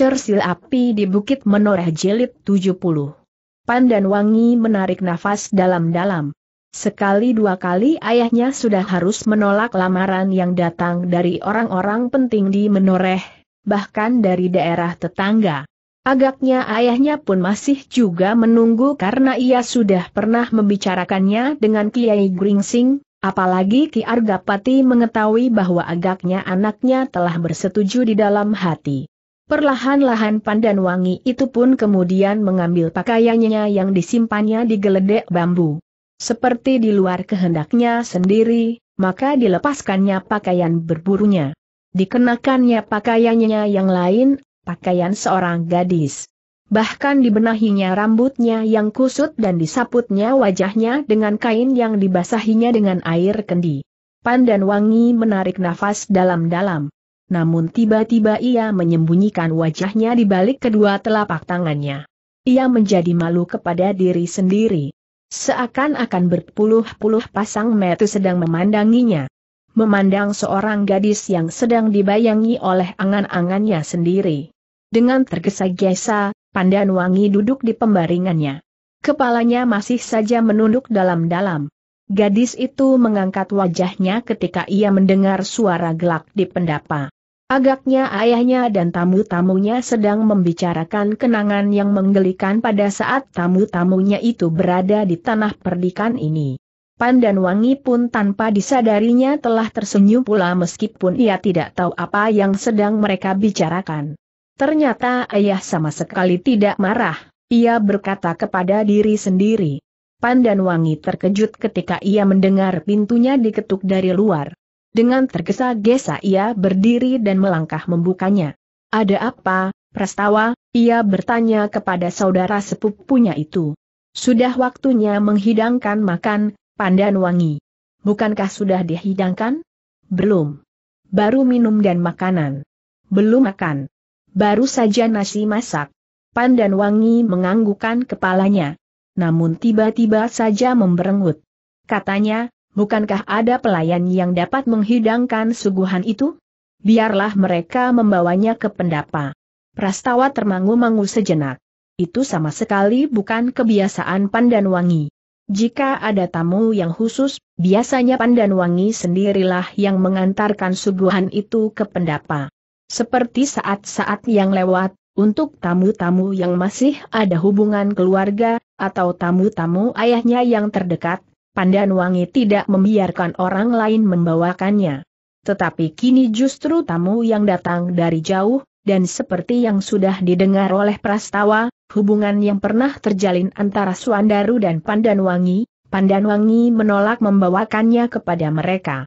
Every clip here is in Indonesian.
Cersil api di Bukit Menoreh Jelit 70. Pandan Wangi menarik nafas dalam-dalam. Sekali dua kali ayahnya sudah harus menolak lamaran yang datang dari orang-orang penting di Menoreh, bahkan dari daerah tetangga. Agaknya ayahnya pun masih juga menunggu karena ia sudah pernah membicarakannya dengan Kiai Gringsing, apalagi Ki Argapati mengetahui bahwa agaknya anaknya telah bersetuju di dalam hati. Perlahan-lahan Pandan Wangi itu pun kemudian mengambil pakaiannya yang disimpannya di geledek bambu. Seperti di luar kehendaknya sendiri, maka dilepaskannya pakaian berburunya. Dikenakannya pakaiannya yang lain, pakaian seorang gadis. Bahkan dibenahinya rambutnya yang kusut dan disaputnya wajahnya dengan kain yang dibasahinya dengan air kendi. Pandan Wangi menarik nafas dalam-dalam namun tiba-tiba ia menyembunyikan wajahnya di balik kedua telapak tangannya. Ia menjadi malu kepada diri sendiri. Seakan-akan berpuluh-puluh pasang mata sedang memandanginya. Memandang seorang gadis yang sedang dibayangi oleh angan-angannya sendiri. Dengan tergesa-gesa, Pandan Wangi duduk di pembaringannya. Kepalanya masih saja menunduk dalam-dalam. Gadis itu mengangkat wajahnya ketika ia mendengar suara gelak di pendapa. Agaknya ayahnya dan tamu-tamunya sedang membicarakan kenangan yang menggelikan pada saat tamu-tamunya itu berada di tanah perdikan ini. Pan dan Wangi pun tanpa disadarinya telah tersenyum pula meskipun ia tidak tahu apa yang sedang mereka bicarakan. Ternyata ayah sama sekali tidak marah, ia berkata kepada diri sendiri. Pan dan Wangi terkejut ketika ia mendengar pintunya diketuk dari luar. Dengan tergesa-gesa ia berdiri dan melangkah membukanya. Ada apa, Prastawa? Ia bertanya kepada saudara sepupunya itu. Sudah waktunya menghidangkan makan, pandan wangi. Bukankah sudah dihidangkan? Belum. Baru minum dan makanan. Belum makan. Baru saja nasi masak. Pandan wangi menganggukan kepalanya. Namun tiba-tiba saja memberengut. Katanya, bukankah ada pelayan yang dapat menghidangkan suguhan itu? Biarlah mereka membawanya ke pendapa. Prastawa termangu-mangu sejenak. Itu sama sekali bukan kebiasaan Pandan Wangi. Jika ada tamu yang khusus, biasanya Pandan Wangi sendirilah yang mengantarkan suguhan itu ke pendapa. Seperti saat-saat yang lewat, untuk tamu-tamu yang masih ada hubungan keluarga, atau tamu-tamu ayahnya yang terdekat, Pandan Wangi tidak membiarkan orang lain membawakannya. Tetapi kini justru tamu yang datang dari jauh, dan seperti yang sudah didengar oleh Prastawa, hubungan yang pernah terjalin antara Suandaru dan Pandan Wangi, Pandan Wangi menolak membawakannya kepada mereka.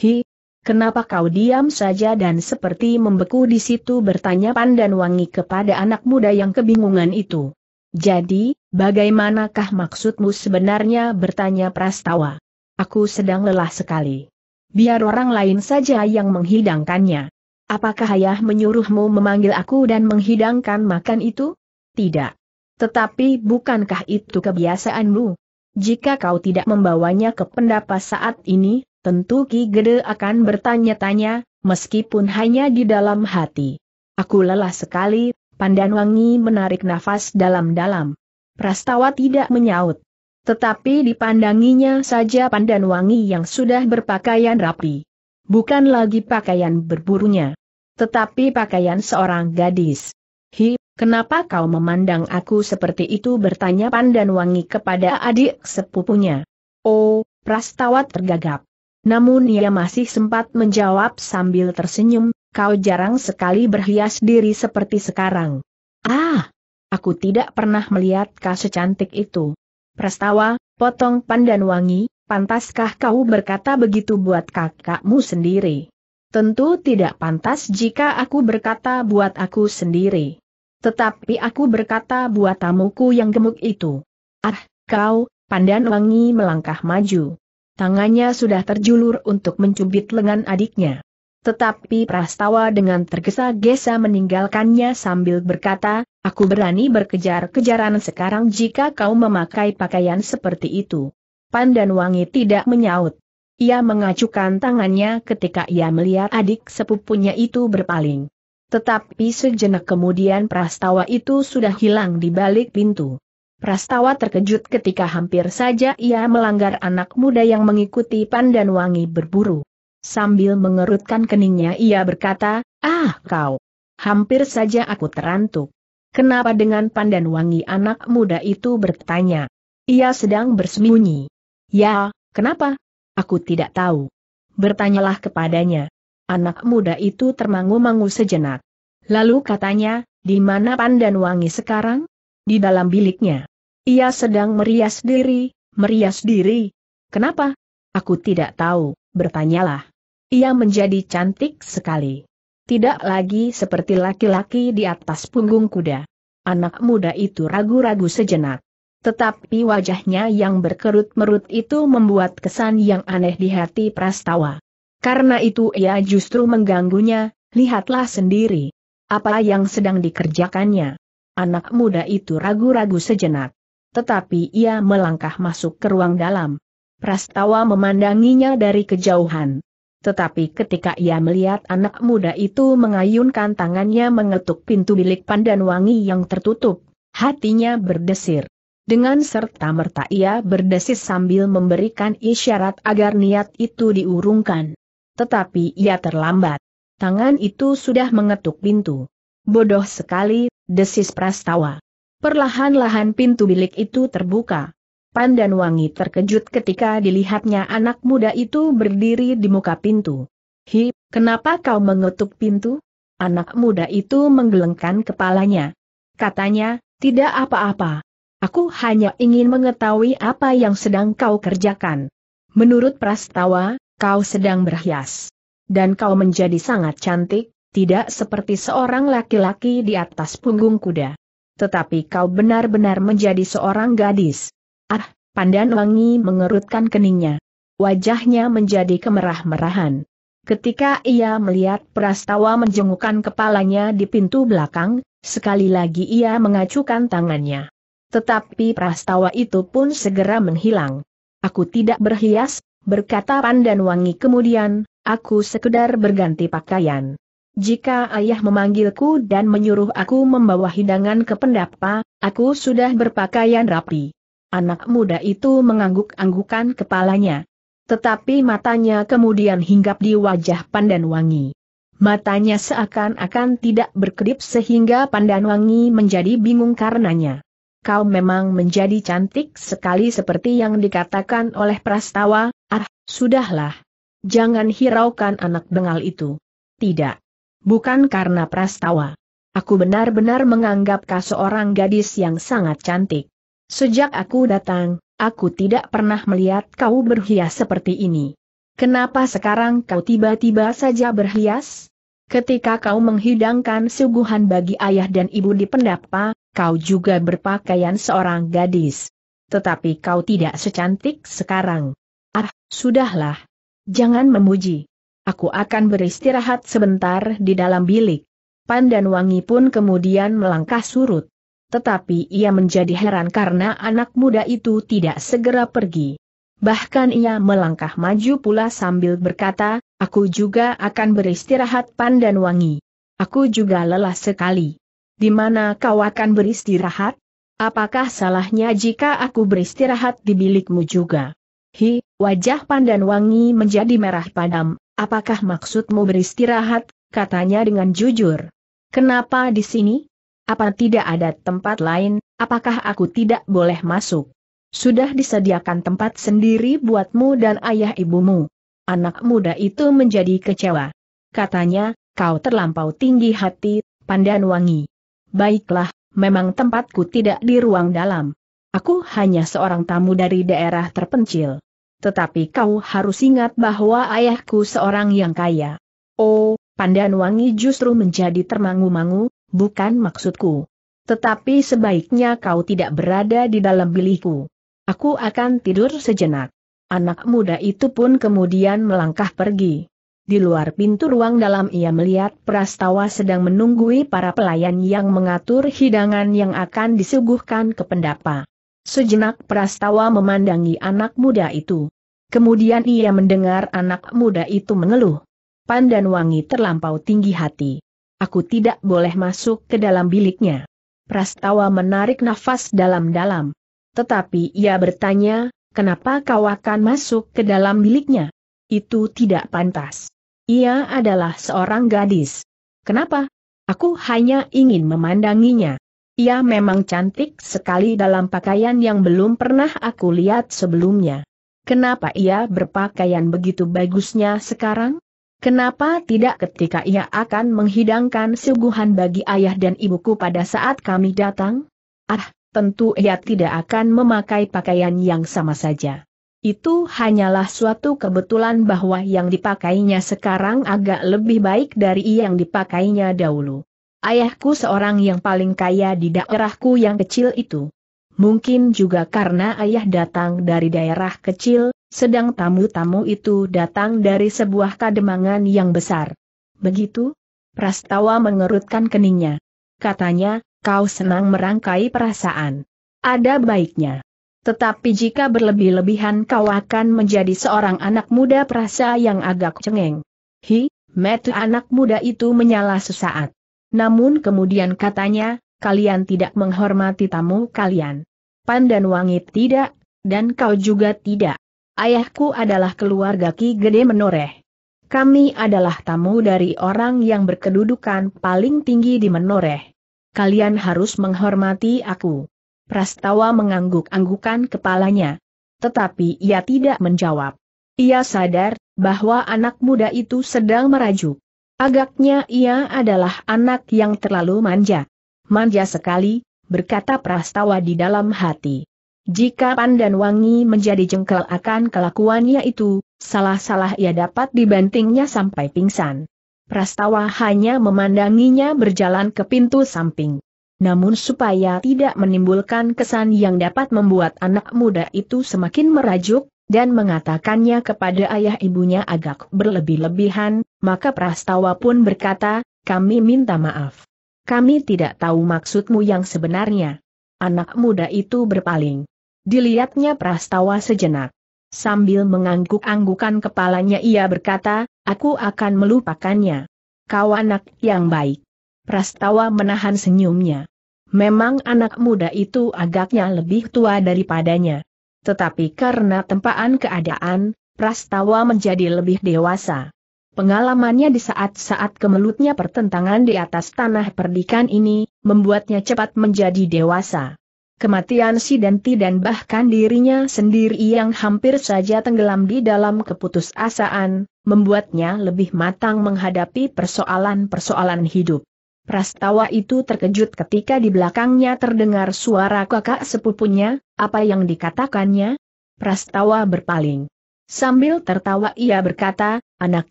Hi, kenapa kau diam saja dan seperti membeku di situ bertanya Pandan Wangi kepada anak muda yang kebingungan itu. Jadi, bagaimanakah maksudmu sebenarnya bertanya Prastawa? Aku sedang lelah sekali. Biar orang lain saja yang menghidangkannya. Apakah ayah menyuruhmu memanggil aku dan menghidangkan makan itu? Tidak. Tetapi bukankah itu kebiasaanmu? Jika kau tidak membawanya ke pendapa saat ini, tentu Ki Gede akan bertanya-tanya, meskipun hanya di dalam hati. Aku lelah sekali, Pandan Wangi menarik nafas dalam-dalam. Prastawa tidak menyaut. Tetapi dipandanginya saja Pandan Wangi yang sudah berpakaian rapi. Bukan lagi pakaian berburunya. Tetapi pakaian seorang gadis. Hi, kenapa kau memandang aku seperti itu bertanya Pandan Wangi kepada adik sepupunya. Oh, Prastawa tergagap. Namun ia masih sempat menjawab sambil tersenyum, kau jarang sekali berhias diri seperti sekarang. Ah, aku tidak pernah melihat kau secantik itu. Prastawa, potong pandan wangi, pantaskah kau berkata begitu buat kakakmu sendiri? Tentu tidak pantas jika aku berkata buat aku sendiri. Tetapi aku berkata buat tamuku yang gemuk itu. Ah, kau, pandan wangi melangkah maju. Tangannya sudah terjulur untuk mencubit lengan adiknya. Tetapi Prastawa dengan tergesa-gesa meninggalkannya sambil berkata, aku berani berkejar-kejaran sekarang jika kau memakai pakaian seperti itu. Pandan Wangi tidak menyaut. Ia mengacukan tangannya ketika ia melihat adik sepupunya itu berpaling. Tetapi sejenak kemudian Prastawa itu sudah hilang di balik pintu. Prastawa terkejut ketika hampir saja ia melanggar anak muda yang mengikuti Pandan Wangi berburu. Sambil mengerutkan keningnya ia berkata, Ah kau! Hampir saja aku terantuk. Kenapa dengan pandan wangi anak muda itu bertanya? Ia sedang bersembunyi. Ya, kenapa? Aku tidak tahu. Bertanyalah kepadanya. Anak muda itu termangu-mangu sejenak. Lalu katanya, di mana pandan wangi sekarang? Di dalam biliknya. Ia sedang merias diri, merias diri. Kenapa? Aku tidak tahu, bertanyalah. Ia menjadi cantik sekali. Tidak lagi seperti laki-laki di atas punggung kuda. Anak muda itu ragu-ragu sejenak. Tetapi wajahnya yang berkerut merut itu membuat kesan yang aneh di hati Prastawa. Karena itu ia justru mengganggunya, lihatlah sendiri. Apa yang sedang dikerjakannya. Anak muda itu ragu-ragu sejenak. Tetapi ia melangkah masuk ke ruang dalam. Prastawa memandanginya dari kejauhan. Tetapi ketika ia melihat anak muda itu mengayunkan tangannya mengetuk pintu bilik pandan wangi yang tertutup, hatinya berdesir. Dengan serta-merta ia berdesis sambil memberikan isyarat agar niat itu diurungkan. Tetapi ia terlambat. Tangan itu sudah mengetuk pintu. Bodoh sekali, desis prastawa. Perlahan-lahan pintu bilik itu terbuka. Pan dan Wangi terkejut ketika dilihatnya anak muda itu berdiri di muka pintu. Hi, kenapa kau mengetuk pintu? Anak muda itu menggelengkan kepalanya. Katanya, tidak apa-apa. Aku hanya ingin mengetahui apa yang sedang kau kerjakan. Menurut Prastawa, kau sedang berhias. Dan kau menjadi sangat cantik, tidak seperti seorang laki-laki di atas punggung kuda. Tetapi kau benar-benar menjadi seorang gadis. Ah, pandan wangi mengerutkan keningnya. Wajahnya menjadi kemerah-merahan. Ketika ia melihat Prastawa menjengukkan kepalanya di pintu belakang, sekali lagi ia mengacukan tangannya. Tetapi Prastawa itu pun segera menghilang. Aku tidak berhias, berkata Pandan Wangi kemudian, aku sekedar berganti pakaian. Jika ayah memanggilku dan menyuruh aku membawa hidangan ke pendapa, aku sudah berpakaian rapi. Anak muda itu mengangguk-anggukan kepalanya. Tetapi matanya kemudian hinggap di wajah Pandan Wangi. Matanya seakan-akan tidak berkedip sehingga Pandan Wangi menjadi bingung karenanya. Kau memang menjadi cantik sekali seperti yang dikatakan oleh Prastawa, ah, sudahlah. Jangan hiraukan anak bengal itu. Tidak. Bukan karena Prastawa. Aku benar-benar menganggap kau seorang gadis yang sangat cantik. Sejak aku datang, aku tidak pernah melihat kau berhias seperti ini. Kenapa sekarang kau tiba-tiba saja berhias? Ketika kau menghidangkan suguhan bagi ayah dan ibu di pendapa, kau juga berpakaian seorang gadis. Tetapi kau tidak secantik sekarang. Ah, sudahlah. Jangan memuji. Aku akan beristirahat sebentar di dalam bilik. Pandan Wangi pun kemudian melangkah surut tetapi ia menjadi heran karena anak muda itu tidak segera pergi. Bahkan ia melangkah maju pula sambil berkata, aku juga akan beristirahat pandan wangi. Aku juga lelah sekali. Di mana kau akan beristirahat? Apakah salahnya jika aku beristirahat di bilikmu juga? Hi, wajah pandan wangi menjadi merah padam, apakah maksudmu beristirahat, katanya dengan jujur. Kenapa di sini? Apa tidak ada tempat lain, apakah aku tidak boleh masuk? Sudah disediakan tempat sendiri buatmu dan ayah ibumu. Anak muda itu menjadi kecewa. Katanya, kau terlampau tinggi hati, pandan wangi. Baiklah, memang tempatku tidak di ruang dalam. Aku hanya seorang tamu dari daerah terpencil. Tetapi kau harus ingat bahwa ayahku seorang yang kaya. Oh, Pandan Wangi justru menjadi termangu-mangu, bukan maksudku. Tetapi sebaiknya kau tidak berada di dalam bilikku. Aku akan tidur sejenak. Anak muda itu pun kemudian melangkah pergi. Di luar pintu ruang dalam ia melihat prastawa sedang menunggui para pelayan yang mengatur hidangan yang akan disuguhkan ke pendapa. Sejenak prastawa memandangi anak muda itu. Kemudian ia mendengar anak muda itu mengeluh. Pandan wangi terlampau tinggi hati. Aku tidak boleh masuk ke dalam biliknya. Prastawa menarik nafas dalam-dalam. Tetapi ia bertanya, kenapa kau akan masuk ke dalam biliknya? Itu tidak pantas. Ia adalah seorang gadis. Kenapa? Aku hanya ingin memandanginya. Ia memang cantik sekali dalam pakaian yang belum pernah aku lihat sebelumnya. Kenapa ia berpakaian begitu bagusnya sekarang? Kenapa tidak ketika ia akan menghidangkan suguhan bagi ayah dan ibuku pada saat kami datang? Ah, tentu ia tidak akan memakai pakaian yang sama saja. Itu hanyalah suatu kebetulan bahwa yang dipakainya sekarang agak lebih baik dari yang dipakainya dahulu. Ayahku seorang yang paling kaya di daerahku yang kecil itu. Mungkin juga karena ayah datang dari daerah kecil, sedang tamu-tamu itu datang dari sebuah kademangan yang besar. Begitu? Prastawa mengerutkan keningnya. Katanya, kau senang merangkai perasaan. Ada baiknya. Tetapi jika berlebih-lebihan kau akan menjadi seorang anak muda perasa yang agak cengeng. Hi, metu anak muda itu menyala sesaat. Namun kemudian katanya, kalian tidak menghormati tamu kalian. Pandan wangi tidak, dan kau juga tidak ayahku adalah keluarga Ki Gede Menoreh. Kami adalah tamu dari orang yang berkedudukan paling tinggi di Menoreh. Kalian harus menghormati aku. Prastawa mengangguk-anggukan kepalanya. Tetapi ia tidak menjawab. Ia sadar bahwa anak muda itu sedang merajuk. Agaknya ia adalah anak yang terlalu manja. Manja sekali, berkata Prastawa di dalam hati. Jika Pandan Wangi menjadi jengkel akan kelakuannya itu, salah-salah ia dapat dibantingnya sampai pingsan. Prastawa hanya memandanginya berjalan ke pintu samping. Namun supaya tidak menimbulkan kesan yang dapat membuat anak muda itu semakin merajuk, dan mengatakannya kepada ayah ibunya agak berlebih-lebihan, maka Prastawa pun berkata, kami minta maaf. Kami tidak tahu maksudmu yang sebenarnya. Anak muda itu berpaling. Dilihatnya Prastawa sejenak. Sambil mengangguk-anggukan kepalanya ia berkata, aku akan melupakannya. Kau anak yang baik. Prastawa menahan senyumnya. Memang anak muda itu agaknya lebih tua daripadanya. Tetapi karena tempaan keadaan, Prastawa menjadi lebih dewasa. Pengalamannya di saat-saat kemelutnya pertentangan di atas tanah perdikan ini, membuatnya cepat menjadi dewasa. Kematian si Denti dan bahkan dirinya sendiri yang hampir saja tenggelam di dalam keputusasaan, membuatnya lebih matang menghadapi persoalan-persoalan hidup. Prastawa itu terkejut ketika di belakangnya terdengar suara kakak sepupunya, apa yang dikatakannya? Prastawa berpaling. Sambil tertawa ia berkata, anak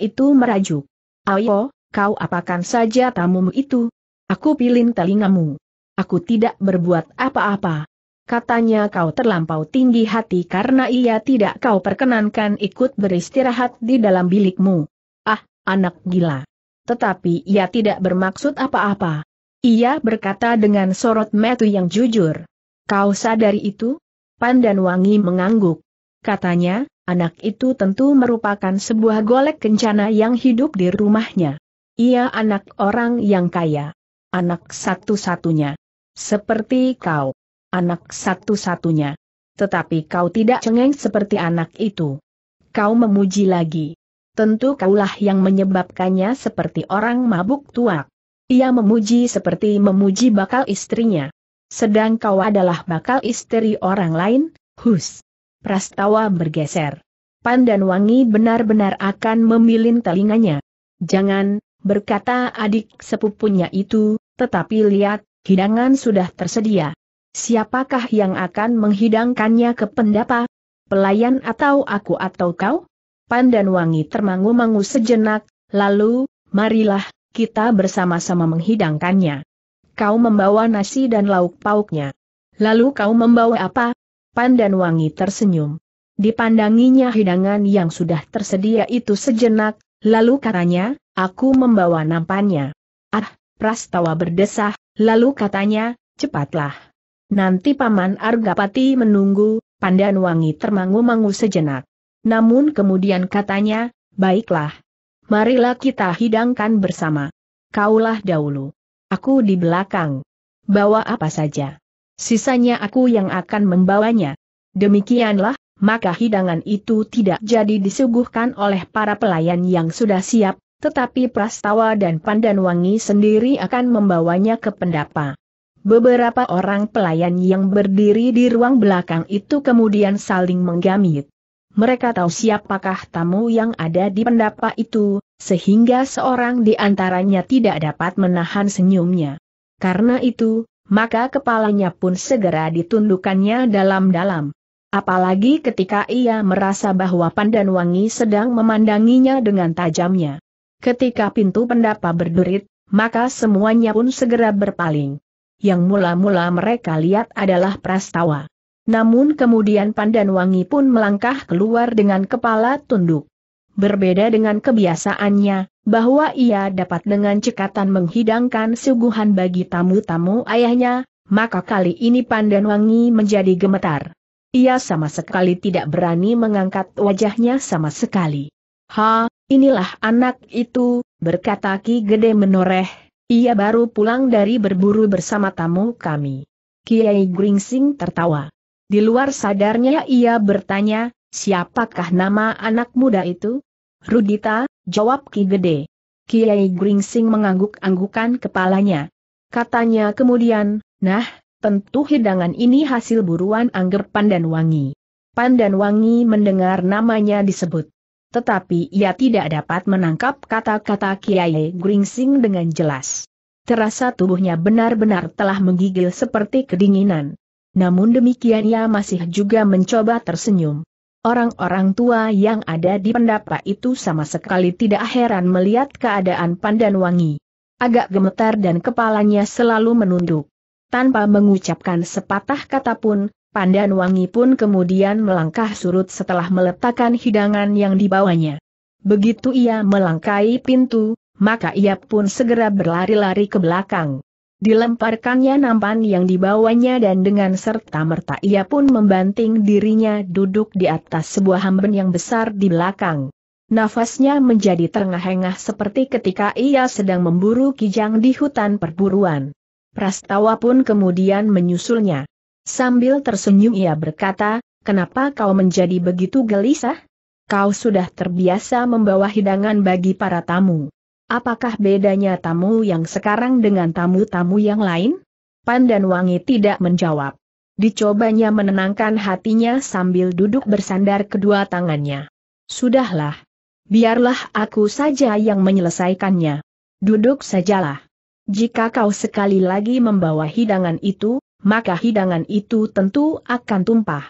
itu merajuk. Ayo, kau apakan saja tamumu itu, Aku pilih telingamu. Aku tidak berbuat apa-apa. Katanya kau terlampau tinggi hati karena ia tidak kau perkenankan ikut beristirahat di dalam bilikmu. Ah, anak gila. Tetapi ia tidak bermaksud apa-apa. Ia berkata dengan sorot metu yang jujur. Kau sadari itu? Pandan Wangi mengangguk. Katanya, anak itu tentu merupakan sebuah golek kencana yang hidup di rumahnya. Ia anak orang yang kaya anak satu-satunya. Seperti kau, anak satu-satunya. Tetapi kau tidak cengeng seperti anak itu. Kau memuji lagi. Tentu kaulah yang menyebabkannya seperti orang mabuk tua. Ia memuji seperti memuji bakal istrinya. Sedang kau adalah bakal istri orang lain, hus. Prastawa bergeser. Pan dan Wangi benar-benar akan memilin telinganya. Jangan, berkata adik sepupunya itu, tetapi lihat, hidangan sudah tersedia. Siapakah yang akan menghidangkannya ke pendapa? Pelayan atau aku atau kau? Pandan wangi termangu-mangu sejenak, lalu, marilah, kita bersama-sama menghidangkannya. Kau membawa nasi dan lauk pauknya. Lalu kau membawa apa? Pandan wangi tersenyum. Dipandanginya hidangan yang sudah tersedia itu sejenak, lalu katanya, aku membawa nampannya. Ah, Prastawa berdesah, lalu katanya, cepatlah. Nanti Paman Argapati menunggu, Pandan Wangi termangu-mangu sejenak. Namun kemudian katanya, baiklah. Marilah kita hidangkan bersama. Kaulah dahulu. Aku di belakang. Bawa apa saja. Sisanya aku yang akan membawanya. Demikianlah, maka hidangan itu tidak jadi disuguhkan oleh para pelayan yang sudah siap, tetapi Prastawa dan Pandanwangi sendiri akan membawanya ke pendapa. Beberapa orang pelayan yang berdiri di ruang belakang itu kemudian saling menggamit. Mereka tahu siapakah tamu yang ada di pendapa itu, sehingga seorang di antaranya tidak dapat menahan senyumnya. Karena itu, maka kepalanya pun segera ditundukkannya dalam-dalam. Apalagi ketika ia merasa bahwa Pandanwangi sedang memandanginya dengan tajamnya. Ketika pintu pendapa berderit, maka semuanya pun segera berpaling. Yang mula-mula mereka lihat adalah Prastawa. Namun kemudian Pandanwangi pun melangkah keluar dengan kepala tunduk. Berbeda dengan kebiasaannya, bahwa ia dapat dengan cekatan menghidangkan suguhan bagi tamu-tamu ayahnya, maka kali ini Pandanwangi menjadi gemetar. Ia sama sekali tidak berani mengangkat wajahnya sama sekali. Ha, Inilah anak itu, berkata Ki Gede menoreh, ia baru pulang dari berburu bersama tamu kami. Kiai Gringsing tertawa. Di luar sadarnya ia bertanya, siapakah nama anak muda itu? Rudita, jawab Ki Gede. Kiai Gringsing mengangguk-anggukan kepalanya. Katanya kemudian, nah, tentu hidangan ini hasil buruan Angger Pandan Wangi mendengar namanya disebut tetapi ia tidak dapat menangkap kata-kata Kiai Gringsing dengan jelas. Terasa tubuhnya benar-benar telah menggigil seperti kedinginan. Namun demikian ia masih juga mencoba tersenyum. Orang-orang tua yang ada di pendapa itu sama sekali tidak heran melihat keadaan Pandan Wangi. Agak gemetar dan kepalanya selalu menunduk. Tanpa mengucapkan sepatah kata pun, Pandan Wangi pun kemudian melangkah surut setelah meletakkan hidangan yang dibawanya. Begitu ia melangkai pintu, maka ia pun segera berlari-lari ke belakang. Dilemparkannya nampan yang dibawanya dan dengan serta-merta ia pun membanting dirinya duduk di atas sebuah hamben yang besar di belakang. Nafasnya menjadi terengah-engah seperti ketika ia sedang memburu kijang di hutan perburuan. Prastawa pun kemudian menyusulnya. Sambil tersenyum ia berkata, kenapa kau menjadi begitu gelisah? Kau sudah terbiasa membawa hidangan bagi para tamu. Apakah bedanya tamu yang sekarang dengan tamu-tamu yang lain? Pandan Wangi tidak menjawab. Dicobanya menenangkan hatinya sambil duduk bersandar kedua tangannya. Sudahlah. Biarlah aku saja yang menyelesaikannya. Duduk sajalah. Jika kau sekali lagi membawa hidangan itu, maka hidangan itu tentu akan tumpah.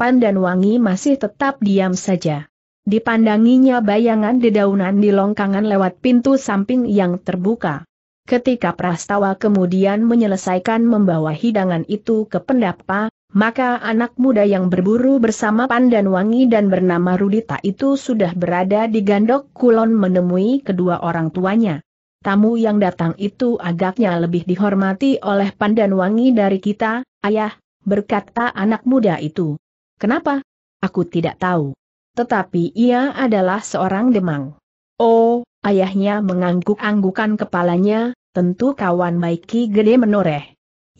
Pandan Wangi masih tetap diam saja. Dipandanginya bayangan dedaunan di longkangan lewat pintu samping yang terbuka. Ketika Prastawa kemudian menyelesaikan membawa hidangan itu ke pendapa, maka anak muda yang berburu bersama Pandan Wangi dan bernama Rudita itu sudah berada di gandok kulon menemui kedua orang tuanya tamu yang datang itu agaknya lebih dihormati oleh Pandan Wangi dari kita, ayah, berkata anak muda itu. Kenapa? Aku tidak tahu. Tetapi ia adalah seorang demang. Oh, ayahnya mengangguk-anggukan kepalanya, tentu kawan baiki gede menoreh.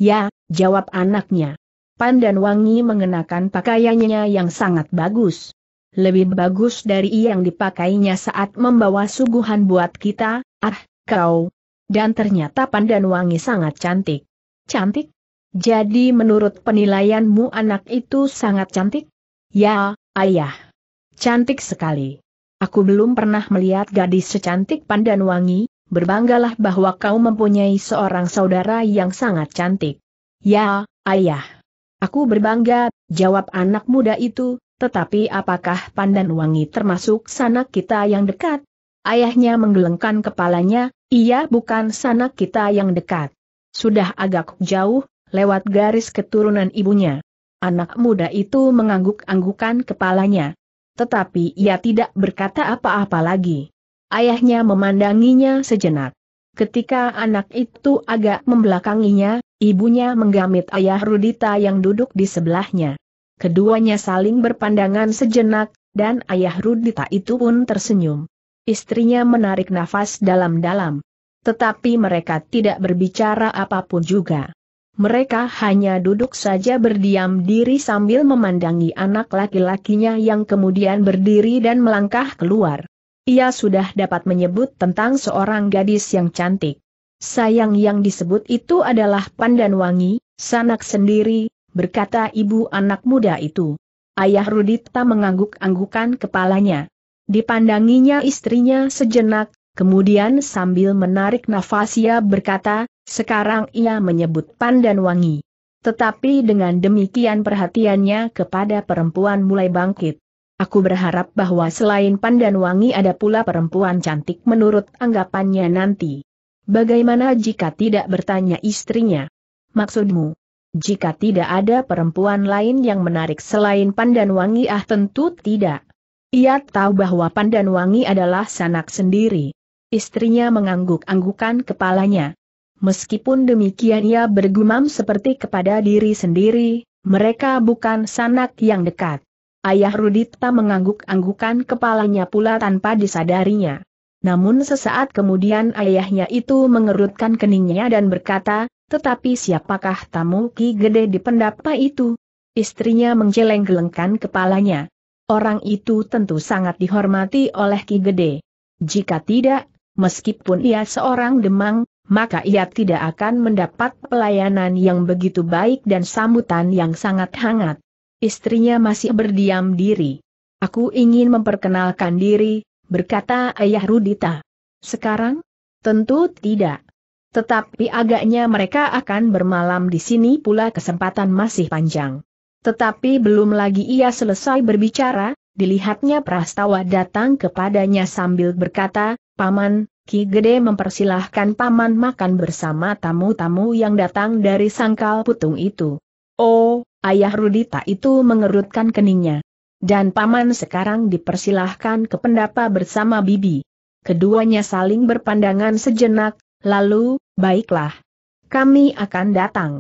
Ya, jawab anaknya. Pandan Wangi mengenakan pakaiannya yang sangat bagus lebih bagus dari yang dipakainya saat membawa suguhan buat kita, ah, kau. Dan ternyata Pandan Wangi sangat cantik. Cantik? Jadi menurut penilaianmu anak itu sangat cantik? Ya, ayah. Cantik sekali. Aku belum pernah melihat gadis secantik Pandan Wangi. berbanggalah bahwa kau mempunyai seorang saudara yang sangat cantik. Ya, ayah. Aku berbangga, jawab anak muda itu, tetapi apakah Pandan Wangi termasuk sanak kita yang dekat? Ayahnya menggelengkan kepalanya, ia bukan sanak kita yang dekat. Sudah agak jauh, lewat garis keturunan ibunya. Anak muda itu mengangguk-anggukan kepalanya. Tetapi ia tidak berkata apa-apa lagi. Ayahnya memandanginya sejenak. Ketika anak itu agak membelakanginya, ibunya menggamit ayah Rudita yang duduk di sebelahnya. Keduanya saling berpandangan sejenak, dan ayah Rudita itu pun tersenyum. Istrinya menarik nafas dalam-dalam. Tetapi mereka tidak berbicara apapun juga. Mereka hanya duduk saja berdiam diri sambil memandangi anak laki-lakinya yang kemudian berdiri dan melangkah keluar. Ia sudah dapat menyebut tentang seorang gadis yang cantik. Sayang yang disebut itu adalah pandan wangi, sanak sendiri, berkata ibu anak muda itu. Ayah Rudita mengangguk-anggukan kepalanya. Dipandanginya istrinya sejenak, kemudian sambil menarik nafas ia berkata, sekarang ia menyebut pandan wangi. Tetapi dengan demikian perhatiannya kepada perempuan mulai bangkit. Aku berharap bahwa selain pandan wangi ada pula perempuan cantik menurut anggapannya nanti. Bagaimana jika tidak bertanya istrinya? Maksudmu? Jika tidak ada perempuan lain yang menarik selain pandan wangi ah tentu tidak. Ia tahu bahwa Pandan Wangi adalah sanak sendiri. Istrinya mengangguk-anggukan kepalanya. Meskipun demikian ia bergumam seperti kepada diri sendiri, mereka bukan sanak yang dekat. Ayah Rudita mengangguk-anggukan kepalanya pula tanpa disadarinya. Namun sesaat kemudian ayahnya itu mengerutkan keningnya dan berkata, tetapi siapakah tamu Ki Gede di pendapa itu? Istrinya menjeleng-gelengkan kepalanya. Orang itu tentu sangat dihormati oleh Ki Gede. Jika tidak, meskipun ia seorang demang, maka ia tidak akan mendapat pelayanan yang begitu baik dan sambutan yang sangat hangat. Istrinya masih berdiam diri. Aku ingin memperkenalkan diri, berkata ayah Rudita. Sekarang? Tentu tidak. Tetapi agaknya mereka akan bermalam di sini pula kesempatan masih panjang. Tetapi belum lagi ia selesai berbicara, dilihatnya Prastawa datang kepadanya sambil berkata, Paman, Ki Gede mempersilahkan Paman makan bersama tamu-tamu yang datang dari sangkal putung itu. Oh, ayah Rudita itu mengerutkan keningnya. Dan Paman sekarang dipersilahkan ke pendapa bersama Bibi. Keduanya saling berpandangan sejenak, lalu, baiklah. Kami akan datang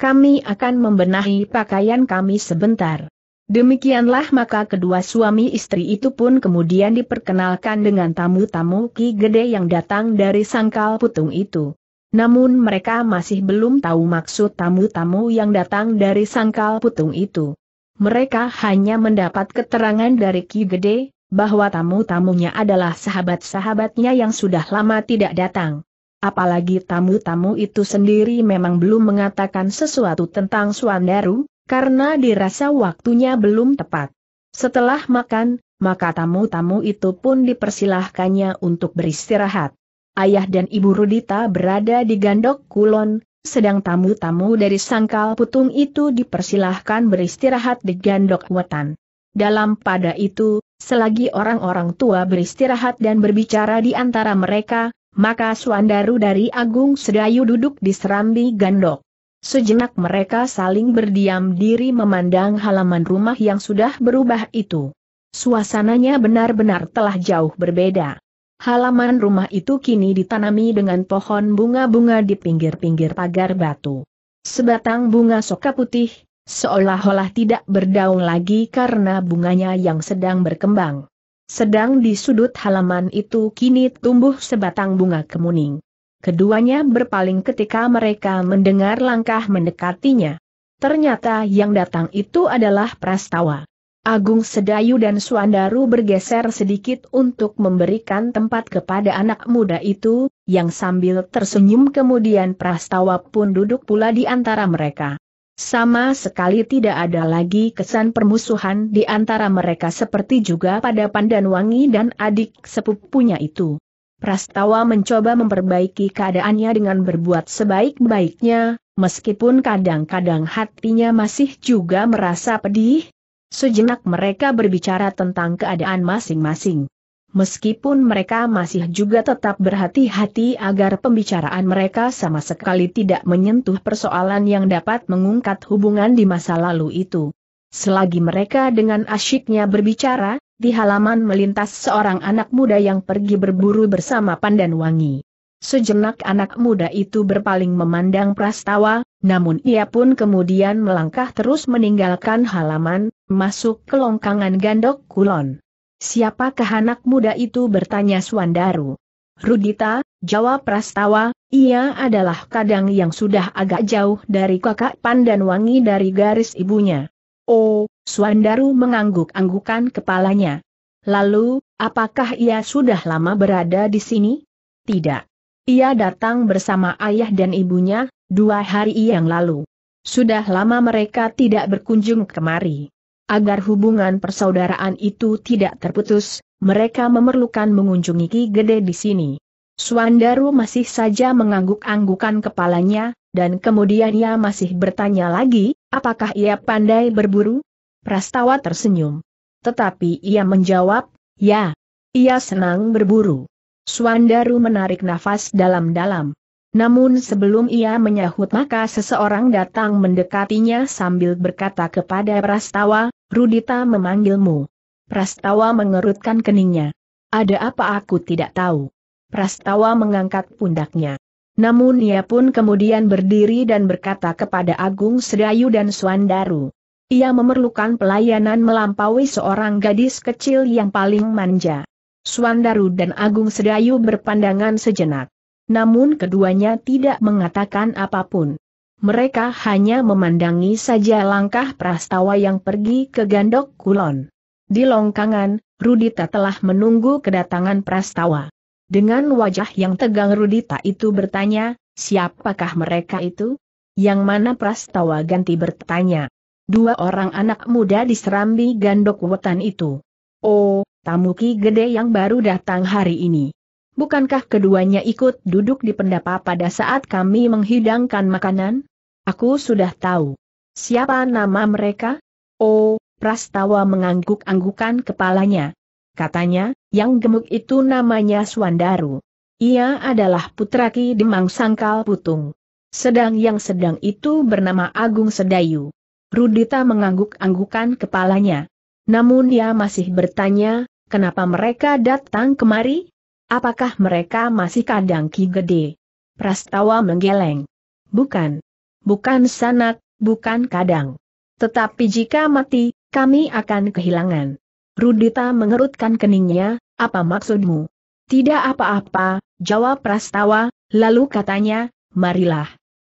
kami akan membenahi pakaian kami sebentar. Demikianlah maka kedua suami istri itu pun kemudian diperkenalkan dengan tamu-tamu Ki Gede yang datang dari sangkal putung itu. Namun mereka masih belum tahu maksud tamu-tamu yang datang dari sangkal putung itu. Mereka hanya mendapat keterangan dari Ki Gede, bahwa tamu-tamunya adalah sahabat-sahabatnya yang sudah lama tidak datang. Apalagi tamu-tamu itu sendiri memang belum mengatakan sesuatu tentang Suandaru, karena dirasa waktunya belum tepat. Setelah makan, maka tamu-tamu itu pun dipersilahkannya untuk beristirahat. Ayah dan ibu Rudita berada di gandok kulon, sedang tamu-tamu dari sangkal putung itu dipersilahkan beristirahat di gandok wetan. Dalam pada itu, selagi orang-orang tua beristirahat dan berbicara di antara mereka, maka Suandaru dari Agung Sedayu duduk di serambi gandok. Sejenak mereka saling berdiam diri memandang halaman rumah yang sudah berubah itu. Suasananya benar-benar telah jauh berbeda. Halaman rumah itu kini ditanami dengan pohon bunga-bunga di pinggir-pinggir pagar batu. Sebatang bunga soka putih, seolah-olah tidak berdaun lagi karena bunganya yang sedang berkembang. Sedang di sudut halaman itu kini tumbuh sebatang bunga kemuning. Keduanya berpaling ketika mereka mendengar langkah mendekatinya. Ternyata yang datang itu adalah Prastawa. Agung Sedayu dan Suandaru bergeser sedikit untuk memberikan tempat kepada anak muda itu, yang sambil tersenyum kemudian Prastawa pun duduk pula di antara mereka. Sama sekali tidak ada lagi kesan permusuhan di antara mereka seperti juga pada Pandan Wangi dan adik sepupunya itu. Prastawa mencoba memperbaiki keadaannya dengan berbuat sebaik-baiknya, meskipun kadang-kadang hatinya masih juga merasa pedih. Sejenak mereka berbicara tentang keadaan masing-masing meskipun mereka masih juga tetap berhati-hati agar pembicaraan mereka sama sekali tidak menyentuh persoalan yang dapat mengungkat hubungan di masa lalu itu. Selagi mereka dengan asyiknya berbicara, di halaman melintas seorang anak muda yang pergi berburu bersama Pandan Wangi. Sejenak anak muda itu berpaling memandang Prastawa, namun ia pun kemudian melangkah terus meninggalkan halaman, masuk ke longkangan gandok kulon. Siapakah anak muda itu bertanya Suandaru. Rudita, jawab Prastawa, ia adalah kadang yang sudah agak jauh dari kakak pandan wangi dari garis ibunya. Oh, Suandaru mengangguk-anggukan kepalanya. Lalu, apakah ia sudah lama berada di sini? Tidak. Ia datang bersama ayah dan ibunya, dua hari yang lalu. Sudah lama mereka tidak berkunjung kemari. Agar hubungan persaudaraan itu tidak terputus, mereka memerlukan mengunjungi Ki Gede di sini. Suandaru masih saja mengangguk-anggukan kepalanya, dan kemudian ia masih bertanya lagi, apakah ia pandai berburu? Prastawa tersenyum. Tetapi ia menjawab, ya. Ia senang berburu. Suandaru menarik nafas dalam-dalam. Namun sebelum ia menyahut maka seseorang datang mendekatinya sambil berkata kepada Prastawa, Rudita memanggilmu. Prastawa mengerutkan keningnya. Ada apa aku tidak tahu. Prastawa mengangkat pundaknya. Namun ia pun kemudian berdiri dan berkata kepada Agung Sedayu dan Suandaru. Ia memerlukan pelayanan melampaui seorang gadis kecil yang paling manja. Suandaru dan Agung Sedayu berpandangan sejenak. Namun keduanya tidak mengatakan apapun mereka hanya memandangi saja langkah prastawa yang pergi ke Gandok Kulon. Di longkangan, Rudita telah menunggu kedatangan prastawa. Dengan wajah yang tegang Rudita itu bertanya, siapakah mereka itu? Yang mana prastawa ganti bertanya. Dua orang anak muda di serambi Gandok Wetan itu. Oh, tamuki Gede yang baru datang hari ini. Bukankah keduanya ikut duduk di pendapa pada saat kami menghidangkan makanan? Aku sudah tahu. Siapa nama mereka? Oh, Prastawa mengangguk-anggukan kepalanya. Katanya, yang gemuk itu namanya Swandaru. Ia adalah putra Ki Demang Sangkal Putung. Sedang yang sedang itu bernama Agung Sedayu. Rudita mengangguk-anggukan kepalanya. Namun dia masih bertanya, kenapa mereka datang kemari? Apakah mereka masih kadang Ki Gede? Prastawa menggeleng. Bukan bukan sanak, bukan kadang. Tetapi jika mati, kami akan kehilangan. Rudita mengerutkan keningnya, apa maksudmu? Tidak apa-apa, jawab Prastawa, lalu katanya, marilah.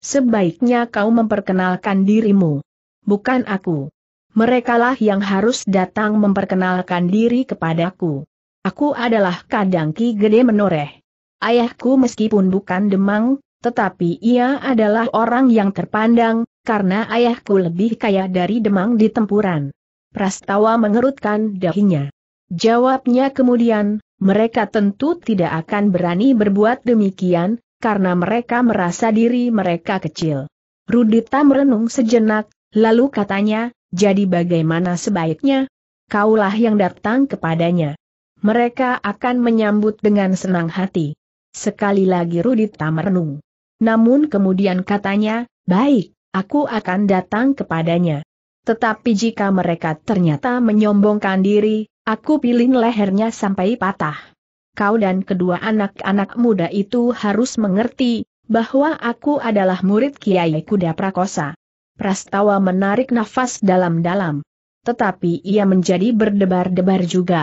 Sebaiknya kau memperkenalkan dirimu. Bukan aku. Merekalah yang harus datang memperkenalkan diri kepadaku. Aku adalah Kadangki Gede Menoreh. Ayahku meskipun bukan Demang, tetapi ia adalah orang yang terpandang, karena ayahku lebih kaya dari Demang di tempuran. Prastawa mengerutkan dahinya. Jawabnya kemudian, mereka tentu tidak akan berani berbuat demikian, karena mereka merasa diri mereka kecil. Rudita merenung sejenak, lalu katanya, jadi bagaimana sebaiknya? Kaulah yang datang kepadanya. Mereka akan menyambut dengan senang hati. Sekali lagi Rudita merenung. Namun kemudian katanya, baik, aku akan datang kepadanya. Tetapi jika mereka ternyata menyombongkan diri, aku pilih lehernya sampai patah. Kau dan kedua anak-anak muda itu harus mengerti, bahwa aku adalah murid Kiai Kuda Prakosa. Prastawa menarik nafas dalam-dalam. Tetapi ia menjadi berdebar-debar juga.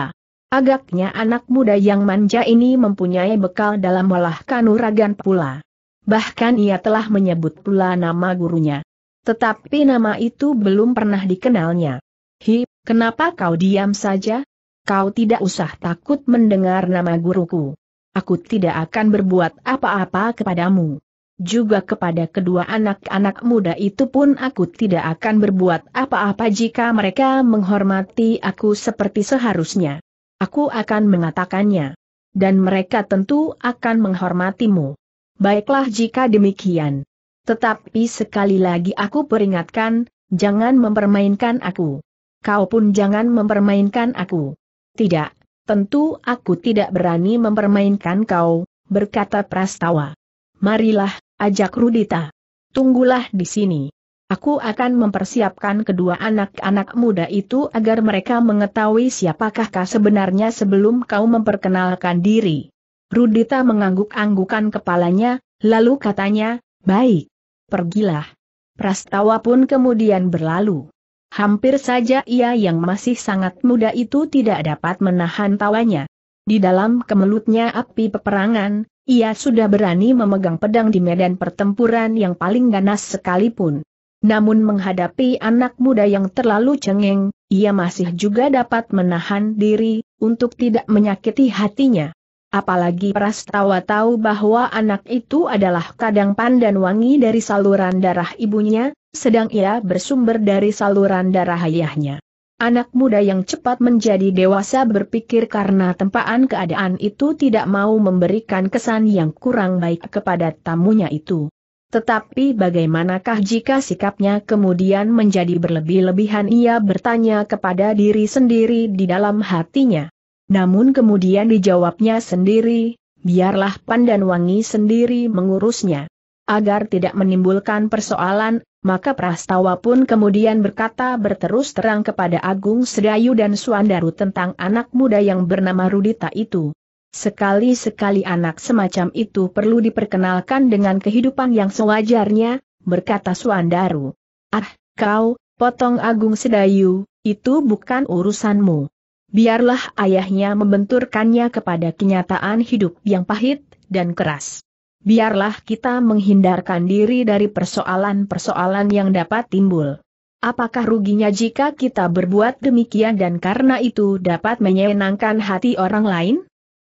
Agaknya anak muda yang manja ini mempunyai bekal dalam malah kanuragan pula. Bahkan ia telah menyebut pula nama gurunya. Tetapi nama itu belum pernah dikenalnya. Hi, kenapa kau diam saja? Kau tidak usah takut mendengar nama guruku. Aku tidak akan berbuat apa-apa kepadamu. Juga kepada kedua anak-anak muda itu pun aku tidak akan berbuat apa-apa jika mereka menghormati aku seperti seharusnya. Aku akan mengatakannya. Dan mereka tentu akan menghormatimu. Baiklah jika demikian. Tetapi sekali lagi aku peringatkan, jangan mempermainkan aku. Kau pun jangan mempermainkan aku. Tidak, tentu aku tidak berani mempermainkan kau, berkata Prastawa. Marilah, ajak Rudita. Tunggulah di sini. Aku akan mempersiapkan kedua anak-anak muda itu agar mereka mengetahui siapakah kau sebenarnya sebelum kau memperkenalkan diri. Rudita mengangguk-anggukan kepalanya, lalu katanya, baik, pergilah. Prastawa pun kemudian berlalu. Hampir saja ia yang masih sangat muda itu tidak dapat menahan tawanya. Di dalam kemelutnya api peperangan, ia sudah berani memegang pedang di medan pertempuran yang paling ganas sekalipun. Namun menghadapi anak muda yang terlalu cengeng, ia masih juga dapat menahan diri, untuk tidak menyakiti hatinya. Apalagi Prastawa tahu bahwa anak itu adalah kadang pandan wangi dari saluran darah ibunya, sedang ia bersumber dari saluran darah ayahnya. Anak muda yang cepat menjadi dewasa berpikir karena tempaan keadaan itu tidak mau memberikan kesan yang kurang baik kepada tamunya itu. Tetapi bagaimanakah jika sikapnya kemudian menjadi berlebih-lebihan ia bertanya kepada diri sendiri di dalam hatinya namun kemudian dijawabnya sendiri, biarlah Pandan Wangi sendiri mengurusnya. Agar tidak menimbulkan persoalan, maka Prastawa pun kemudian berkata berterus terang kepada Agung Sedayu dan Suandaru tentang anak muda yang bernama Rudita itu. Sekali-sekali anak semacam itu perlu diperkenalkan dengan kehidupan yang sewajarnya, berkata Suandaru. Ah, kau, potong Agung Sedayu, itu bukan urusanmu biarlah ayahnya membenturkannya kepada kenyataan hidup yang pahit dan keras. Biarlah kita menghindarkan diri dari persoalan-persoalan yang dapat timbul. Apakah ruginya jika kita berbuat demikian dan karena itu dapat menyenangkan hati orang lain?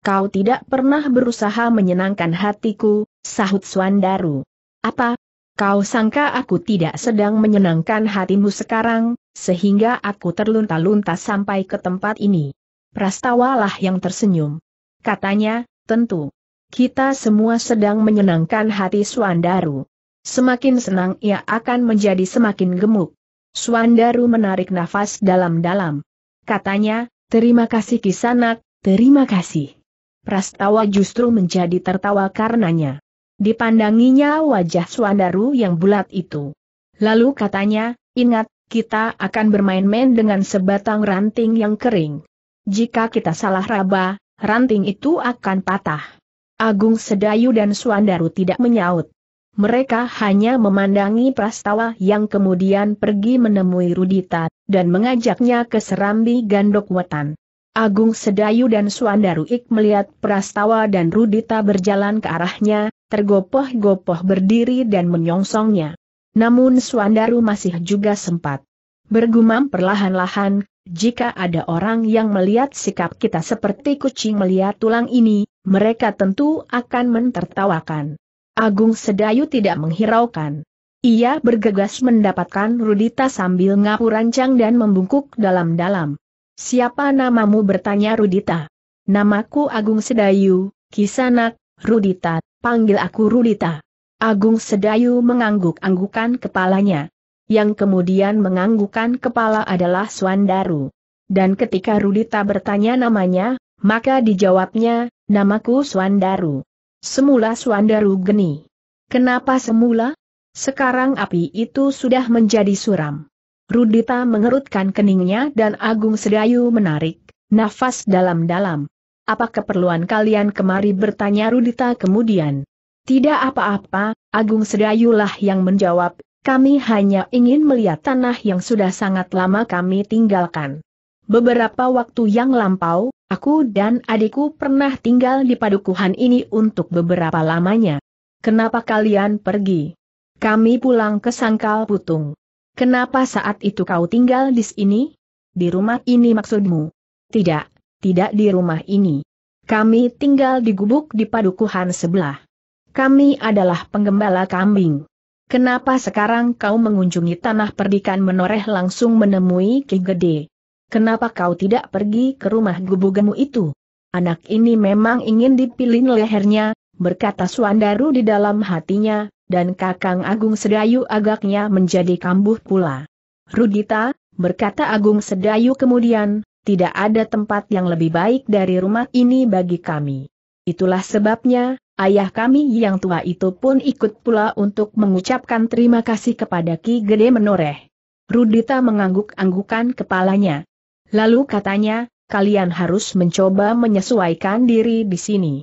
Kau tidak pernah berusaha menyenangkan hatiku, sahut Swandaru. Apa? Kau sangka aku tidak sedang menyenangkan hatimu sekarang, sehingga aku terlunta-lunta sampai ke tempat ini. Prastawalah yang tersenyum. Katanya, tentu. Kita semua sedang menyenangkan hati Suandaru. Semakin senang ia akan menjadi semakin gemuk. Suandaru menarik nafas dalam-dalam. Katanya, terima kasih kisanak, terima kasih. Prastawa justru menjadi tertawa karenanya. Dipandanginya wajah Suandaru yang bulat itu. Lalu katanya, ingat, kita akan bermain-main dengan sebatang ranting yang kering. Jika kita salah raba, ranting itu akan patah. Agung Sedayu dan Suandaru tidak menyaut. Mereka hanya memandangi Prastawa yang kemudian pergi menemui Rudita, dan mengajaknya ke Serambi Gandok Wetan. Agung Sedayu dan Suandaru Ik melihat Prastawa dan Rudita berjalan ke arahnya, tergopoh-gopoh berdiri dan menyongsongnya. Namun Suandaru masih juga sempat bergumam perlahan-lahan, jika ada orang yang melihat sikap kita seperti kucing melihat tulang ini, mereka tentu akan mentertawakan. Agung Sedayu tidak menghiraukan. Ia bergegas mendapatkan Rudita sambil ngapu rancang dan membungkuk dalam-dalam. Siapa namamu bertanya Rudita. Namaku Agung Sedayu, Kisanak, Rudita, panggil aku Rudita. Agung Sedayu mengangguk-anggukan kepalanya. Yang kemudian menganggukkan kepala adalah Swandaru. Dan ketika Rudita bertanya namanya, maka dijawabnya, namaku Swandaru. Semula Swandaru geni. Kenapa semula? Sekarang api itu sudah menjadi suram. Rudita mengerutkan keningnya dan Agung Sedayu menarik, nafas dalam-dalam. Apa keperluan kalian kemari bertanya Rudita kemudian? Tidak apa-apa, Agung Sedayulah yang menjawab, kami hanya ingin melihat tanah yang sudah sangat lama kami tinggalkan. Beberapa waktu yang lampau, aku dan adikku pernah tinggal di padukuhan ini untuk beberapa lamanya. Kenapa kalian pergi? Kami pulang ke Sangkal Putung. Kenapa saat itu kau tinggal di sini? Di rumah ini maksudmu? Tidak, tidak di rumah ini. Kami tinggal di gubuk di padukuhan sebelah. Kami adalah penggembala kambing. Kenapa sekarang kau mengunjungi tanah perdikan menoreh langsung menemui Ki Gede? Kenapa kau tidak pergi ke rumah gubugemu itu? Anak ini memang ingin dipilin lehernya, berkata Suandaru di dalam hatinya, dan Kakang Agung Sedayu agaknya menjadi kambuh pula. Rudita, berkata Agung Sedayu kemudian, tidak ada tempat yang lebih baik dari rumah ini bagi kami. Itulah sebabnya, Ayah kami yang tua itu pun ikut pula untuk mengucapkan terima kasih kepada Ki Gede Menoreh. Rudita mengangguk-anggukan kepalanya. Lalu katanya, kalian harus mencoba menyesuaikan diri di sini.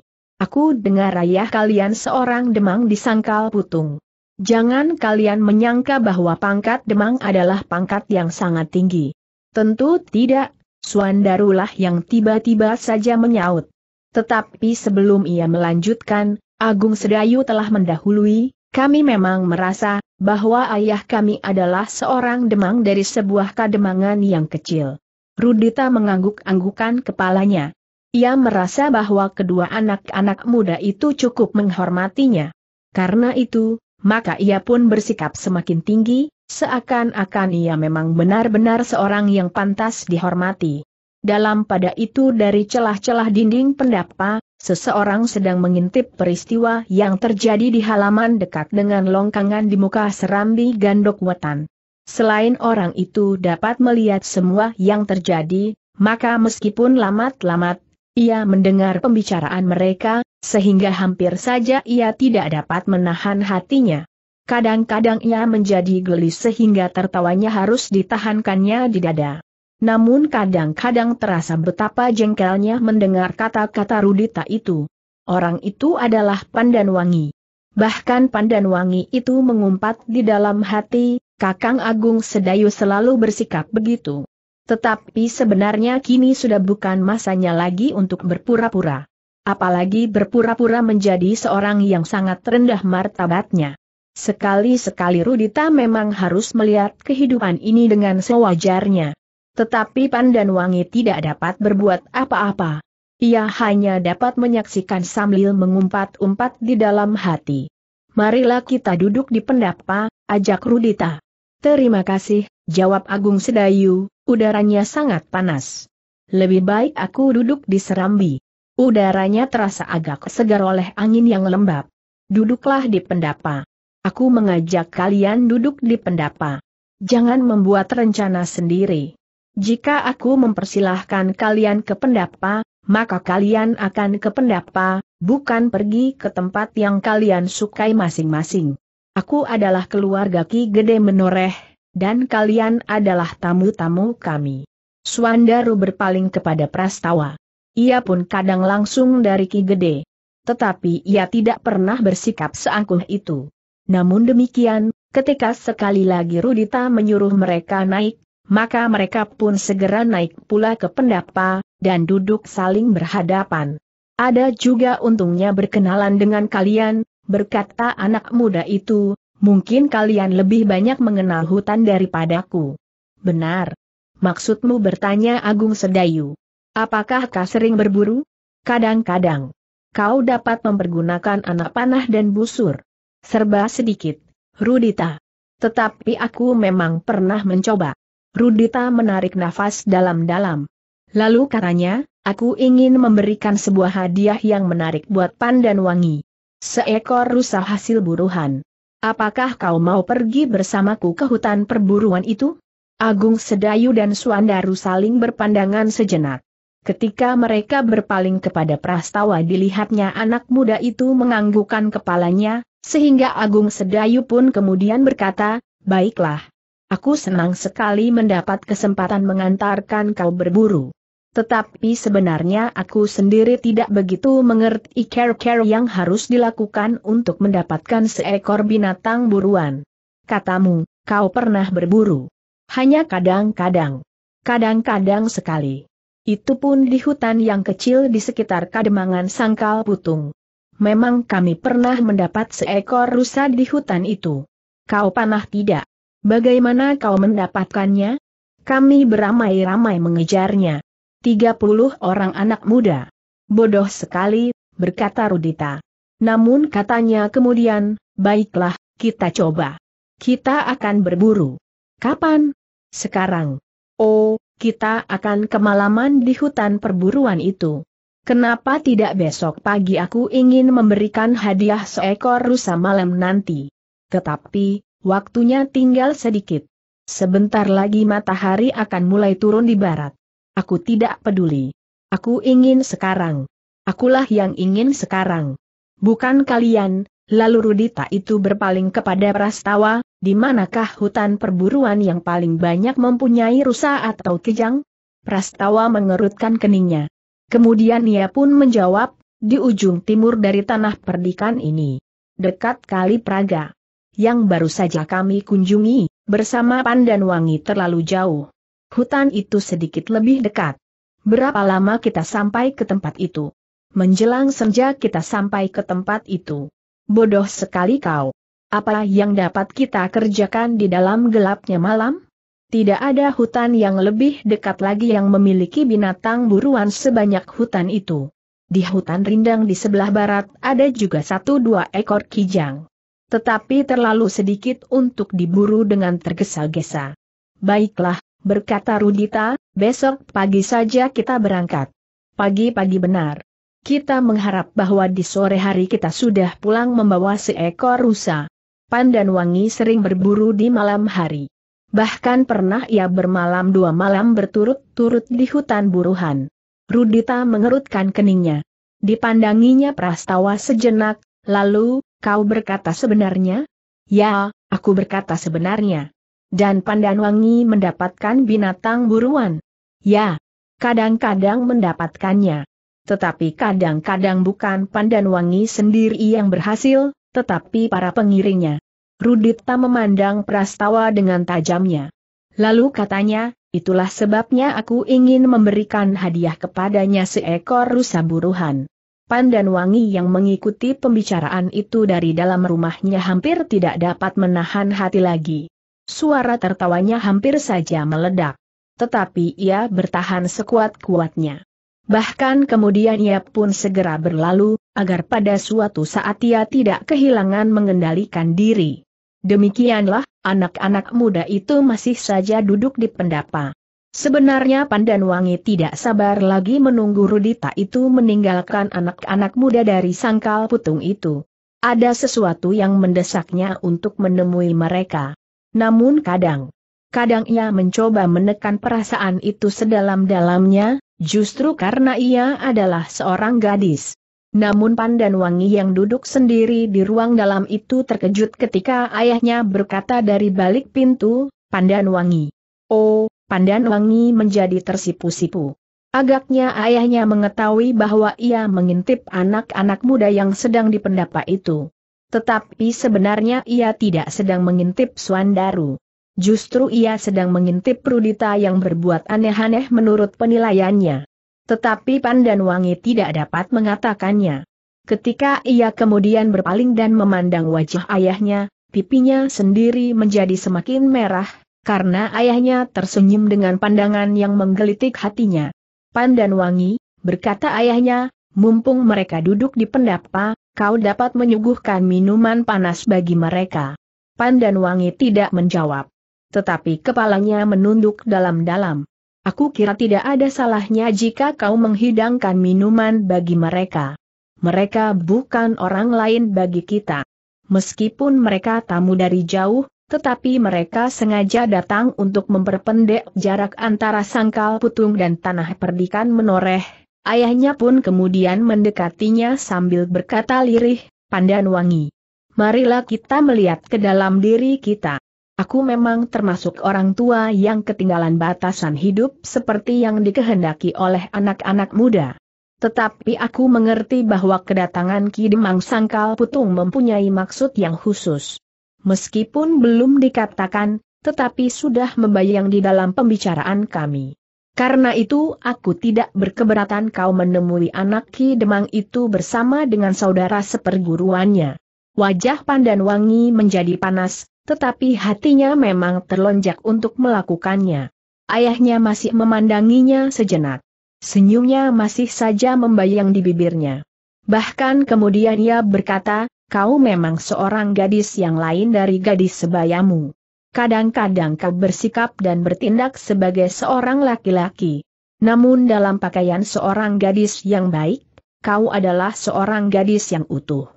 Aku dengar ayah kalian seorang demang di sangkal putung. Jangan kalian menyangka bahwa pangkat demang adalah pangkat yang sangat tinggi. Tentu tidak, Suandarulah yang tiba-tiba saja menyaut. Tetapi sebelum ia melanjutkan, Agung Sedayu telah mendahului, kami memang merasa, bahwa ayah kami adalah seorang demang dari sebuah kademangan yang kecil. Rudita mengangguk-anggukan kepalanya. Ia merasa bahwa kedua anak-anak muda itu cukup menghormatinya. Karena itu, maka ia pun bersikap semakin tinggi, seakan-akan ia memang benar-benar seorang yang pantas dihormati. Dalam pada itu dari celah-celah dinding pendapa, seseorang sedang mengintip peristiwa yang terjadi di halaman dekat dengan longkangan di muka serambi gandok wetan. Selain orang itu dapat melihat semua yang terjadi, maka meskipun lamat-lamat, ia mendengar pembicaraan mereka, sehingga hampir saja ia tidak dapat menahan hatinya. Kadang-kadang ia menjadi gelis sehingga tertawanya harus ditahankannya di dada namun kadang-kadang terasa betapa jengkelnya mendengar kata-kata Rudita itu. Orang itu adalah Pandan Wangi. Bahkan Pandan Wangi itu mengumpat di dalam hati, Kakang Agung Sedayu selalu bersikap begitu. Tetapi sebenarnya kini sudah bukan masanya lagi untuk berpura-pura. Apalagi berpura-pura menjadi seorang yang sangat rendah martabatnya. Sekali-sekali Rudita memang harus melihat kehidupan ini dengan sewajarnya. Tetapi Pan dan Wangi tidak dapat berbuat apa-apa. Ia hanya dapat menyaksikan sambil mengumpat-umpat di dalam hati. Marilah kita duduk di pendapa, ajak Rudita. Terima kasih, jawab Agung Sedayu, udaranya sangat panas. Lebih baik aku duduk di serambi. Udaranya terasa agak segar oleh angin yang lembab. Duduklah di pendapa. Aku mengajak kalian duduk di pendapa. Jangan membuat rencana sendiri. Jika aku mempersilahkan kalian ke pendapa, maka kalian akan ke pendapa, bukan pergi ke tempat yang kalian sukai masing-masing. Aku adalah keluarga Ki Gede Menoreh, dan kalian adalah tamu-tamu kami. Suandaru berpaling kepada Prastawa. Ia pun kadang langsung dari Ki Gede. Tetapi ia tidak pernah bersikap seangkuh itu. Namun demikian, ketika sekali lagi Rudita menyuruh mereka naik, maka mereka pun segera naik pula ke pendapa, dan duduk saling berhadapan. Ada juga untungnya berkenalan dengan kalian, berkata anak muda itu, mungkin kalian lebih banyak mengenal hutan daripadaku. Benar. Maksudmu bertanya Agung Sedayu. Apakah kau sering berburu? Kadang-kadang. Kau dapat mempergunakan anak panah dan busur. Serba sedikit, Rudita. Tetapi aku memang pernah mencoba. Rudita menarik nafas dalam-dalam. Lalu katanya, aku ingin memberikan sebuah hadiah yang menarik buat Pandan Wangi. Seekor rusa hasil buruhan. Apakah kau mau pergi bersamaku ke hutan perburuan itu? Agung Sedayu dan Suandaru saling berpandangan sejenak. Ketika mereka berpaling kepada Prastawa dilihatnya anak muda itu menganggukkan kepalanya, sehingga Agung Sedayu pun kemudian berkata, Baiklah, Aku senang sekali mendapat kesempatan mengantarkan kau berburu. Tetapi sebenarnya aku sendiri tidak begitu mengerti care-care yang harus dilakukan untuk mendapatkan seekor binatang buruan. Katamu, kau pernah berburu. Hanya kadang-kadang. Kadang-kadang sekali. Itu pun di hutan yang kecil di sekitar kademangan sangkal putung. Memang kami pernah mendapat seekor rusa di hutan itu. Kau panah tidak? Bagaimana kau mendapatkannya? Kami beramai-ramai mengejarnya. 30 orang anak muda. Bodoh sekali, berkata Rudita. Namun katanya kemudian, baiklah, kita coba. Kita akan berburu. Kapan? Sekarang. Oh, kita akan kemalaman di hutan perburuan itu. Kenapa tidak besok pagi aku ingin memberikan hadiah seekor rusa malam nanti? Tetapi, Waktunya tinggal sedikit. Sebentar lagi matahari akan mulai turun di barat. Aku tidak peduli. Aku ingin sekarang. Akulah yang ingin sekarang. Bukan kalian, lalu Rudita itu berpaling kepada Prastawa, di manakah hutan perburuan yang paling banyak mempunyai rusa atau kejang? Prastawa mengerutkan keningnya. Kemudian ia pun menjawab, di ujung timur dari tanah perdikan ini. Dekat kali Praga yang baru saja kami kunjungi, bersama pandan Wangi terlalu jauh. Hutan itu sedikit lebih dekat. Berapa lama kita sampai ke tempat itu? Menjelang senja kita sampai ke tempat itu. Bodoh sekali kau. Apa yang dapat kita kerjakan di dalam gelapnya malam? Tidak ada hutan yang lebih dekat lagi yang memiliki binatang buruan sebanyak hutan itu. Di hutan rindang di sebelah barat ada juga satu dua ekor kijang. Tetapi terlalu sedikit untuk diburu dengan tergesa-gesa. Baiklah, berkata Rudita, besok pagi saja kita berangkat. Pagi-pagi benar. Kita mengharap bahwa di sore hari kita sudah pulang membawa seekor rusa. Pandan Wangi sering berburu di malam hari. Bahkan pernah ia bermalam dua malam berturut-turut di hutan buruhan. Rudita mengerutkan keningnya. Dipandanginya prastawa sejenak, lalu, Kau berkata sebenarnya? Ya, aku berkata sebenarnya. Dan Pandanwangi mendapatkan binatang buruan. Ya, kadang-kadang mendapatkannya. Tetapi kadang-kadang bukan Pandanwangi sendiri yang berhasil, tetapi para pengiringnya. Rudita memandang Prastawa dengan tajamnya. Lalu katanya, itulah sebabnya aku ingin memberikan hadiah kepadanya seekor rusa buruhan. Pandan Wangi yang mengikuti pembicaraan itu dari dalam rumahnya hampir tidak dapat menahan hati lagi. Suara tertawanya hampir saja meledak. Tetapi ia bertahan sekuat-kuatnya. Bahkan kemudian ia pun segera berlalu, agar pada suatu saat ia tidak kehilangan mengendalikan diri. Demikianlah, anak-anak muda itu masih saja duduk di pendapa. Sebenarnya Pandan Wangi tidak sabar lagi menunggu Rudita itu meninggalkan anak-anak muda dari sangkal putung itu. Ada sesuatu yang mendesaknya untuk menemui mereka. Namun kadang, kadang ia mencoba menekan perasaan itu sedalam-dalamnya, justru karena ia adalah seorang gadis. Namun Pandan Wangi yang duduk sendiri di ruang dalam itu terkejut ketika ayahnya berkata dari balik pintu, Pandan Wangi, Oh, Pandan Wangi menjadi tersipu-sipu. Agaknya ayahnya mengetahui bahwa ia mengintip anak-anak muda yang sedang dipendapa itu. Tetapi sebenarnya ia tidak sedang mengintip Suandaru. Justru ia sedang mengintip Rudita yang berbuat aneh-aneh menurut penilaiannya. Tetapi Pandan Wangi tidak dapat mengatakannya. Ketika ia kemudian berpaling dan memandang wajah ayahnya, pipinya sendiri menjadi semakin merah, karena ayahnya tersenyum dengan pandangan yang menggelitik hatinya. Pandan Wangi, berkata ayahnya, mumpung mereka duduk di pendapa, kau dapat menyuguhkan minuman panas bagi mereka. Pandan Wangi tidak menjawab. Tetapi kepalanya menunduk dalam-dalam. Aku kira tidak ada salahnya jika kau menghidangkan minuman bagi mereka. Mereka bukan orang lain bagi kita. Meskipun mereka tamu dari jauh, tetapi mereka sengaja datang untuk memperpendek jarak antara sangkal putung dan tanah perdikan menoreh. Ayahnya pun kemudian mendekatinya sambil berkata lirih, pandan wangi. Marilah kita melihat ke dalam diri kita. Aku memang termasuk orang tua yang ketinggalan batasan hidup seperti yang dikehendaki oleh anak-anak muda. Tetapi aku mengerti bahwa kedatangan Ki Demang Sangkal Putung mempunyai maksud yang khusus meskipun belum dikatakan, tetapi sudah membayang di dalam pembicaraan kami. Karena itu aku tidak berkeberatan kau menemui anak Ki Demang itu bersama dengan saudara seperguruannya. Wajah Pandan Wangi menjadi panas, tetapi hatinya memang terlonjak untuk melakukannya. Ayahnya masih memandanginya sejenak. Senyumnya masih saja membayang di bibirnya. Bahkan kemudian ia berkata, kau memang seorang gadis yang lain dari gadis sebayamu. Kadang-kadang kau bersikap dan bertindak sebagai seorang laki-laki. Namun dalam pakaian seorang gadis yang baik, kau adalah seorang gadis yang utuh.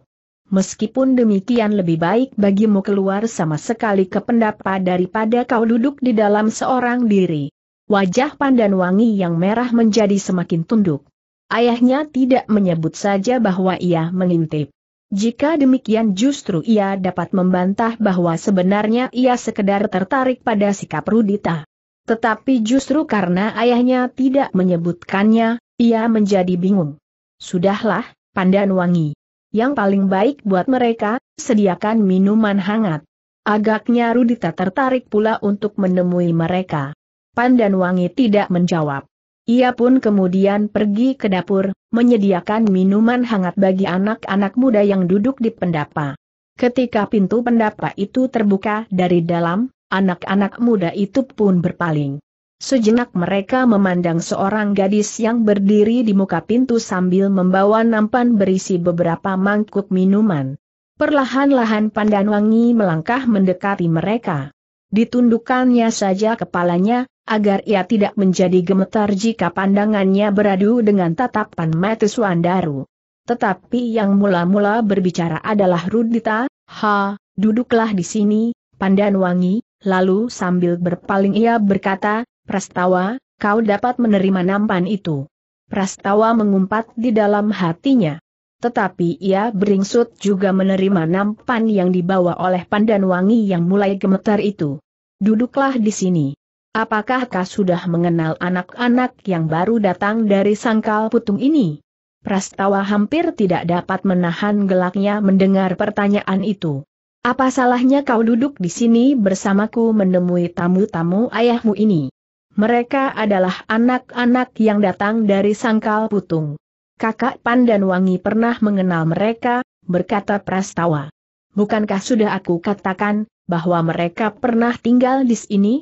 Meskipun demikian lebih baik bagimu keluar sama sekali ke pendapa daripada kau duduk di dalam seorang diri. Wajah Pandan Wangi yang merah menjadi semakin tunduk. Ayahnya tidak menyebut saja bahwa ia mengintip. Jika demikian justru ia dapat membantah bahwa sebenarnya ia sekedar tertarik pada sikap Rudita. Tetapi justru karena ayahnya tidak menyebutkannya, ia menjadi bingung. Sudahlah, pandan wangi. Yang paling baik buat mereka, sediakan minuman hangat. Agaknya Rudita tertarik pula untuk menemui mereka. Pandan wangi tidak menjawab. Ia pun kemudian pergi ke dapur, menyediakan minuman hangat bagi anak-anak muda yang duduk di pendapa. Ketika pintu pendapa itu terbuka dari dalam, anak-anak muda itu pun berpaling. Sejenak mereka memandang seorang gadis yang berdiri di muka pintu sambil membawa nampan berisi beberapa mangkuk minuman. Perlahan-lahan pandan wangi melangkah mendekati mereka. Ditundukkannya saja kepalanya, agar ia tidak menjadi gemetar jika pandangannya beradu dengan tatapan Matus Wandaru. Tetapi yang mula-mula berbicara adalah Rudita, ha, duduklah di sini, Pandan Wangi, lalu sambil berpaling ia berkata, Prastawa, kau dapat menerima nampan itu. Prastawa mengumpat di dalam hatinya. Tetapi ia beringsut juga menerima nampan yang dibawa oleh pandan wangi yang mulai gemetar itu. Duduklah di sini. Apakah kau sudah mengenal anak-anak yang baru datang dari sangkal putung ini? Prastawa hampir tidak dapat menahan gelaknya mendengar pertanyaan itu. Apa salahnya kau duduk di sini bersamaku menemui tamu-tamu ayahmu ini? Mereka adalah anak-anak yang datang dari sangkal putung kakak Wangi pernah mengenal mereka, berkata Prastawa. Bukankah sudah aku katakan, bahwa mereka pernah tinggal di sini?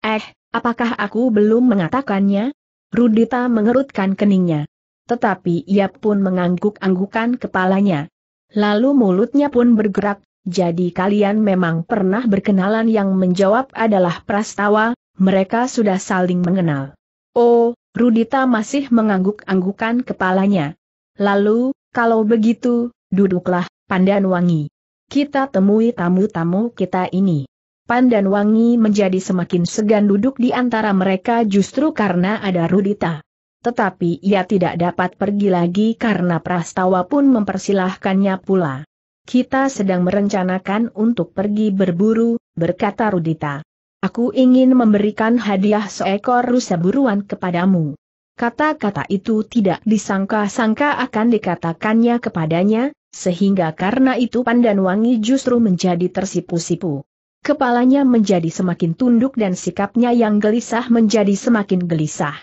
Eh, apakah aku belum mengatakannya? Rudita mengerutkan keningnya. Tetapi ia pun mengangguk-anggukan kepalanya. Lalu mulutnya pun bergerak, jadi kalian memang pernah berkenalan yang menjawab adalah Prastawa, mereka sudah saling mengenal. Oh, Rudita masih mengangguk-anggukan kepalanya. Lalu, kalau begitu, duduklah, Pandan Wangi. Kita temui tamu-tamu kita ini. Pandan Wangi menjadi semakin segan duduk di antara mereka justru karena ada Rudita. Tetapi ia tidak dapat pergi lagi karena Prastawa pun mempersilahkannya pula. Kita sedang merencanakan untuk pergi berburu, berkata Rudita. Aku ingin memberikan hadiah seekor rusa buruan kepadamu. Kata-kata itu tidak disangka-sangka akan dikatakannya kepadanya, sehingga karena itu Pandan Wangi justru menjadi tersipu-sipu. Kepalanya menjadi semakin tunduk dan sikapnya yang gelisah menjadi semakin gelisah.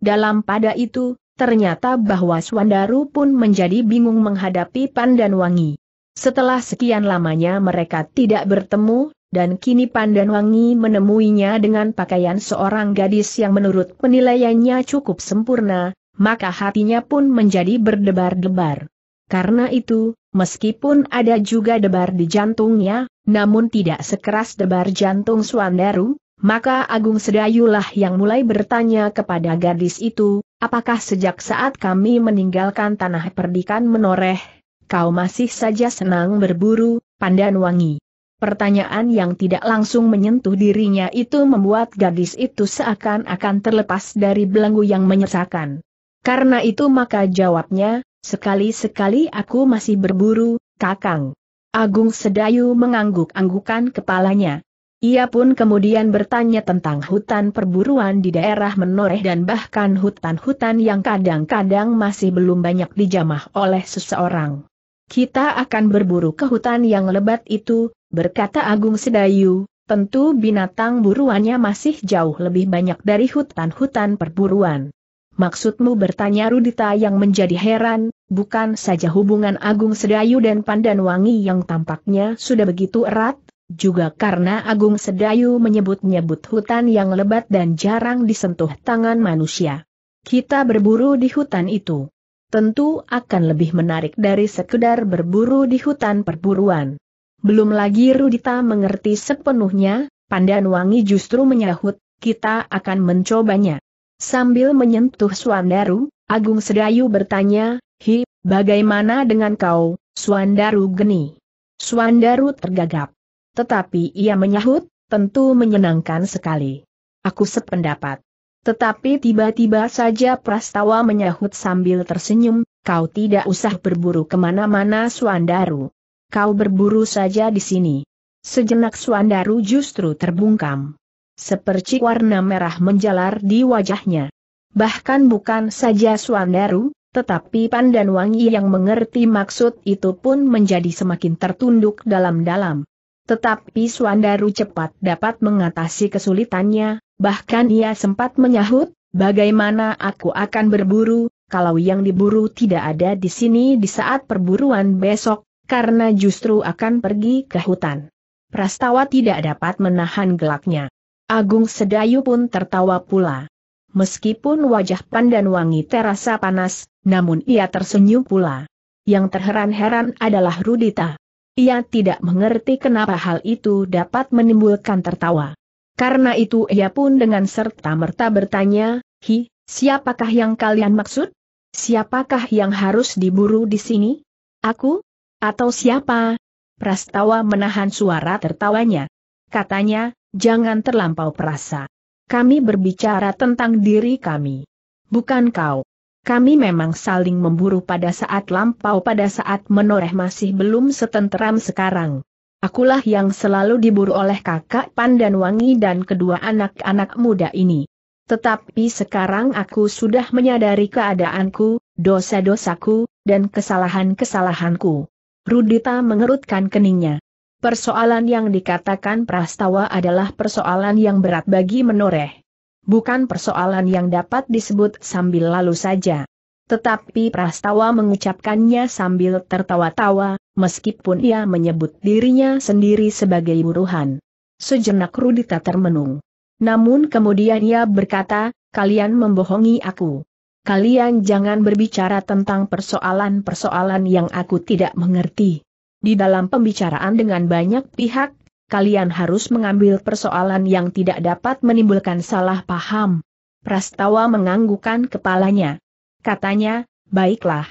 Dalam pada itu, ternyata bahwa Swandaru pun menjadi bingung menghadapi Pandan Wangi. Setelah sekian lamanya mereka tidak bertemu, dan kini Pandan Wangi menemuinya dengan pakaian seorang gadis yang menurut penilaiannya cukup sempurna, maka hatinya pun menjadi berdebar-debar. Karena itu, meskipun ada juga debar di jantungnya, namun tidak sekeras debar jantung Swandaru, maka Agung Sedayulah yang mulai bertanya kepada gadis itu, apakah sejak saat kami meninggalkan tanah perdikan menoreh, kau masih saja senang berburu, Pandan Wangi? Pertanyaan yang tidak langsung menyentuh dirinya itu membuat gadis itu seakan-akan terlepas dari belenggu yang menyesakan. Karena itu maka jawabnya, sekali-sekali aku masih berburu, kakang. Agung Sedayu mengangguk-anggukan kepalanya. Ia pun kemudian bertanya tentang hutan perburuan di daerah menoreh dan bahkan hutan-hutan yang kadang-kadang masih belum banyak dijamah oleh seseorang. Kita akan berburu ke hutan yang lebat itu, berkata Agung Sedayu, tentu binatang buruannya masih jauh lebih banyak dari hutan-hutan perburuan. Maksudmu bertanya Rudita yang menjadi heran, bukan saja hubungan Agung Sedayu dan Pandan Wangi yang tampaknya sudah begitu erat, juga karena Agung Sedayu menyebut-nyebut hutan yang lebat dan jarang disentuh tangan manusia. Kita berburu di hutan itu. Tentu akan lebih menarik dari sekedar berburu di hutan perburuan. Belum lagi Rudita mengerti sepenuhnya, Pandan Wangi justru menyahut, kita akan mencobanya. Sambil menyentuh Suandaru, Agung Sedayu bertanya, Hi, bagaimana dengan kau, Suandaru geni? Suandaru tergagap. Tetapi ia menyahut, tentu menyenangkan sekali. Aku sependapat. Tetapi tiba-tiba saja Prastawa menyahut sambil tersenyum, kau tidak usah berburu kemana-mana Suandaru kau berburu saja di sini. Sejenak Suandaru justru terbungkam. Seperti warna merah menjalar di wajahnya. Bahkan bukan saja Suandaru, tetapi Pandan Wangi yang mengerti maksud itu pun menjadi semakin tertunduk dalam-dalam. Tetapi Suandaru cepat dapat mengatasi kesulitannya, bahkan ia sempat menyahut, bagaimana aku akan berburu, kalau yang diburu tidak ada di sini di saat perburuan besok, karena justru akan pergi ke hutan. Prastawa tidak dapat menahan gelaknya. Agung Sedayu pun tertawa pula. Meskipun wajah Pandan Wangi terasa panas, namun ia tersenyum pula. Yang terheran-heran adalah Rudita. Ia tidak mengerti kenapa hal itu dapat menimbulkan tertawa. Karena itu ia pun dengan serta-merta bertanya, Hi, siapakah yang kalian maksud? Siapakah yang harus diburu di sini? Aku? Atau siapa? Prastawa menahan suara tertawanya. Katanya, jangan terlampau perasa. Kami berbicara tentang diri kami. Bukan kau. Kami memang saling memburu pada saat lampau pada saat menoreh masih belum setenteram sekarang. Akulah yang selalu diburu oleh kakak Pandan Wangi dan kedua anak-anak muda ini. Tetapi sekarang aku sudah menyadari keadaanku, dosa-dosaku, dan kesalahan-kesalahanku. Rudita mengerutkan keningnya. Persoalan yang dikatakan Prastawa adalah persoalan yang berat bagi menoreh. Bukan persoalan yang dapat disebut sambil lalu saja. Tetapi Prastawa mengucapkannya sambil tertawa-tawa, meskipun ia menyebut dirinya sendiri sebagai buruhan. Sejenak Rudita termenung. Namun kemudian ia berkata, kalian membohongi aku kalian jangan berbicara tentang persoalan-persoalan yang aku tidak mengerti. Di dalam pembicaraan dengan banyak pihak, kalian harus mengambil persoalan yang tidak dapat menimbulkan salah paham. Prastawa menganggukkan kepalanya. Katanya, baiklah.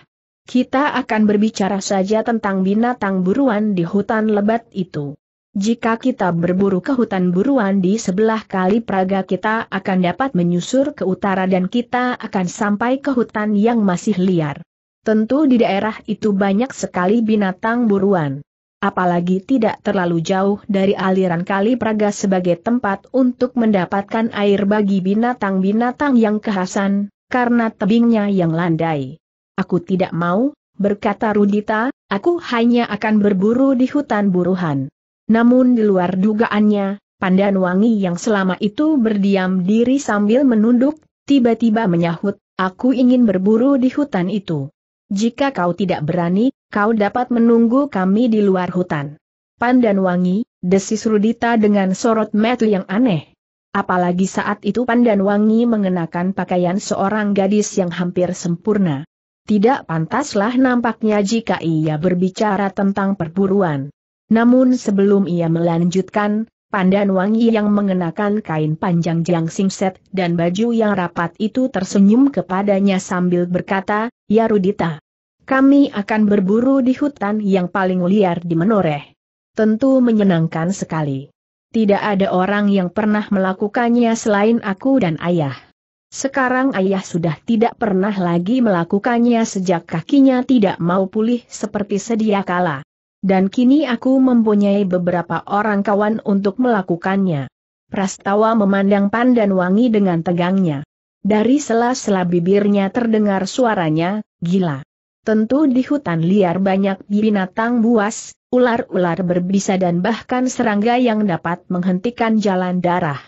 Kita akan berbicara saja tentang binatang buruan di hutan lebat itu. Jika kita berburu ke hutan buruan di sebelah kali Praga kita akan dapat menyusur ke utara dan kita akan sampai ke hutan yang masih liar. Tentu di daerah itu banyak sekali binatang buruan. Apalagi tidak terlalu jauh dari aliran kali Praga sebagai tempat untuk mendapatkan air bagi binatang-binatang yang kehasan, karena tebingnya yang landai. Aku tidak mau, berkata Rudita, aku hanya akan berburu di hutan buruhan. Namun di luar dugaannya, Pandan Wangi yang selama itu berdiam diri sambil menunduk, tiba-tiba menyahut, aku ingin berburu di hutan itu. Jika kau tidak berani, kau dapat menunggu kami di luar hutan. Pandan Wangi, desis Rudita dengan sorot mata yang aneh. Apalagi saat itu Pandan Wangi mengenakan pakaian seorang gadis yang hampir sempurna. Tidak pantaslah nampaknya jika ia berbicara tentang perburuan. Namun sebelum ia melanjutkan, Pandan Wangi yang mengenakan kain panjang Jiang Singset dan baju yang rapat itu tersenyum kepadanya sambil berkata, Ya Rudita, kami akan berburu di hutan yang paling liar di Menoreh. Tentu menyenangkan sekali. Tidak ada orang yang pernah melakukannya selain aku dan ayah. Sekarang ayah sudah tidak pernah lagi melakukannya sejak kakinya tidak mau pulih seperti sedia kala. Dan kini aku mempunyai beberapa orang kawan untuk melakukannya. Prastawa memandang pandan Wangi dengan tegangnya. Dari sela-sela bibirnya terdengar suaranya, gila. Tentu di hutan liar banyak binatang buas, ular-ular berbisa dan bahkan serangga yang dapat menghentikan jalan darah.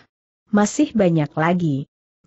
Masih banyak lagi.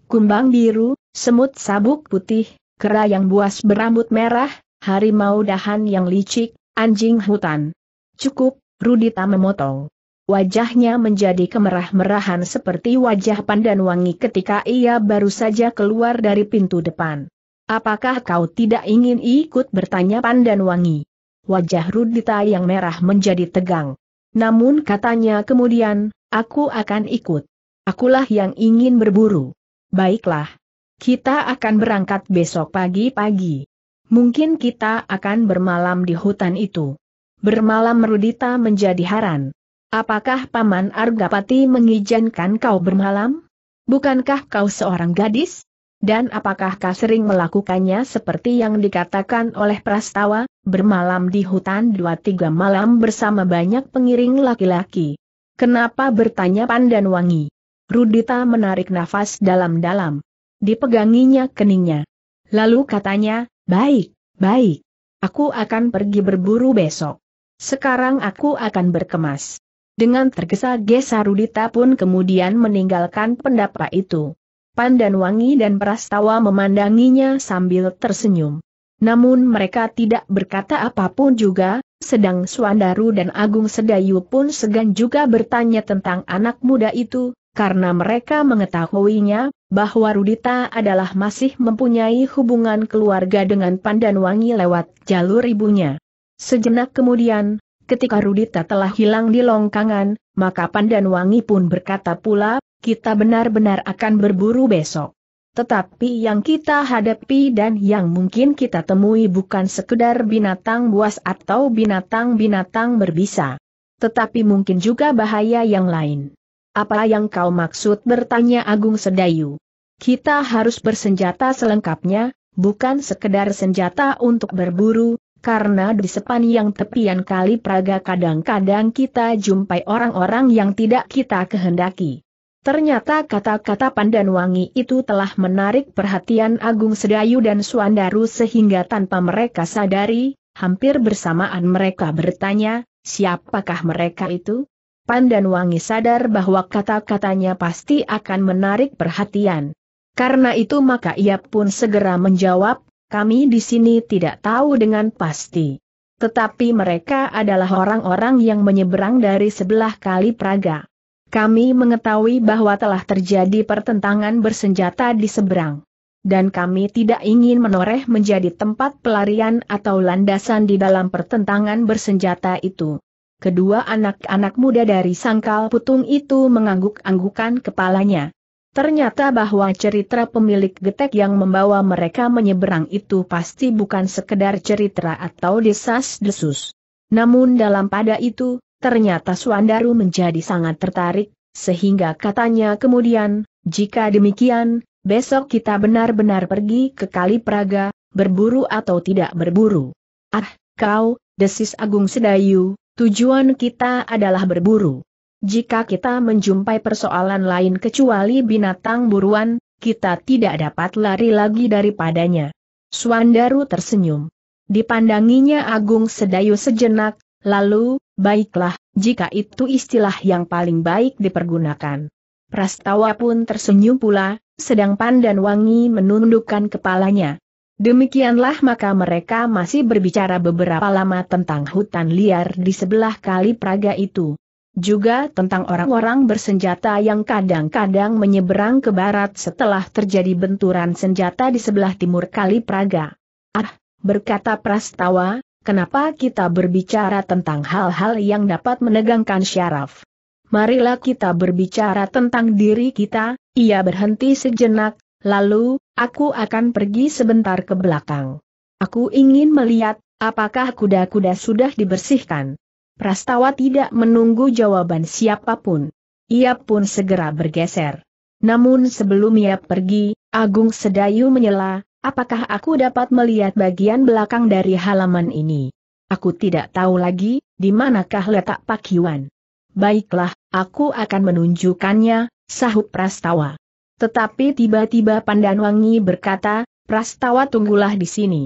Kumbang biru, semut sabuk putih, kera yang buas berambut merah, harimau dahan yang licik, Anjing hutan. Cukup, Rudita memotong. Wajahnya menjadi kemerah-merahan seperti wajah pandan wangi ketika ia baru saja keluar dari pintu depan. Apakah kau tidak ingin ikut bertanya pandan wangi? Wajah Rudita yang merah menjadi tegang. Namun katanya kemudian, aku akan ikut. Akulah yang ingin berburu. Baiklah. Kita akan berangkat besok pagi-pagi. Mungkin kita akan bermalam di hutan itu. Bermalam Rudita menjadi haran. Apakah Paman Argapati mengizinkan kau bermalam? Bukankah kau seorang gadis? Dan apakah kau sering melakukannya seperti yang dikatakan oleh Prastawa, bermalam di hutan dua tiga malam bersama banyak pengiring laki-laki? Kenapa bertanya Pandan Wangi? Rudita menarik nafas dalam-dalam. Dipeganginya keningnya. Lalu katanya, Baik, baik. Aku akan pergi berburu besok. Sekarang aku akan berkemas. Dengan tergesa-gesa Rudita pun kemudian meninggalkan pendapa itu. Pandan Wangi dan Prastawa memandanginya sambil tersenyum. Namun mereka tidak berkata apapun juga, sedang Suandaru dan Agung Sedayu pun segan juga bertanya tentang anak muda itu, karena mereka mengetahuinya, bahwa Rudita adalah masih mempunyai hubungan keluarga dengan Pandanwangi lewat jalur ibunya. Sejenak kemudian, ketika Rudita telah hilang di longkangan, maka Pandanwangi pun berkata pula, kita benar-benar akan berburu besok. Tetapi yang kita hadapi dan yang mungkin kita temui bukan sekedar binatang buas atau binatang-binatang berbisa. Tetapi mungkin juga bahaya yang lain. Apa yang kau maksud bertanya Agung Sedayu? Kita harus bersenjata selengkapnya, bukan sekedar senjata untuk berburu, karena di sepanjang tepian kali Praga kadang-kadang kita jumpai orang-orang yang tidak kita kehendaki. Ternyata kata-kata pandan wangi itu telah menarik perhatian Agung Sedayu dan Suandaru sehingga tanpa mereka sadari, hampir bersamaan mereka bertanya, siapakah mereka itu? Pandan Wangi sadar bahwa kata-katanya pasti akan menarik perhatian. Karena itu maka ia pun segera menjawab, kami di sini tidak tahu dengan pasti. Tetapi mereka adalah orang-orang yang menyeberang dari sebelah kali Praga. Kami mengetahui bahwa telah terjadi pertentangan bersenjata di seberang. Dan kami tidak ingin menoreh menjadi tempat pelarian atau landasan di dalam pertentangan bersenjata itu kedua anak-anak muda dari sangkal putung itu mengangguk-anggukan kepalanya. Ternyata bahwa cerita pemilik getek yang membawa mereka menyeberang itu pasti bukan sekedar cerita atau desas-desus. Namun dalam pada itu, ternyata Suandaru menjadi sangat tertarik, sehingga katanya kemudian, jika demikian, besok kita benar-benar pergi ke Kali Praga, berburu atau tidak berburu. Ah, kau, desis Agung Sedayu, Tujuan kita adalah berburu. Jika kita menjumpai persoalan lain kecuali binatang buruan, kita tidak dapat lari lagi daripadanya. Suandaru tersenyum. Dipandanginya Agung Sedayu sejenak, lalu, baiklah, jika itu istilah yang paling baik dipergunakan. Prastawa pun tersenyum pula, sedang Pandan Wangi menundukkan kepalanya. Demikianlah maka mereka masih berbicara beberapa lama tentang hutan liar di sebelah kali Praga itu. Juga tentang orang-orang bersenjata yang kadang-kadang menyeberang ke barat setelah terjadi benturan senjata di sebelah timur kali Praga. Ah, berkata Prastawa, kenapa kita berbicara tentang hal-hal yang dapat menegangkan syaraf? Marilah kita berbicara tentang diri kita, ia berhenti sejenak, Lalu, aku akan pergi sebentar ke belakang. Aku ingin melihat, apakah kuda-kuda sudah dibersihkan. Prastawa tidak menunggu jawaban siapapun. Ia pun segera bergeser. Namun sebelum ia pergi, Agung Sedayu menyela, apakah aku dapat melihat bagian belakang dari halaman ini? Aku tidak tahu lagi, di manakah letak pakiwan. Baiklah, aku akan menunjukkannya, sahut Prastawa. Tetapi tiba-tiba Pandanwangi berkata, Prastawa tunggulah di sini.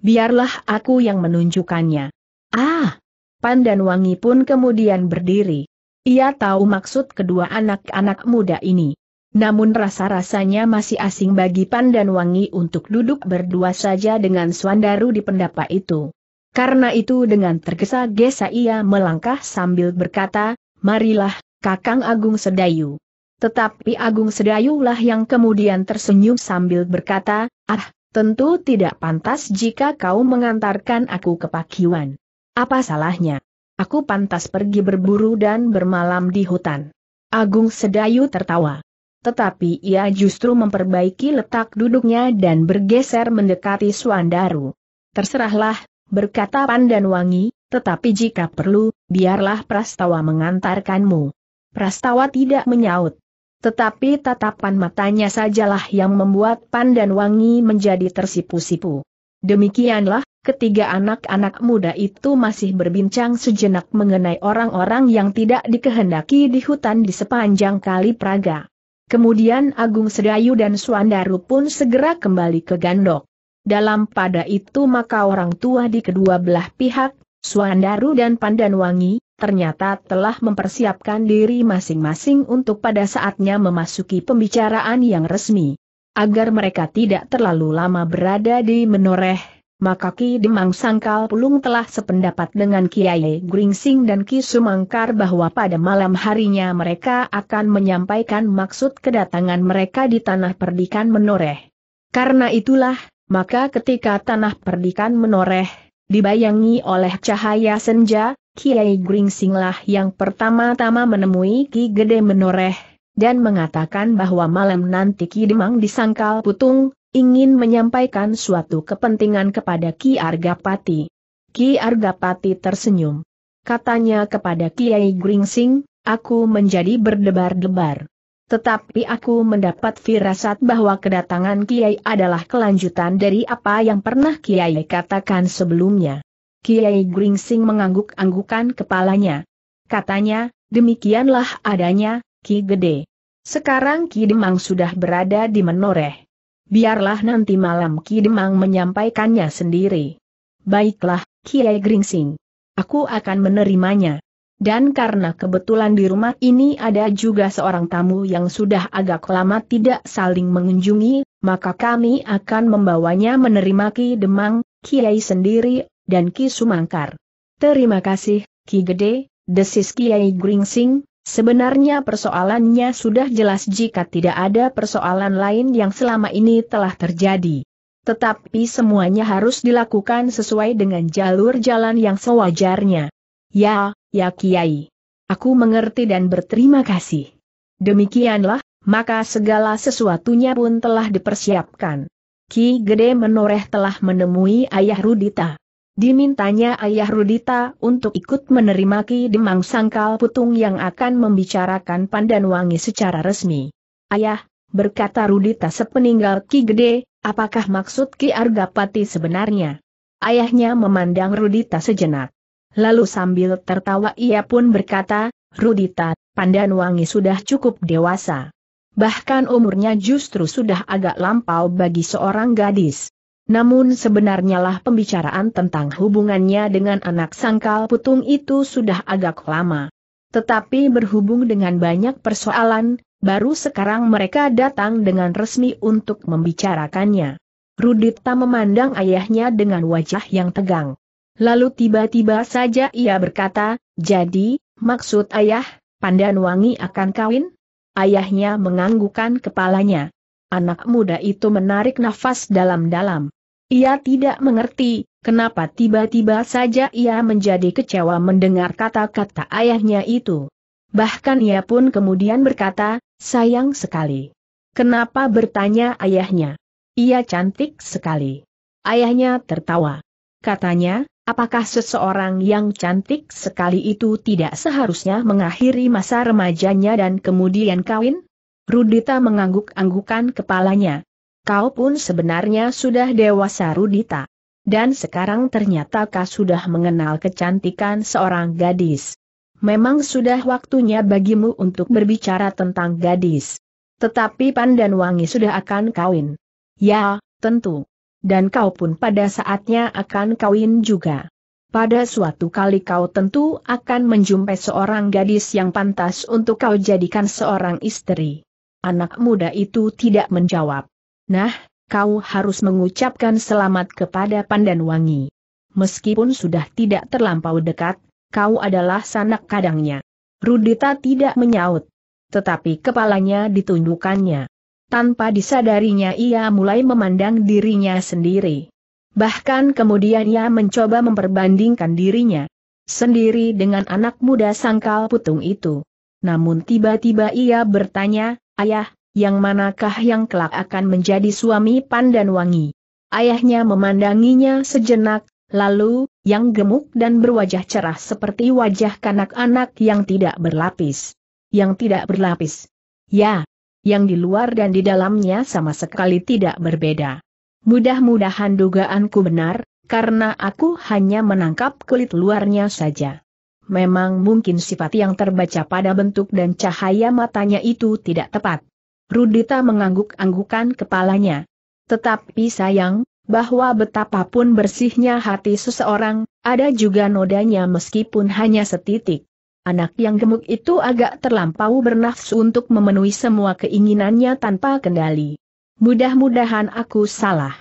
Biarlah aku yang menunjukkannya. Ah! Pandanwangi pun kemudian berdiri. Ia tahu maksud kedua anak-anak muda ini. Namun rasa-rasanya masih asing bagi Pandanwangi untuk duduk berdua saja dengan Swandaru di pendapa itu. Karena itu dengan tergesa-gesa ia melangkah sambil berkata, Marilah, Kakang Agung Sedayu. Tetapi Agung Sedayu lah yang kemudian tersenyum sambil berkata, ah, tentu tidak pantas jika kau mengantarkan aku ke Pakiwan. Apa salahnya? Aku pantas pergi berburu dan bermalam di hutan. Agung Sedayu tertawa. Tetapi ia justru memperbaiki letak duduknya dan bergeser mendekati Suandaru. Terserahlah, berkata Pandan Wangi. tetapi jika perlu, biarlah Prastawa mengantarkanmu. Prastawa tidak menyaut. Tetapi tatapan matanya sajalah yang membuat Pandan Wangi menjadi tersipu-sipu. Demikianlah, ketiga anak-anak muda itu masih berbincang sejenak mengenai orang-orang yang tidak dikehendaki di hutan di sepanjang kali Praga. Kemudian Agung Sedayu dan Suandaru pun segera kembali ke Gandok. Dalam pada itu maka orang tua di kedua belah pihak, Suandaru dan Pandanwangi, ternyata telah mempersiapkan diri masing-masing untuk pada saatnya memasuki pembicaraan yang resmi. Agar mereka tidak terlalu lama berada di menoreh, maka Ki Demang Sangkal Pulung telah sependapat dengan Kiai Gringsing dan Ki Sumangkar bahwa pada malam harinya mereka akan menyampaikan maksud kedatangan mereka di tanah perdikan menoreh. Karena itulah, maka ketika tanah perdikan menoreh, dibayangi oleh cahaya senja, Kiai Gringsinglah yang pertama-tama menemui Ki Gede menoreh, dan mengatakan bahwa malam nanti Ki Demang disangkal putung, ingin menyampaikan suatu kepentingan kepada Ki Argapati. Ki Argapati tersenyum. Katanya kepada Kiai Gringsing, aku menjadi berdebar-debar. Tetapi aku mendapat firasat bahwa kedatangan Kiai adalah kelanjutan dari apa yang pernah Kiai katakan sebelumnya. Kiai Gringsing mengangguk-anggukan kepalanya. Katanya, demikianlah adanya, Ki Gede. Sekarang Ki Demang sudah berada di Menoreh. Biarlah nanti malam Ki Demang menyampaikannya sendiri. Baiklah, Kiai Gringsing. Aku akan menerimanya. Dan karena kebetulan di rumah ini ada juga seorang tamu yang sudah agak lama tidak saling mengunjungi, maka kami akan membawanya menerima Ki Demang, Kiai sendiri dan Ki Sumangkar. Terima kasih, Ki Gede, desis Kiai Gringsing, Sebenarnya persoalannya sudah jelas jika tidak ada persoalan lain yang selama ini telah terjadi. Tetapi semuanya harus dilakukan sesuai dengan jalur jalan yang sewajarnya. Ya, ya Kiai. Aku mengerti dan berterima kasih. Demikianlah, maka segala sesuatunya pun telah dipersiapkan. Ki Gede Menoreh telah menemui ayah Rudita. Dimintanya ayah Rudita untuk ikut menerima Ki Demang Sangkal Putung yang akan membicarakan wangi secara resmi. Ayah, berkata Rudita sepeninggal Ki Gede, apakah maksud Ki Argapati sebenarnya? Ayahnya memandang Rudita sejenak. Lalu sambil tertawa ia pun berkata, Rudita, wangi sudah cukup dewasa. Bahkan umurnya justru sudah agak lampau bagi seorang gadis. Namun sebenarnya lah pembicaraan tentang hubungannya dengan anak sangkal putung itu sudah agak lama. Tetapi berhubung dengan banyak persoalan, baru sekarang mereka datang dengan resmi untuk membicarakannya. Rudita memandang ayahnya dengan wajah yang tegang. Lalu tiba-tiba saja ia berkata, jadi, maksud ayah, wangi akan kawin? Ayahnya menganggukan kepalanya. Anak muda itu menarik nafas dalam-dalam. Ia tidak mengerti, kenapa tiba-tiba saja ia menjadi kecewa mendengar kata-kata ayahnya itu. Bahkan ia pun kemudian berkata, sayang sekali. Kenapa bertanya ayahnya? Ia cantik sekali. Ayahnya tertawa. Katanya, apakah seseorang yang cantik sekali itu tidak seharusnya mengakhiri masa remajanya dan kemudian kawin? Rudita mengangguk-anggukan kepalanya. Kau pun sebenarnya sudah dewasa Rudita. Dan sekarang ternyata kau sudah mengenal kecantikan seorang gadis. Memang sudah waktunya bagimu untuk berbicara tentang gadis. Tetapi Pandan Wangi sudah akan kawin. Ya, tentu. Dan kau pun pada saatnya akan kawin juga. Pada suatu kali kau tentu akan menjumpai seorang gadis yang pantas untuk kau jadikan seorang istri. Anak muda itu tidak menjawab. Nah, kau harus mengucapkan selamat kepada Pandan Wangi. Meskipun sudah tidak terlampau dekat, kau adalah sanak kadangnya. Rudita tidak menyaut. Tetapi kepalanya ditundukannya. Tanpa disadarinya ia mulai memandang dirinya sendiri. Bahkan kemudian ia mencoba memperbandingkan dirinya sendiri dengan anak muda sangkal putung itu. Namun tiba-tiba ia bertanya, Ayah, yang manakah yang kelak akan menjadi suami Pandan Wangi? Ayahnya memandanginya sejenak, lalu, yang gemuk dan berwajah cerah seperti wajah kanak-anak yang tidak berlapis. Yang tidak berlapis. Ya, yang di luar dan di dalamnya sama sekali tidak berbeda. Mudah-mudahan dugaanku benar, karena aku hanya menangkap kulit luarnya saja memang mungkin sifat yang terbaca pada bentuk dan cahaya matanya itu tidak tepat. Rudita mengangguk-anggukan kepalanya. Tetapi sayang, bahwa betapapun bersihnya hati seseorang, ada juga nodanya meskipun hanya setitik. Anak yang gemuk itu agak terlampau bernafsu untuk memenuhi semua keinginannya tanpa kendali. Mudah-mudahan aku salah.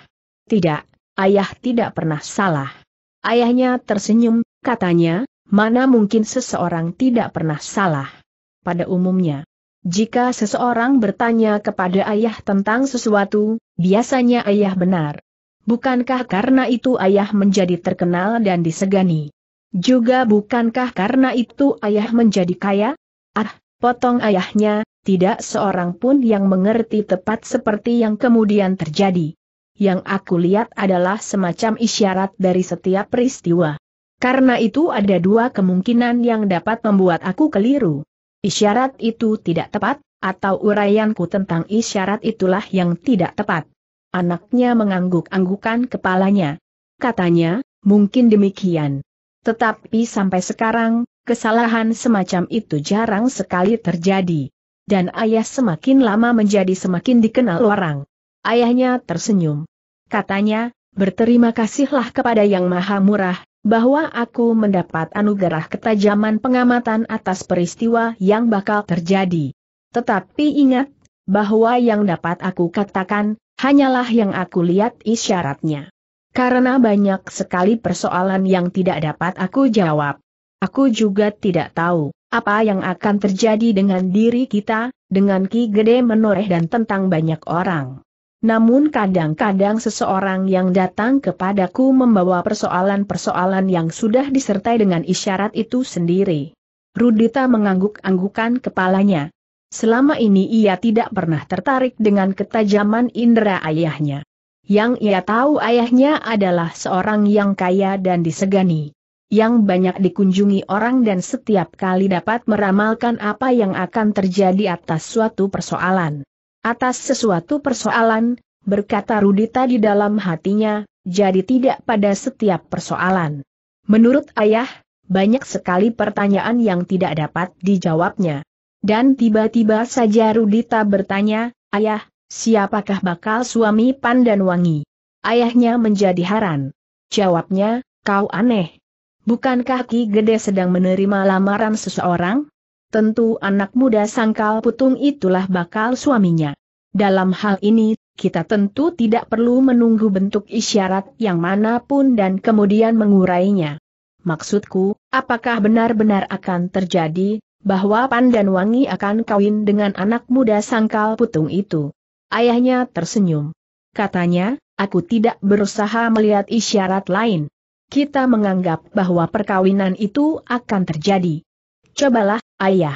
Tidak, ayah tidak pernah salah. Ayahnya tersenyum, katanya, mana mungkin seseorang tidak pernah salah. Pada umumnya, jika seseorang bertanya kepada ayah tentang sesuatu, biasanya ayah benar. Bukankah karena itu ayah menjadi terkenal dan disegani? Juga bukankah karena itu ayah menjadi kaya? Ah, potong ayahnya, tidak seorang pun yang mengerti tepat seperti yang kemudian terjadi. Yang aku lihat adalah semacam isyarat dari setiap peristiwa. Karena itu ada dua kemungkinan yang dapat membuat aku keliru. Isyarat itu tidak tepat, atau uraianku tentang isyarat itulah yang tidak tepat. Anaknya mengangguk-anggukan kepalanya. Katanya, mungkin demikian. Tetapi sampai sekarang, kesalahan semacam itu jarang sekali terjadi. Dan ayah semakin lama menjadi semakin dikenal orang. Ayahnya tersenyum. Katanya, berterima kasihlah kepada Yang Maha Murah, bahwa aku mendapat anugerah ketajaman pengamatan atas peristiwa yang bakal terjadi. Tetapi ingat, bahwa yang dapat aku katakan, hanyalah yang aku lihat isyaratnya. Karena banyak sekali persoalan yang tidak dapat aku jawab. Aku juga tidak tahu, apa yang akan terjadi dengan diri kita, dengan Ki Gede menoreh dan tentang banyak orang. Namun kadang-kadang seseorang yang datang kepadaku membawa persoalan-persoalan yang sudah disertai dengan isyarat itu sendiri. Rudita mengangguk-anggukan kepalanya. Selama ini ia tidak pernah tertarik dengan ketajaman indera ayahnya. Yang ia tahu ayahnya adalah seorang yang kaya dan disegani. Yang banyak dikunjungi orang dan setiap kali dapat meramalkan apa yang akan terjadi atas suatu persoalan atas sesuatu persoalan, berkata Rudita di dalam hatinya, jadi tidak pada setiap persoalan. Menurut ayah, banyak sekali pertanyaan yang tidak dapat dijawabnya. Dan tiba-tiba saja Rudita bertanya, ayah, siapakah bakal suami Pandan Wangi? Ayahnya menjadi haran. Jawabnya, kau aneh. Bukankah Ki Gede sedang menerima lamaran seseorang? Tentu anak muda sangkal putung itulah bakal suaminya. Dalam hal ini, kita tentu tidak perlu menunggu bentuk isyarat yang manapun dan kemudian mengurainya. Maksudku, apakah benar-benar akan terjadi, bahwa Wangi akan kawin dengan anak muda sangkal putung itu? Ayahnya tersenyum. Katanya, aku tidak berusaha melihat isyarat lain. Kita menganggap bahwa perkawinan itu akan terjadi. Cobalah Ayah,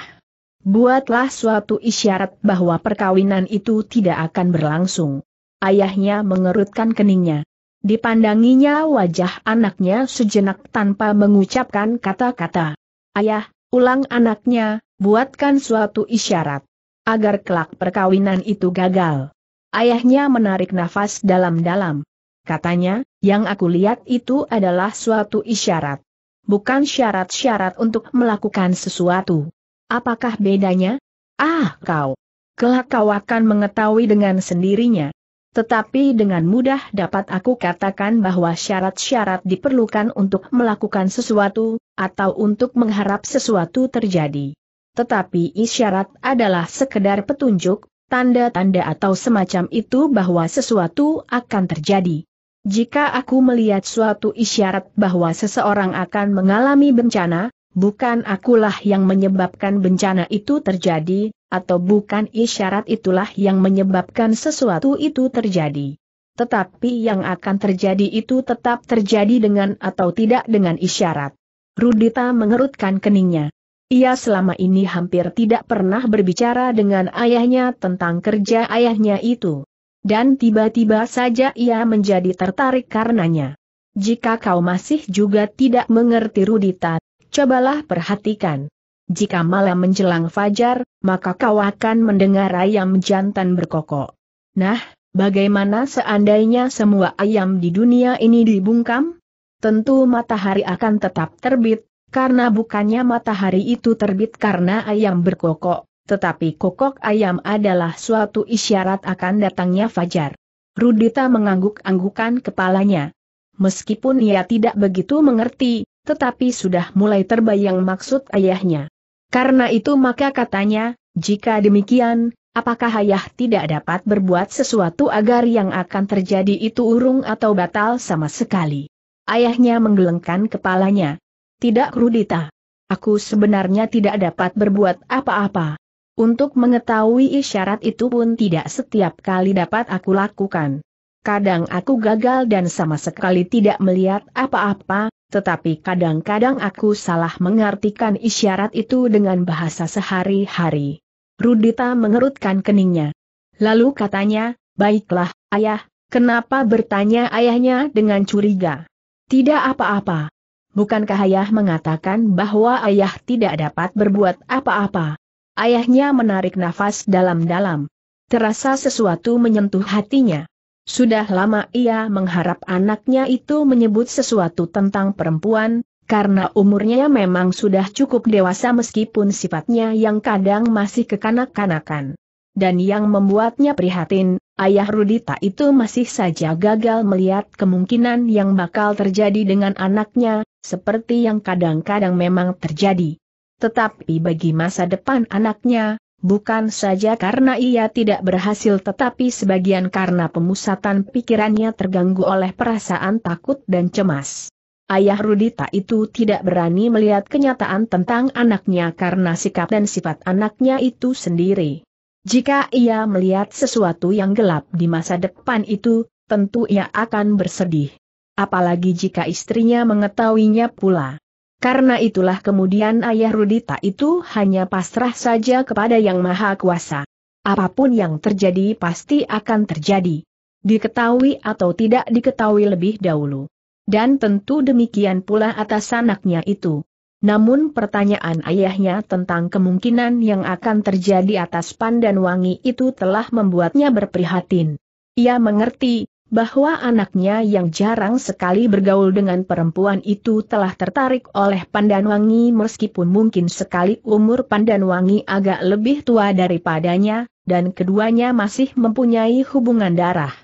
buatlah suatu isyarat bahwa perkawinan itu tidak akan berlangsung. Ayahnya mengerutkan keningnya. Dipandanginya wajah anaknya sejenak tanpa mengucapkan kata-kata. Ayah, ulang anaknya, buatkan suatu isyarat. Agar kelak perkawinan itu gagal. Ayahnya menarik nafas dalam-dalam. Katanya, yang aku lihat itu adalah suatu isyarat. Bukan syarat-syarat untuk melakukan sesuatu. Apakah bedanya? Ah, kau. Kelak kau akan mengetahui dengan sendirinya. Tetapi dengan mudah dapat aku katakan bahwa syarat-syarat diperlukan untuk melakukan sesuatu, atau untuk mengharap sesuatu terjadi. Tetapi isyarat adalah sekedar petunjuk, tanda-tanda atau semacam itu bahwa sesuatu akan terjadi. Jika aku melihat suatu isyarat bahwa seseorang akan mengalami bencana, bukan akulah yang menyebabkan bencana itu terjadi, atau bukan isyarat itulah yang menyebabkan sesuatu itu terjadi. Tetapi yang akan terjadi itu tetap terjadi dengan atau tidak dengan isyarat. Rudita mengerutkan keningnya. Ia selama ini hampir tidak pernah berbicara dengan ayahnya tentang kerja ayahnya itu. Dan tiba-tiba saja ia menjadi tertarik karenanya. Jika kau masih juga tidak mengerti Rudita, Cobalah perhatikan. Jika malam menjelang fajar, maka kau akan mendengar ayam jantan berkokok. Nah, bagaimana seandainya semua ayam di dunia ini dibungkam? Tentu matahari akan tetap terbit, karena bukannya matahari itu terbit karena ayam berkokok, tetapi kokok ayam adalah suatu isyarat akan datangnya fajar. Rudita mengangguk-anggukan kepalanya. Meskipun ia tidak begitu mengerti, tetapi sudah mulai terbayang maksud ayahnya. Karena itu maka katanya, jika demikian, apakah ayah tidak dapat berbuat sesuatu agar yang akan terjadi itu urung atau batal sama sekali? Ayahnya menggelengkan kepalanya. Tidak Rudita. Aku sebenarnya tidak dapat berbuat apa-apa. Untuk mengetahui isyarat itu pun tidak setiap kali dapat aku lakukan. Kadang aku gagal dan sama sekali tidak melihat apa-apa, tetapi kadang-kadang aku salah mengartikan isyarat itu dengan bahasa sehari-hari. Rudita mengerutkan keningnya. Lalu katanya, baiklah, ayah, kenapa bertanya ayahnya dengan curiga? Tidak apa-apa. Bukankah ayah mengatakan bahwa ayah tidak dapat berbuat apa-apa? Ayahnya menarik nafas dalam-dalam. Terasa sesuatu menyentuh hatinya. Sudah lama ia mengharap anaknya itu menyebut sesuatu tentang perempuan, karena umurnya memang sudah cukup dewasa meskipun sifatnya yang kadang masih kekanak-kanakan. Dan yang membuatnya prihatin, ayah Rudita itu masih saja gagal melihat kemungkinan yang bakal terjadi dengan anaknya, seperti yang kadang-kadang memang terjadi. Tetapi bagi masa depan anaknya, bukan saja karena ia tidak berhasil tetapi sebagian karena pemusatan pikirannya terganggu oleh perasaan takut dan cemas. Ayah Rudita itu tidak berani melihat kenyataan tentang anaknya karena sikap dan sifat anaknya itu sendiri. Jika ia melihat sesuatu yang gelap di masa depan itu, tentu ia akan bersedih. Apalagi jika istrinya mengetahuinya pula. Karena itulah kemudian ayah Rudita itu hanya pasrah saja kepada Yang Maha Kuasa. Apapun yang terjadi pasti akan terjadi. Diketahui atau tidak diketahui lebih dahulu. Dan tentu demikian pula atas anaknya itu. Namun pertanyaan ayahnya tentang kemungkinan yang akan terjadi atas pandan Wangi itu telah membuatnya berprihatin. Ia mengerti, bahwa anaknya yang jarang sekali bergaul dengan perempuan itu telah tertarik oleh Pandanwangi meskipun mungkin sekali umur Pandanwangi agak lebih tua daripadanya, dan keduanya masih mempunyai hubungan darah.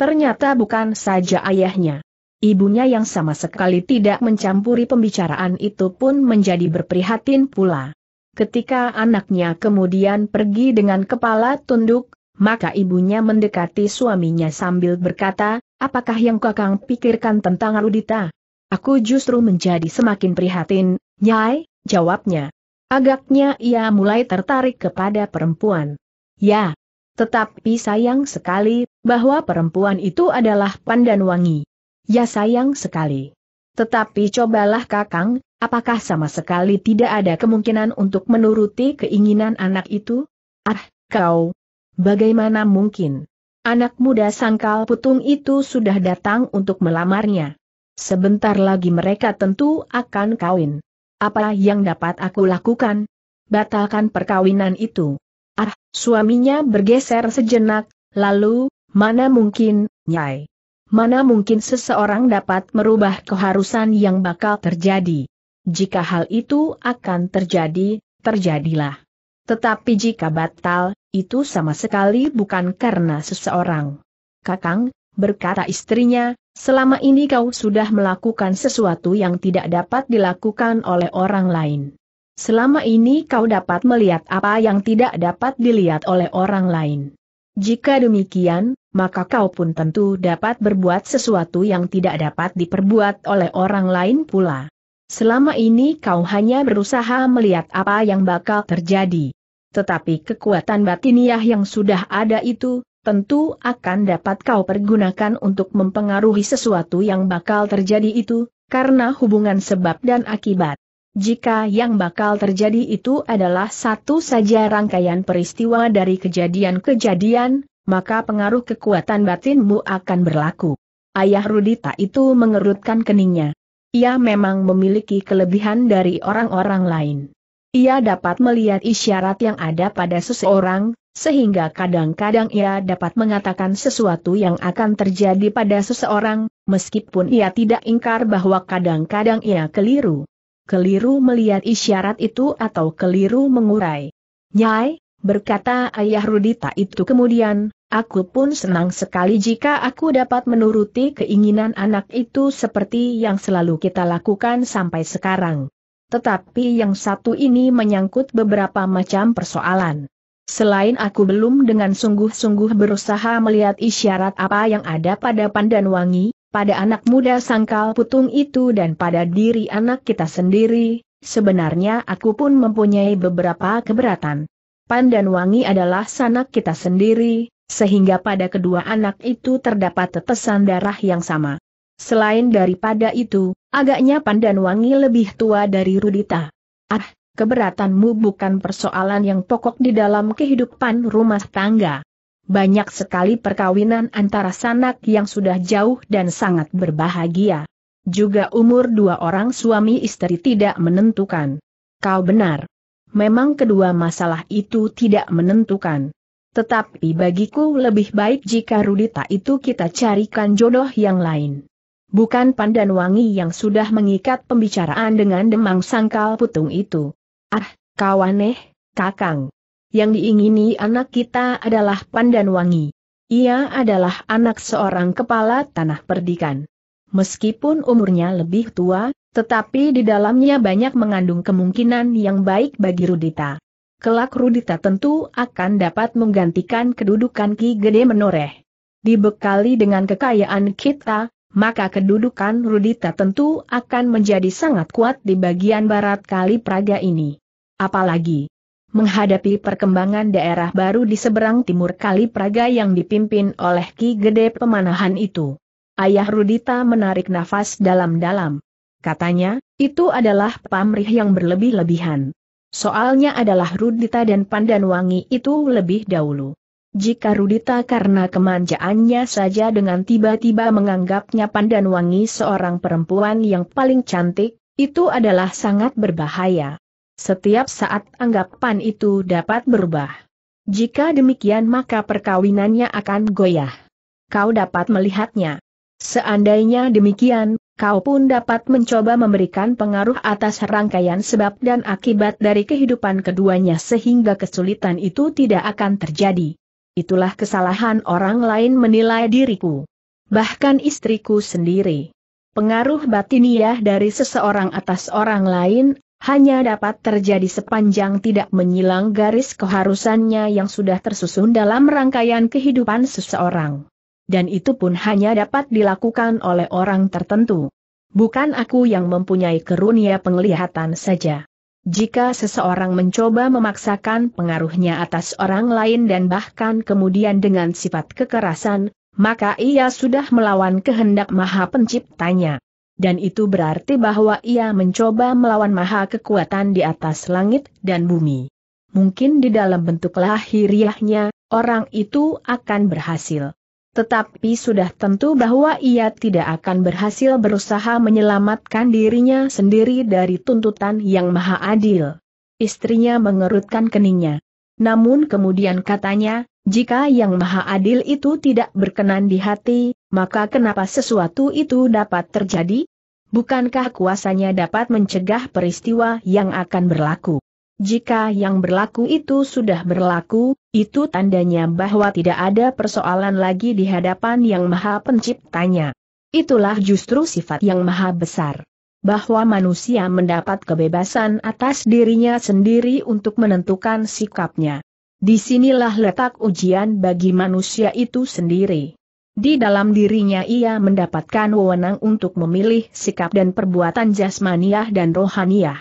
Ternyata bukan saja ayahnya. Ibunya yang sama sekali tidak mencampuri pembicaraan itu pun menjadi berprihatin pula. Ketika anaknya kemudian pergi dengan kepala tunduk, maka ibunya mendekati suaminya sambil berkata, apakah yang kakang pikirkan tentang Arudita? Aku justru menjadi semakin prihatin, Nyai, jawabnya. Agaknya ia mulai tertarik kepada perempuan. Ya, tetapi sayang sekali, bahwa perempuan itu adalah pandan wangi. Ya sayang sekali. Tetapi cobalah kakang, apakah sama sekali tidak ada kemungkinan untuk menuruti keinginan anak itu? Ah, kau, Bagaimana mungkin? Anak muda sangkal putung itu sudah datang untuk melamarnya. Sebentar lagi mereka tentu akan kawin. Apa yang dapat aku lakukan? Batalkan perkawinan itu. Ah, suaminya bergeser sejenak, lalu, mana mungkin, Nyai? Mana mungkin seseorang dapat merubah keharusan yang bakal terjadi? Jika hal itu akan terjadi, terjadilah. Tetapi jika batal, itu sama sekali bukan karena seseorang. Kakang, berkata istrinya, selama ini kau sudah melakukan sesuatu yang tidak dapat dilakukan oleh orang lain. Selama ini kau dapat melihat apa yang tidak dapat dilihat oleh orang lain. Jika demikian, maka kau pun tentu dapat berbuat sesuatu yang tidak dapat diperbuat oleh orang lain pula. Selama ini kau hanya berusaha melihat apa yang bakal terjadi tetapi kekuatan batiniah yang sudah ada itu, tentu akan dapat kau pergunakan untuk mempengaruhi sesuatu yang bakal terjadi itu, karena hubungan sebab dan akibat. Jika yang bakal terjadi itu adalah satu saja rangkaian peristiwa dari kejadian-kejadian, maka pengaruh kekuatan batinmu akan berlaku. Ayah Rudita itu mengerutkan keningnya. Ia memang memiliki kelebihan dari orang-orang lain. Ia dapat melihat isyarat yang ada pada seseorang, sehingga kadang-kadang ia dapat mengatakan sesuatu yang akan terjadi pada seseorang, meskipun ia tidak ingkar bahwa kadang-kadang ia keliru. Keliru melihat isyarat itu atau keliru mengurai. Nyai, berkata ayah Rudita itu kemudian, aku pun senang sekali jika aku dapat menuruti keinginan anak itu seperti yang selalu kita lakukan sampai sekarang. Tetapi yang satu ini menyangkut beberapa macam persoalan. Selain aku belum dengan sungguh-sungguh berusaha melihat isyarat apa yang ada pada pandan wangi, pada anak muda sangkal putung itu dan pada diri anak kita sendiri, sebenarnya aku pun mempunyai beberapa keberatan. Pandan wangi adalah sanak kita sendiri, sehingga pada kedua anak itu terdapat tetesan darah yang sama. Selain daripada itu, agaknya Pandan Wangi lebih tua dari Rudita. Ah, keberatanmu bukan persoalan yang pokok di dalam kehidupan rumah tangga. Banyak sekali perkawinan antara sanak yang sudah jauh dan sangat berbahagia. Juga umur dua orang suami istri tidak menentukan. Kau benar. Memang kedua masalah itu tidak menentukan. Tetapi bagiku lebih baik jika Rudita itu kita carikan jodoh yang lain bukan pandan wangi yang sudah mengikat pembicaraan dengan demang sangkal putung itu. Ah, kawaneh, kakang. Yang diingini anak kita adalah pandan wangi. Ia adalah anak seorang kepala tanah perdikan. Meskipun umurnya lebih tua, tetapi di dalamnya banyak mengandung kemungkinan yang baik bagi Rudita. Kelak Rudita tentu akan dapat menggantikan kedudukan Ki Gede Menoreh. Dibekali dengan kekayaan kita, maka kedudukan Rudita tentu akan menjadi sangat kuat di bagian barat Kali Praga ini. Apalagi menghadapi perkembangan daerah baru di seberang timur Kali Praga yang dipimpin oleh Ki Gede Pemanahan itu. Ayah Rudita menarik nafas dalam-dalam. Katanya, itu adalah pamrih yang berlebih-lebihan. Soalnya adalah Rudita dan Pandanwangi itu lebih dahulu. Jika Rudita karena kemanjaannya saja dengan tiba-tiba menganggapnya Pandan Wangi seorang perempuan yang paling cantik, itu adalah sangat berbahaya. Setiap saat anggapan itu dapat berubah. Jika demikian maka perkawinannya akan goyah. Kau dapat melihatnya. Seandainya demikian, kau pun dapat mencoba memberikan pengaruh atas rangkaian sebab dan akibat dari kehidupan keduanya sehingga kesulitan itu tidak akan terjadi itulah kesalahan orang lain menilai diriku. Bahkan istriku sendiri. Pengaruh batiniah dari seseorang atas orang lain hanya dapat terjadi sepanjang tidak menyilang garis keharusannya yang sudah tersusun dalam rangkaian kehidupan seseorang. Dan itu pun hanya dapat dilakukan oleh orang tertentu. Bukan aku yang mempunyai kerunia penglihatan saja. Jika seseorang mencoba memaksakan pengaruhnya atas orang lain dan bahkan kemudian dengan sifat kekerasan, maka ia sudah melawan kehendak maha penciptanya. Dan itu berarti bahwa ia mencoba melawan maha kekuatan di atas langit dan bumi. Mungkin di dalam bentuk lahiriahnya, orang itu akan berhasil. Tetapi sudah tentu bahwa ia tidak akan berhasil berusaha menyelamatkan dirinya sendiri dari tuntutan yang maha adil. Istrinya mengerutkan keningnya. Namun kemudian katanya, jika yang maha adil itu tidak berkenan di hati, maka kenapa sesuatu itu dapat terjadi? Bukankah kuasanya dapat mencegah peristiwa yang akan berlaku? Jika yang berlaku itu sudah berlaku, itu tandanya bahwa tidak ada persoalan lagi di hadapan Yang Maha Penciptanya. Itulah justru sifat Yang Maha Besar. Bahwa manusia mendapat kebebasan atas dirinya sendiri untuk menentukan sikapnya. Disinilah letak ujian bagi manusia itu sendiri. Di dalam dirinya ia mendapatkan wewenang untuk memilih sikap dan perbuatan jasmaniah dan rohaniah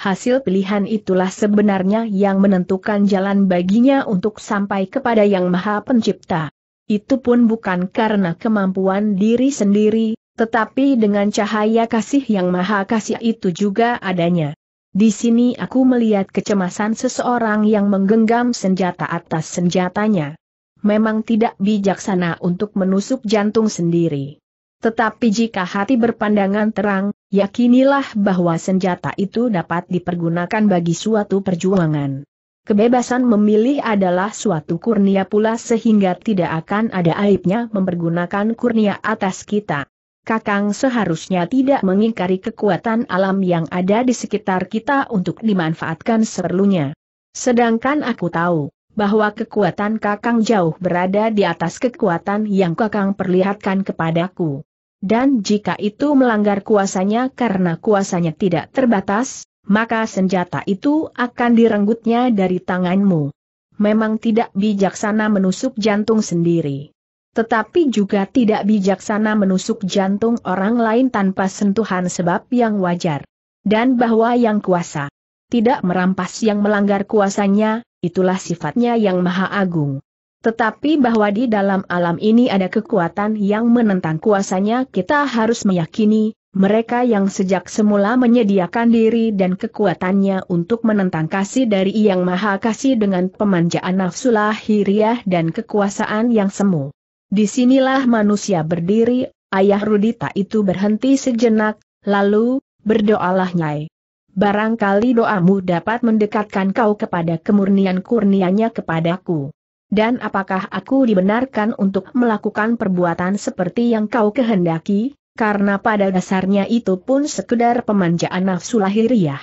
hasil pilihan itulah sebenarnya yang menentukan jalan baginya untuk sampai kepada Yang Maha Pencipta. Itu pun bukan karena kemampuan diri sendiri, tetapi dengan cahaya kasih yang maha kasih itu juga adanya. Di sini aku melihat kecemasan seseorang yang menggenggam senjata atas senjatanya. Memang tidak bijaksana untuk menusuk jantung sendiri. Tetapi jika hati berpandangan terang, yakinilah bahwa senjata itu dapat dipergunakan bagi suatu perjuangan. Kebebasan memilih adalah suatu kurnia pula sehingga tidak akan ada aibnya mempergunakan kurnia atas kita. Kakang seharusnya tidak mengingkari kekuatan alam yang ada di sekitar kita untuk dimanfaatkan seperlunya. Sedangkan aku tahu, bahwa kekuatan kakang jauh berada di atas kekuatan yang kakang perlihatkan kepadaku dan jika itu melanggar kuasanya karena kuasanya tidak terbatas, maka senjata itu akan direnggutnya dari tanganmu. Memang tidak bijaksana menusuk jantung sendiri. Tetapi juga tidak bijaksana menusuk jantung orang lain tanpa sentuhan sebab yang wajar. Dan bahwa yang kuasa tidak merampas yang melanggar kuasanya, itulah sifatnya yang maha agung. Tetapi bahwa di dalam alam ini ada kekuatan yang menentang kuasanya kita harus meyakini, mereka yang sejak semula menyediakan diri dan kekuatannya untuk menentang kasih dari Yang Maha Kasih dengan pemanjaan nafsu lahiriah dan kekuasaan yang semu. Disinilah manusia berdiri, ayah Rudita itu berhenti sejenak, lalu, berdoalah Nyai. Barangkali doamu dapat mendekatkan kau kepada kemurnian kurnianya kepadaku. Dan apakah aku dibenarkan untuk melakukan perbuatan seperti yang kau kehendaki? Karena pada dasarnya itu pun sekedar pemanjaan nafsu lahiriah.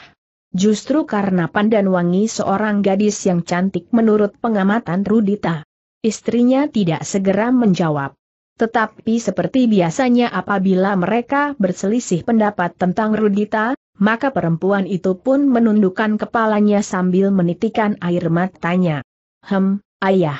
Justru karena Pandan Wangi seorang gadis yang cantik menurut pengamatan Rudita. Istrinya tidak segera menjawab. Tetapi seperti biasanya apabila mereka berselisih pendapat tentang Rudita, maka perempuan itu pun menundukkan kepalanya sambil menitikan air matanya. Hem, Ayah.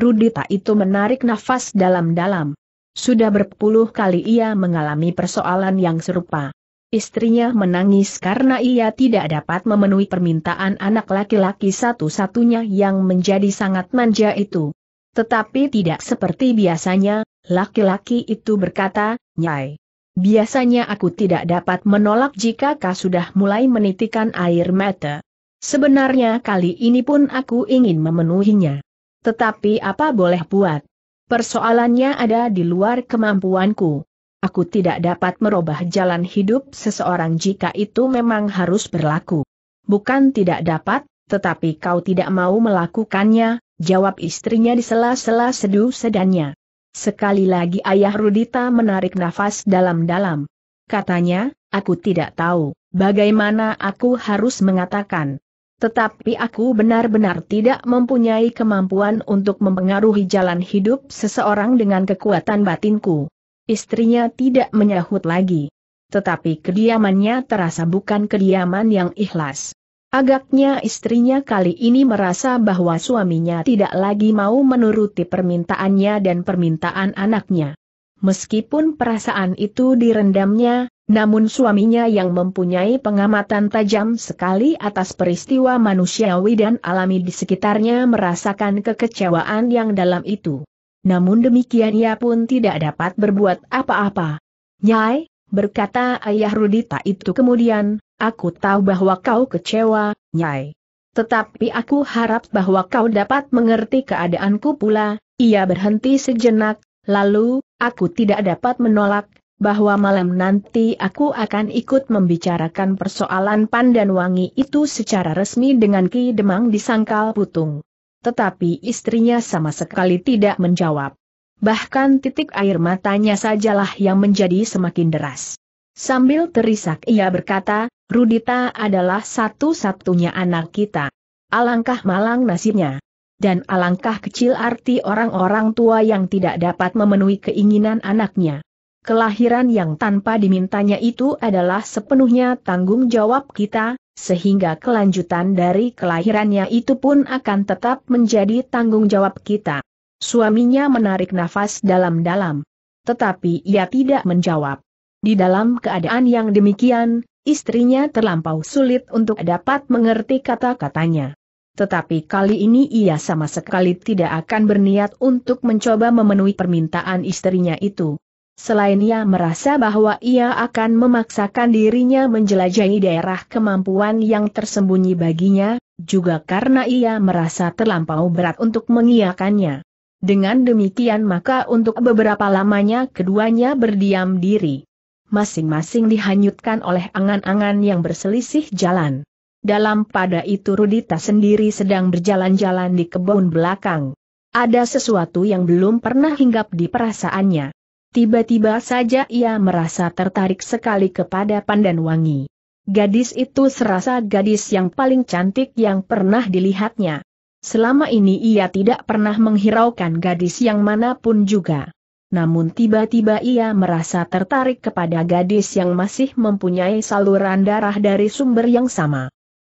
Rudita itu menarik nafas dalam-dalam. Sudah berpuluh kali ia mengalami persoalan yang serupa. Istrinya menangis karena ia tidak dapat memenuhi permintaan anak laki-laki satu-satunya yang menjadi sangat manja itu. Tetapi tidak seperti biasanya, laki-laki itu berkata, Nyai. Biasanya aku tidak dapat menolak jika kau sudah mulai menitikan air mata. Sebenarnya kali ini pun aku ingin memenuhinya. Tetapi apa boleh buat? Persoalannya ada di luar kemampuanku. Aku tidak dapat merubah jalan hidup seseorang jika itu memang harus berlaku. Bukan tidak dapat, tetapi kau tidak mau melakukannya, jawab istrinya di sela-sela seduh sedannya. Sekali lagi ayah Rudita menarik nafas dalam-dalam. Katanya, aku tidak tahu, bagaimana aku harus mengatakan. Tetapi aku benar-benar tidak mempunyai kemampuan untuk mempengaruhi jalan hidup seseorang dengan kekuatan batinku. Istrinya tidak menyahut lagi. Tetapi kediamannya terasa bukan kediaman yang ikhlas. Agaknya istrinya kali ini merasa bahwa suaminya tidak lagi mau menuruti permintaannya dan permintaan anaknya. Meskipun perasaan itu direndamnya, namun suaminya yang mempunyai pengamatan tajam sekali atas peristiwa manusiawi dan alami di sekitarnya merasakan kekecewaan yang dalam itu. Namun demikian ia pun tidak dapat berbuat apa-apa. Nyai, berkata ayah Rudita itu kemudian, aku tahu bahwa kau kecewa, Nyai. Tetapi aku harap bahwa kau dapat mengerti keadaanku pula, ia berhenti sejenak, lalu, Aku tidak dapat menolak, bahwa malam nanti aku akan ikut membicarakan persoalan pandan Wangi itu secara resmi dengan Ki Demang di Sangkal Putung. Tetapi istrinya sama sekali tidak menjawab. Bahkan titik air matanya sajalah yang menjadi semakin deras. Sambil terisak ia berkata, Rudita adalah satu-satunya anak kita. Alangkah malang nasibnya dan alangkah kecil arti orang-orang tua yang tidak dapat memenuhi keinginan anaknya. Kelahiran yang tanpa dimintanya itu adalah sepenuhnya tanggung jawab kita, sehingga kelanjutan dari kelahirannya itu pun akan tetap menjadi tanggung jawab kita. Suaminya menarik nafas dalam-dalam. Tetapi ia tidak menjawab. Di dalam keadaan yang demikian, istrinya terlampau sulit untuk dapat mengerti kata-katanya tetapi kali ini ia sama sekali tidak akan berniat untuk mencoba memenuhi permintaan istrinya itu. Selain ia merasa bahwa ia akan memaksakan dirinya menjelajahi daerah kemampuan yang tersembunyi baginya, juga karena ia merasa terlampau berat untuk mengiakannya. Dengan demikian maka untuk beberapa lamanya keduanya berdiam diri masing-masing dihanyutkan oleh angan-angan yang berselisih jalan dalam pada itu Rudita sendiri sedang berjalan-jalan di kebun belakang. Ada sesuatu yang belum pernah hinggap di perasaannya. Tiba-tiba saja ia merasa tertarik sekali kepada pandan wangi. Gadis itu serasa gadis yang paling cantik yang pernah dilihatnya. Selama ini ia tidak pernah menghiraukan gadis yang manapun juga. Namun tiba-tiba ia merasa tertarik kepada gadis yang masih mempunyai saluran darah dari sumber yang sama.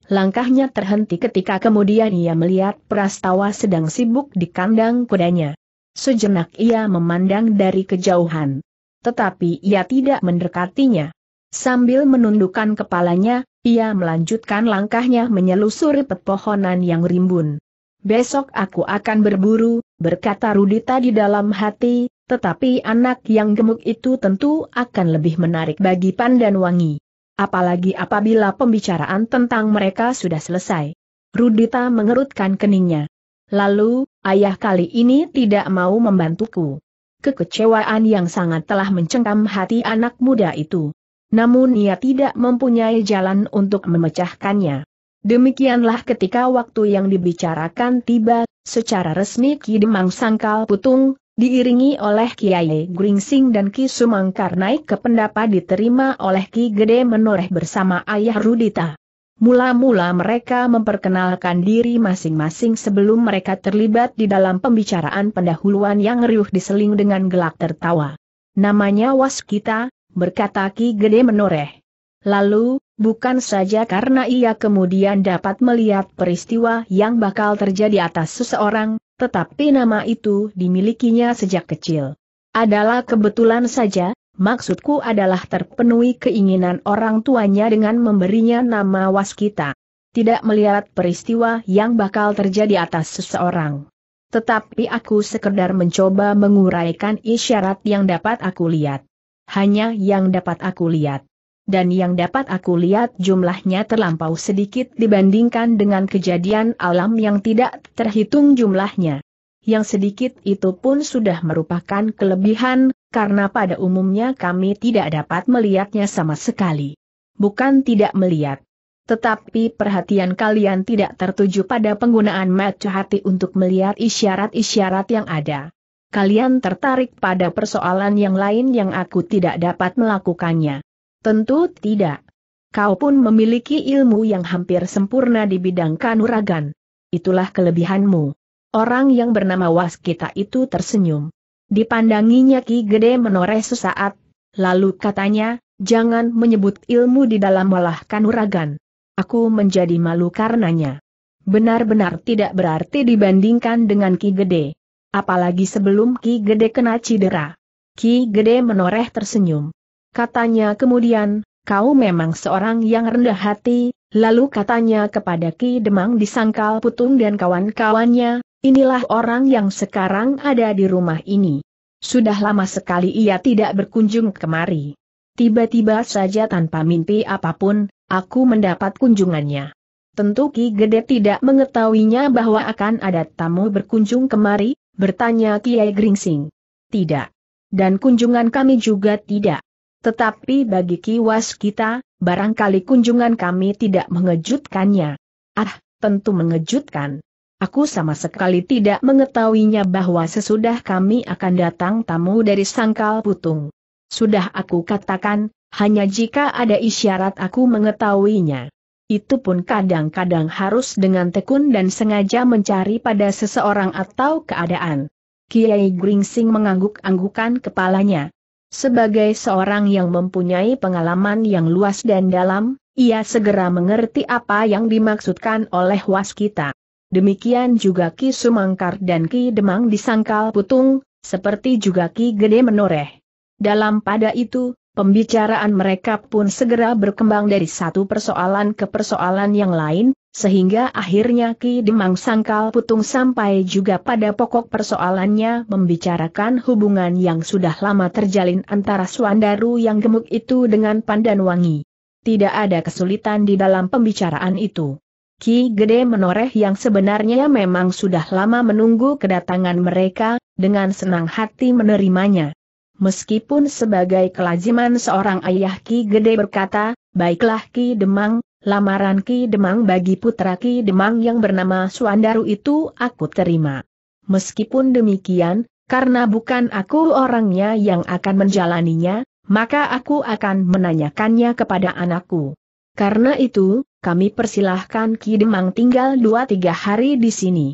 Langkahnya terhenti ketika kemudian ia melihat Prastawa sedang sibuk di kandang kudanya. Sejenak ia memandang dari kejauhan. Tetapi ia tidak mendekatinya. Sambil menundukkan kepalanya, ia melanjutkan langkahnya menyelusuri pepohonan yang rimbun. Besok aku akan berburu, berkata Rudita di dalam hati, tetapi anak yang gemuk itu tentu akan lebih menarik bagi pandan wangi apalagi apabila pembicaraan tentang mereka sudah selesai. Rudita mengerutkan keningnya. Lalu, ayah kali ini tidak mau membantuku. Kekecewaan yang sangat telah mencengkam hati anak muda itu. Namun ia tidak mempunyai jalan untuk memecahkannya. Demikianlah ketika waktu yang dibicarakan tiba, secara resmi Kidemang Sangkal Putung, Diiringi oleh Kiai Gringsing dan Ki Sumangkar naik ke pendapa diterima oleh Ki Gede Menoreh bersama ayah Rudita. Mula-mula mereka memperkenalkan diri masing-masing sebelum mereka terlibat di dalam pembicaraan pendahuluan yang riuh diseling dengan gelak tertawa. Namanya Waskita, berkata Ki Gede Menoreh. Lalu, bukan saja karena ia kemudian dapat melihat peristiwa yang bakal terjadi atas seseorang, tetapi nama itu dimilikinya sejak kecil. Adalah kebetulan saja, maksudku adalah terpenuhi keinginan orang tuanya dengan memberinya nama Waskita. Tidak melihat peristiwa yang bakal terjadi atas seseorang. Tetapi aku sekedar mencoba menguraikan isyarat yang dapat aku lihat. Hanya yang dapat aku lihat dan yang dapat aku lihat jumlahnya terlampau sedikit dibandingkan dengan kejadian alam yang tidak terhitung jumlahnya. Yang sedikit itu pun sudah merupakan kelebihan, karena pada umumnya kami tidak dapat melihatnya sama sekali. Bukan tidak melihat. Tetapi perhatian kalian tidak tertuju pada penggunaan mata hati untuk melihat isyarat-isyarat yang ada. Kalian tertarik pada persoalan yang lain yang aku tidak dapat melakukannya. Tentu tidak. Kau pun memiliki ilmu yang hampir sempurna di bidang kanuragan. Itulah kelebihanmu. Orang yang bernama Waskita itu tersenyum. Dipandanginya Ki Gede menoreh sesaat, lalu katanya, jangan menyebut ilmu di dalam malah kanuragan. Aku menjadi malu karenanya. Benar-benar tidak berarti dibandingkan dengan Ki Gede. Apalagi sebelum Ki Gede kena cedera. Ki Gede menoreh tersenyum. Katanya kemudian, kau memang seorang yang rendah hati, lalu katanya kepada Ki Demang di Sangkal Putung dan kawan-kawannya, inilah orang yang sekarang ada di rumah ini. Sudah lama sekali ia tidak berkunjung kemari. Tiba-tiba saja tanpa mimpi apapun, aku mendapat kunjungannya. Tentu Ki Gede tidak mengetahuinya bahwa akan ada tamu berkunjung kemari, bertanya Kiai Gringsing. Tidak. Dan kunjungan kami juga tidak. Tetapi bagi kiwas kita, barangkali kunjungan kami tidak mengejutkannya. Ah, tentu mengejutkan. Aku sama sekali tidak mengetahuinya bahwa sesudah kami akan datang tamu dari Sangkal Putung. Sudah aku katakan, hanya jika ada isyarat aku mengetahuinya. Itu pun kadang-kadang harus dengan tekun dan sengaja mencari pada seseorang atau keadaan. Kiai Gringsing mengangguk-anggukan kepalanya. Sebagai seorang yang mempunyai pengalaman yang luas dan dalam, ia segera mengerti apa yang dimaksudkan oleh waskita. Demikian juga Ki Sumangkar dan Ki Demang disangkal putung, seperti juga Ki Gede Menoreh. Dalam pada itu, pembicaraan mereka pun segera berkembang dari satu persoalan ke persoalan yang lain, sehingga akhirnya Ki Demang Sangkal Putung sampai juga pada pokok persoalannya membicarakan hubungan yang sudah lama terjalin antara Suandaru yang gemuk itu dengan Pandanwangi. Tidak ada kesulitan di dalam pembicaraan itu. Ki Gede Menoreh yang sebenarnya memang sudah lama menunggu kedatangan mereka, dengan senang hati menerimanya. Meskipun sebagai kelaziman seorang ayah Ki Gede berkata, baiklah Ki Demang, lamaran Ki Demang bagi putra Ki Demang yang bernama Suandaru itu aku terima. Meskipun demikian, karena bukan aku orangnya yang akan menjalaninya, maka aku akan menanyakannya kepada anakku. Karena itu, kami persilahkan Ki Demang tinggal 2-3 hari di sini.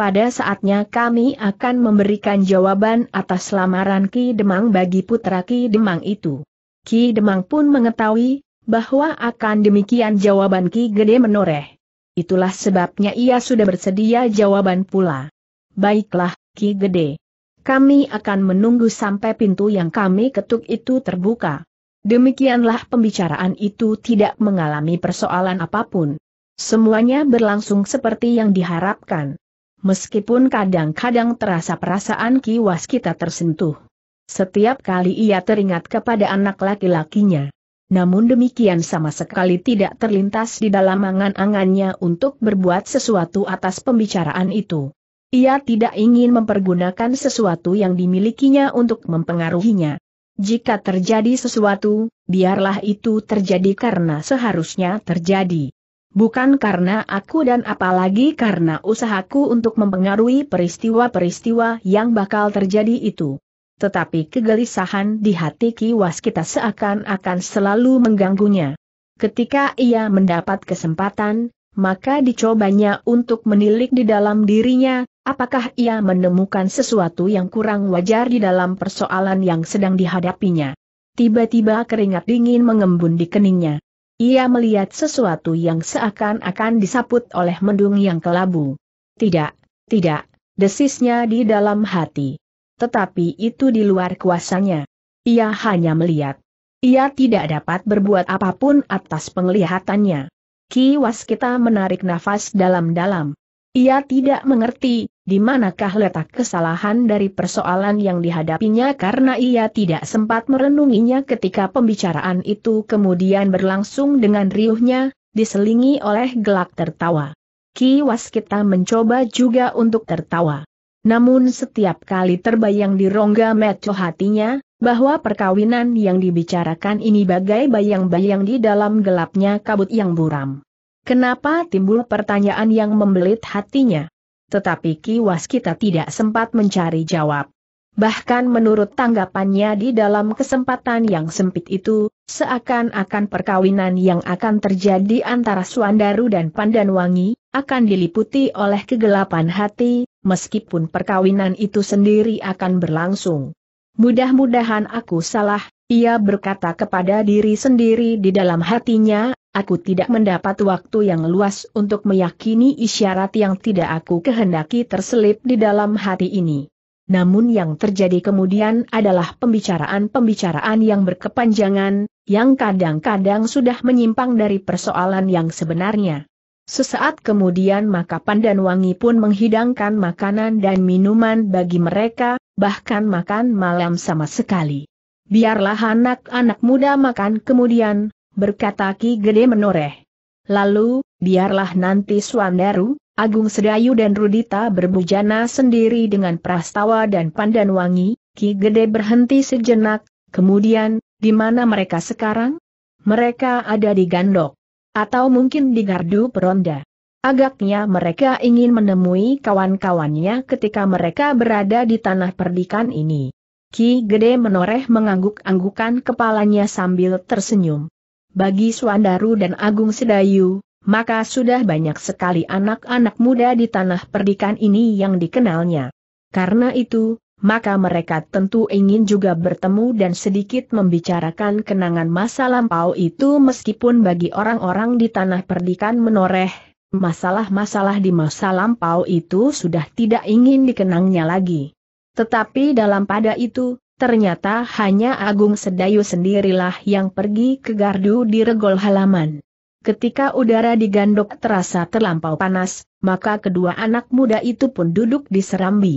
Pada saatnya kami akan memberikan jawaban atas lamaran Ki Demang bagi putra Ki Demang itu. Ki Demang pun mengetahui bahwa akan demikian jawaban Ki Gede menoreh. Itulah sebabnya ia sudah bersedia jawaban pula. Baiklah, Ki Gede. Kami akan menunggu sampai pintu yang kami ketuk itu terbuka. Demikianlah pembicaraan itu tidak mengalami persoalan apapun. Semuanya berlangsung seperti yang diharapkan. Meskipun kadang-kadang terasa perasaan kiwas kita tersentuh. Setiap kali ia teringat kepada anak laki-lakinya namun demikian sama sekali tidak terlintas di dalam angan-angannya untuk berbuat sesuatu atas pembicaraan itu. Ia tidak ingin mempergunakan sesuatu yang dimilikinya untuk mempengaruhinya. Jika terjadi sesuatu, biarlah itu terjadi karena seharusnya terjadi. Bukan karena aku dan apalagi karena usahaku untuk mempengaruhi peristiwa-peristiwa yang bakal terjadi itu tetapi kegelisahan di hati kiwas kita seakan-akan selalu mengganggunya. Ketika ia mendapat kesempatan, maka dicobanya untuk menilik di dalam dirinya, apakah ia menemukan sesuatu yang kurang wajar di dalam persoalan yang sedang dihadapinya. Tiba-tiba keringat dingin mengembun di keningnya. Ia melihat sesuatu yang seakan-akan disaput oleh mendung yang kelabu. Tidak, tidak, desisnya di dalam hati tetapi itu di luar kuasanya. Ia hanya melihat. Ia tidak dapat berbuat apapun atas penglihatannya. Ki Waskita menarik nafas dalam-dalam. Ia tidak mengerti, di manakah letak kesalahan dari persoalan yang dihadapinya karena ia tidak sempat merenunginya ketika pembicaraan itu kemudian berlangsung dengan riuhnya, diselingi oleh gelak tertawa. Ki Waskita mencoba juga untuk tertawa. Namun setiap kali terbayang di rongga meco hatinya, bahwa perkawinan yang dibicarakan ini bagai bayang-bayang di dalam gelapnya kabut yang buram. Kenapa timbul pertanyaan yang membelit hatinya? Tetapi kiwas kita tidak sempat mencari jawab. Bahkan menurut tanggapannya di dalam kesempatan yang sempit itu, seakan-akan perkawinan yang akan terjadi antara Suandaru dan Pandanwangi, akan diliputi oleh kegelapan hati, meskipun perkawinan itu sendiri akan berlangsung. Mudah-mudahan aku salah, ia berkata kepada diri sendiri di dalam hatinya, aku tidak mendapat waktu yang luas untuk meyakini isyarat yang tidak aku kehendaki terselip di dalam hati ini. Namun yang terjadi kemudian adalah pembicaraan-pembicaraan yang berkepanjangan, yang kadang-kadang sudah menyimpang dari persoalan yang sebenarnya. Sesaat kemudian maka Pandan Wangi pun menghidangkan makanan dan minuman bagi mereka, bahkan makan malam sama sekali. Biarlah anak-anak muda makan kemudian, berkata Ki Gede menoreh. Lalu, biarlah nanti Swandaru, Agung Sedayu dan Rudita berbujana sendiri dengan Prastawa dan Pandan Wangi, Ki Gede berhenti sejenak, kemudian, di mana mereka sekarang? Mereka ada di Gandok. Atau mungkin di gardu peronda. Agaknya mereka ingin menemui kawan-kawannya ketika mereka berada di tanah perdikan ini. Ki Gede menoreh mengangguk-anggukan kepalanya sambil tersenyum. Bagi Suandaru dan Agung Sedayu, maka sudah banyak sekali anak-anak muda di tanah perdikan ini yang dikenalnya. Karena itu, maka mereka tentu ingin juga bertemu dan sedikit membicarakan kenangan masa lampau itu meskipun bagi orang-orang di tanah perdikan menoreh, masalah-masalah di masa lampau itu sudah tidak ingin dikenangnya lagi. Tetapi dalam pada itu, ternyata hanya Agung Sedayu sendirilah yang pergi ke gardu di regol halaman. Ketika udara di Gandok terasa terlampau panas, maka kedua anak muda itu pun duduk di serambi.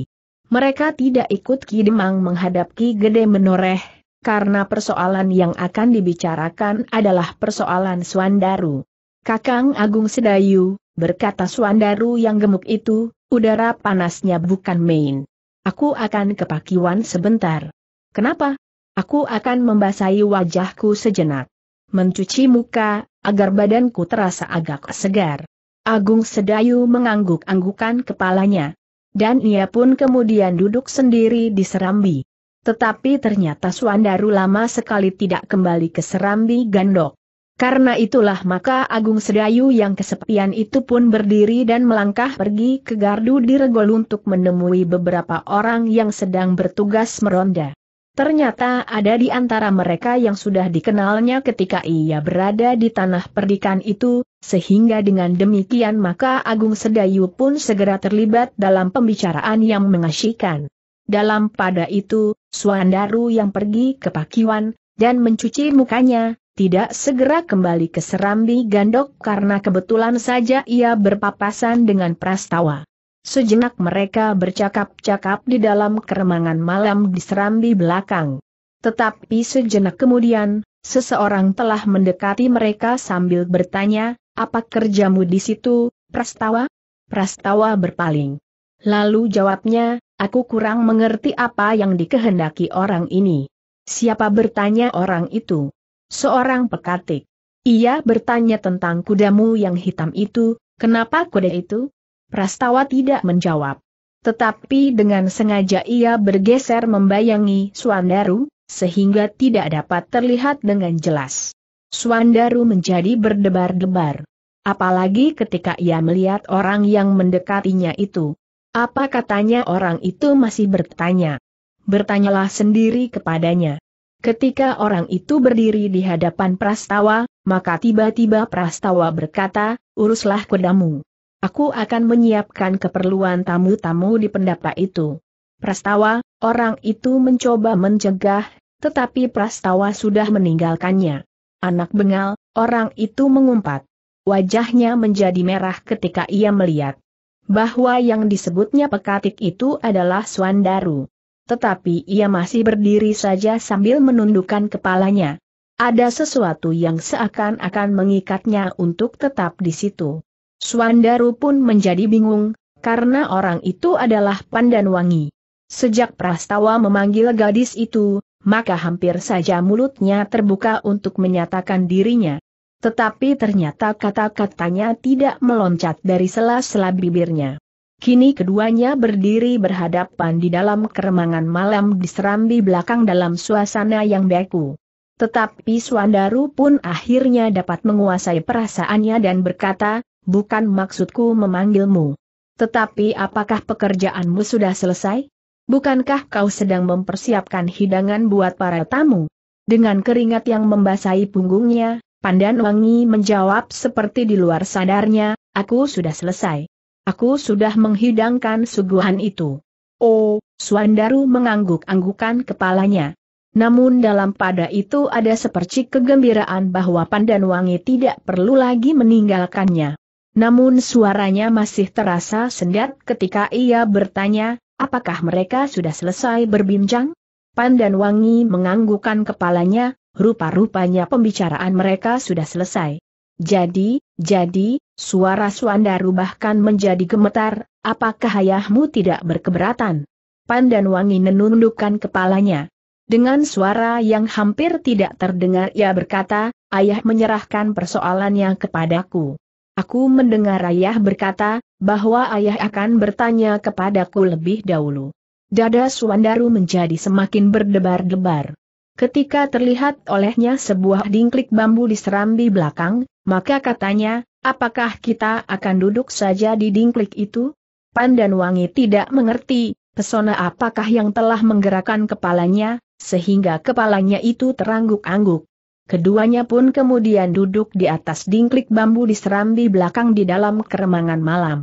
Mereka tidak ikut Ki Demang menghadap Ki Gede menoreh, karena persoalan yang akan dibicarakan adalah persoalan Suandaru. Kakang Agung Sedayu, berkata Suandaru yang gemuk itu, udara panasnya bukan main. Aku akan ke Pakiwan sebentar. Kenapa? Aku akan membasahi wajahku sejenak. Mencuci muka, agar badanku terasa agak segar. Agung Sedayu mengangguk-anggukan kepalanya. Dan ia pun kemudian duduk sendiri di Serambi. Tetapi ternyata Suandaru lama sekali tidak kembali ke Serambi Gandok. Karena itulah maka Agung Sedayu yang kesepian itu pun berdiri dan melangkah pergi ke Gardu Diregol untuk menemui beberapa orang yang sedang bertugas meronda. Ternyata ada di antara mereka yang sudah dikenalnya ketika ia berada di tanah perdikan itu, sehingga dengan demikian maka Agung Sedayu pun segera terlibat dalam pembicaraan yang mengasyikan. Dalam pada itu, Suandaru yang pergi ke Pakiwan, dan mencuci mukanya, tidak segera kembali ke Serambi Gandok karena kebetulan saja ia berpapasan dengan Prastawa. Sejenak mereka bercakap-cakap di dalam keremangan malam di serambi belakang. Tetapi sejenak kemudian, seseorang telah mendekati mereka sambil bertanya, apa kerjamu di situ, Prastawa? Prastawa berpaling. Lalu jawabnya, aku kurang mengerti apa yang dikehendaki orang ini. Siapa bertanya orang itu? Seorang pekatik. Ia bertanya tentang kudamu yang hitam itu, kenapa kuda itu? Prastawa tidak menjawab. Tetapi dengan sengaja ia bergeser membayangi Suandaru, sehingga tidak dapat terlihat dengan jelas. Suandaru menjadi berdebar-debar. Apalagi ketika ia melihat orang yang mendekatinya itu. Apa katanya orang itu masih bertanya. Bertanyalah sendiri kepadanya. Ketika orang itu berdiri di hadapan Prastawa, maka tiba-tiba Prastawa berkata, uruslah kudamu. Aku akan menyiapkan keperluan tamu-tamu di pendapa itu. Prastawa, orang itu mencoba mencegah, tetapi Prastawa sudah meninggalkannya. Anak bengal, orang itu mengumpat. Wajahnya menjadi merah ketika ia melihat bahwa yang disebutnya pekatik itu adalah Swandaru. Tetapi ia masih berdiri saja sambil menundukkan kepalanya. Ada sesuatu yang seakan-akan mengikatnya untuk tetap di situ. Suandaru pun menjadi bingung, karena orang itu adalah pandan wangi. Sejak Prastawa memanggil gadis itu, maka hampir saja mulutnya terbuka untuk menyatakan dirinya. Tetapi ternyata kata-katanya tidak meloncat dari sela-sela bibirnya. Kini keduanya berdiri berhadapan di dalam keremangan malam di serambi belakang dalam suasana yang beku. Tetapi Suandaru pun akhirnya dapat menguasai perasaannya dan berkata, bukan maksudku memanggilmu. Tetapi apakah pekerjaanmu sudah selesai? Bukankah kau sedang mempersiapkan hidangan buat para tamu? Dengan keringat yang membasahi punggungnya, Pandan Wangi menjawab seperti di luar sadarnya, aku sudah selesai. Aku sudah menghidangkan suguhan itu. Oh, Suandaru mengangguk-anggukan kepalanya. Namun dalam pada itu ada sepercik kegembiraan bahwa Pandan Wangi tidak perlu lagi meninggalkannya. Namun suaranya masih terasa sendat ketika ia bertanya, apakah mereka sudah selesai berbincang? Pandan Wangi menganggukkan kepalanya, rupa-rupanya pembicaraan mereka sudah selesai. Jadi, jadi, suara Suandaru bahkan menjadi gemetar, apakah ayahmu tidak berkeberatan? Pandan Wangi menundukkan kepalanya. Dengan suara yang hampir tidak terdengar ia berkata, ayah menyerahkan persoalannya kepadaku. Aku mendengar ayah berkata, bahwa ayah akan bertanya kepadaku lebih dahulu. Dada Suwandaru menjadi semakin berdebar-debar. Ketika terlihat olehnya sebuah dingklik bambu di serambi belakang, maka katanya, apakah kita akan duduk saja di dingklik itu? Pandan Wangi tidak mengerti, pesona apakah yang telah menggerakkan kepalanya, sehingga kepalanya itu terangguk-angguk. Keduanya pun kemudian duduk di atas dingklik bambu di serambi belakang di dalam keremangan malam.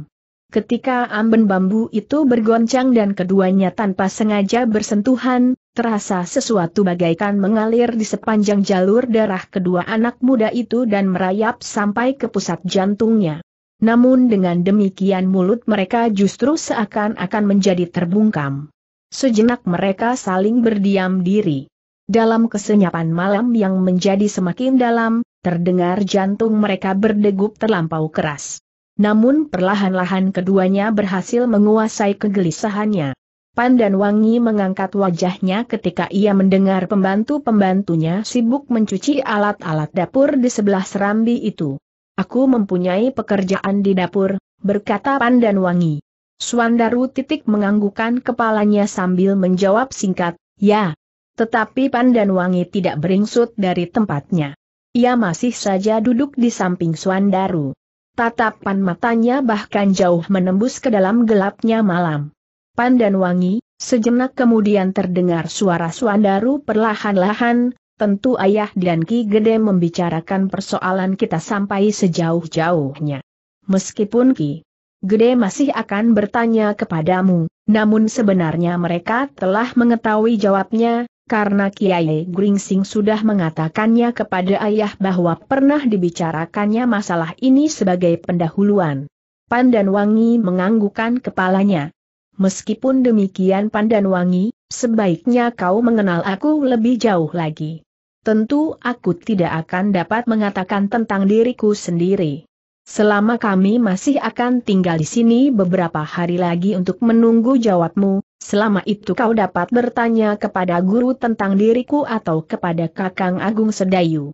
Ketika amben bambu itu bergoncang dan keduanya tanpa sengaja bersentuhan, terasa sesuatu bagaikan mengalir di sepanjang jalur darah kedua anak muda itu dan merayap sampai ke pusat jantungnya. Namun dengan demikian mulut mereka justru seakan-akan menjadi terbungkam. Sejenak mereka saling berdiam diri. Dalam kesenyapan malam yang menjadi semakin dalam, terdengar jantung mereka berdegup terlampau keras. Namun perlahan-lahan keduanya berhasil menguasai kegelisahannya. Pandan Wangi mengangkat wajahnya ketika ia mendengar pembantu-pembantunya sibuk mencuci alat-alat dapur di sebelah serambi itu. Aku mempunyai pekerjaan di dapur, berkata Pandan Wangi. Suandaru titik menganggukan kepalanya sambil menjawab singkat, ya, tetapi Pandan Wangi tidak beringsut dari tempatnya. Ia masih saja duduk di samping Suandaru. Tatapan matanya bahkan jauh menembus ke dalam gelapnya malam. Pandan Wangi, sejenak kemudian terdengar suara Suandaru perlahan-lahan, tentu ayah dan Ki Gede membicarakan persoalan kita sampai sejauh-jauhnya. Meskipun Ki Gede masih akan bertanya kepadamu, namun sebenarnya mereka telah mengetahui jawabnya, karena Kiai Gringsing sudah mengatakannya kepada ayah bahwa pernah dibicarakannya masalah ini sebagai pendahuluan. Pandan Wangi menganggukan kepalanya. Meskipun demikian Pandan Wangi, sebaiknya kau mengenal aku lebih jauh lagi. Tentu aku tidak akan dapat mengatakan tentang diriku sendiri. Selama kami masih akan tinggal di sini beberapa hari lagi untuk menunggu jawabmu, Selama itu kau dapat bertanya kepada guru tentang diriku atau kepada Kakang Agung Sedayu.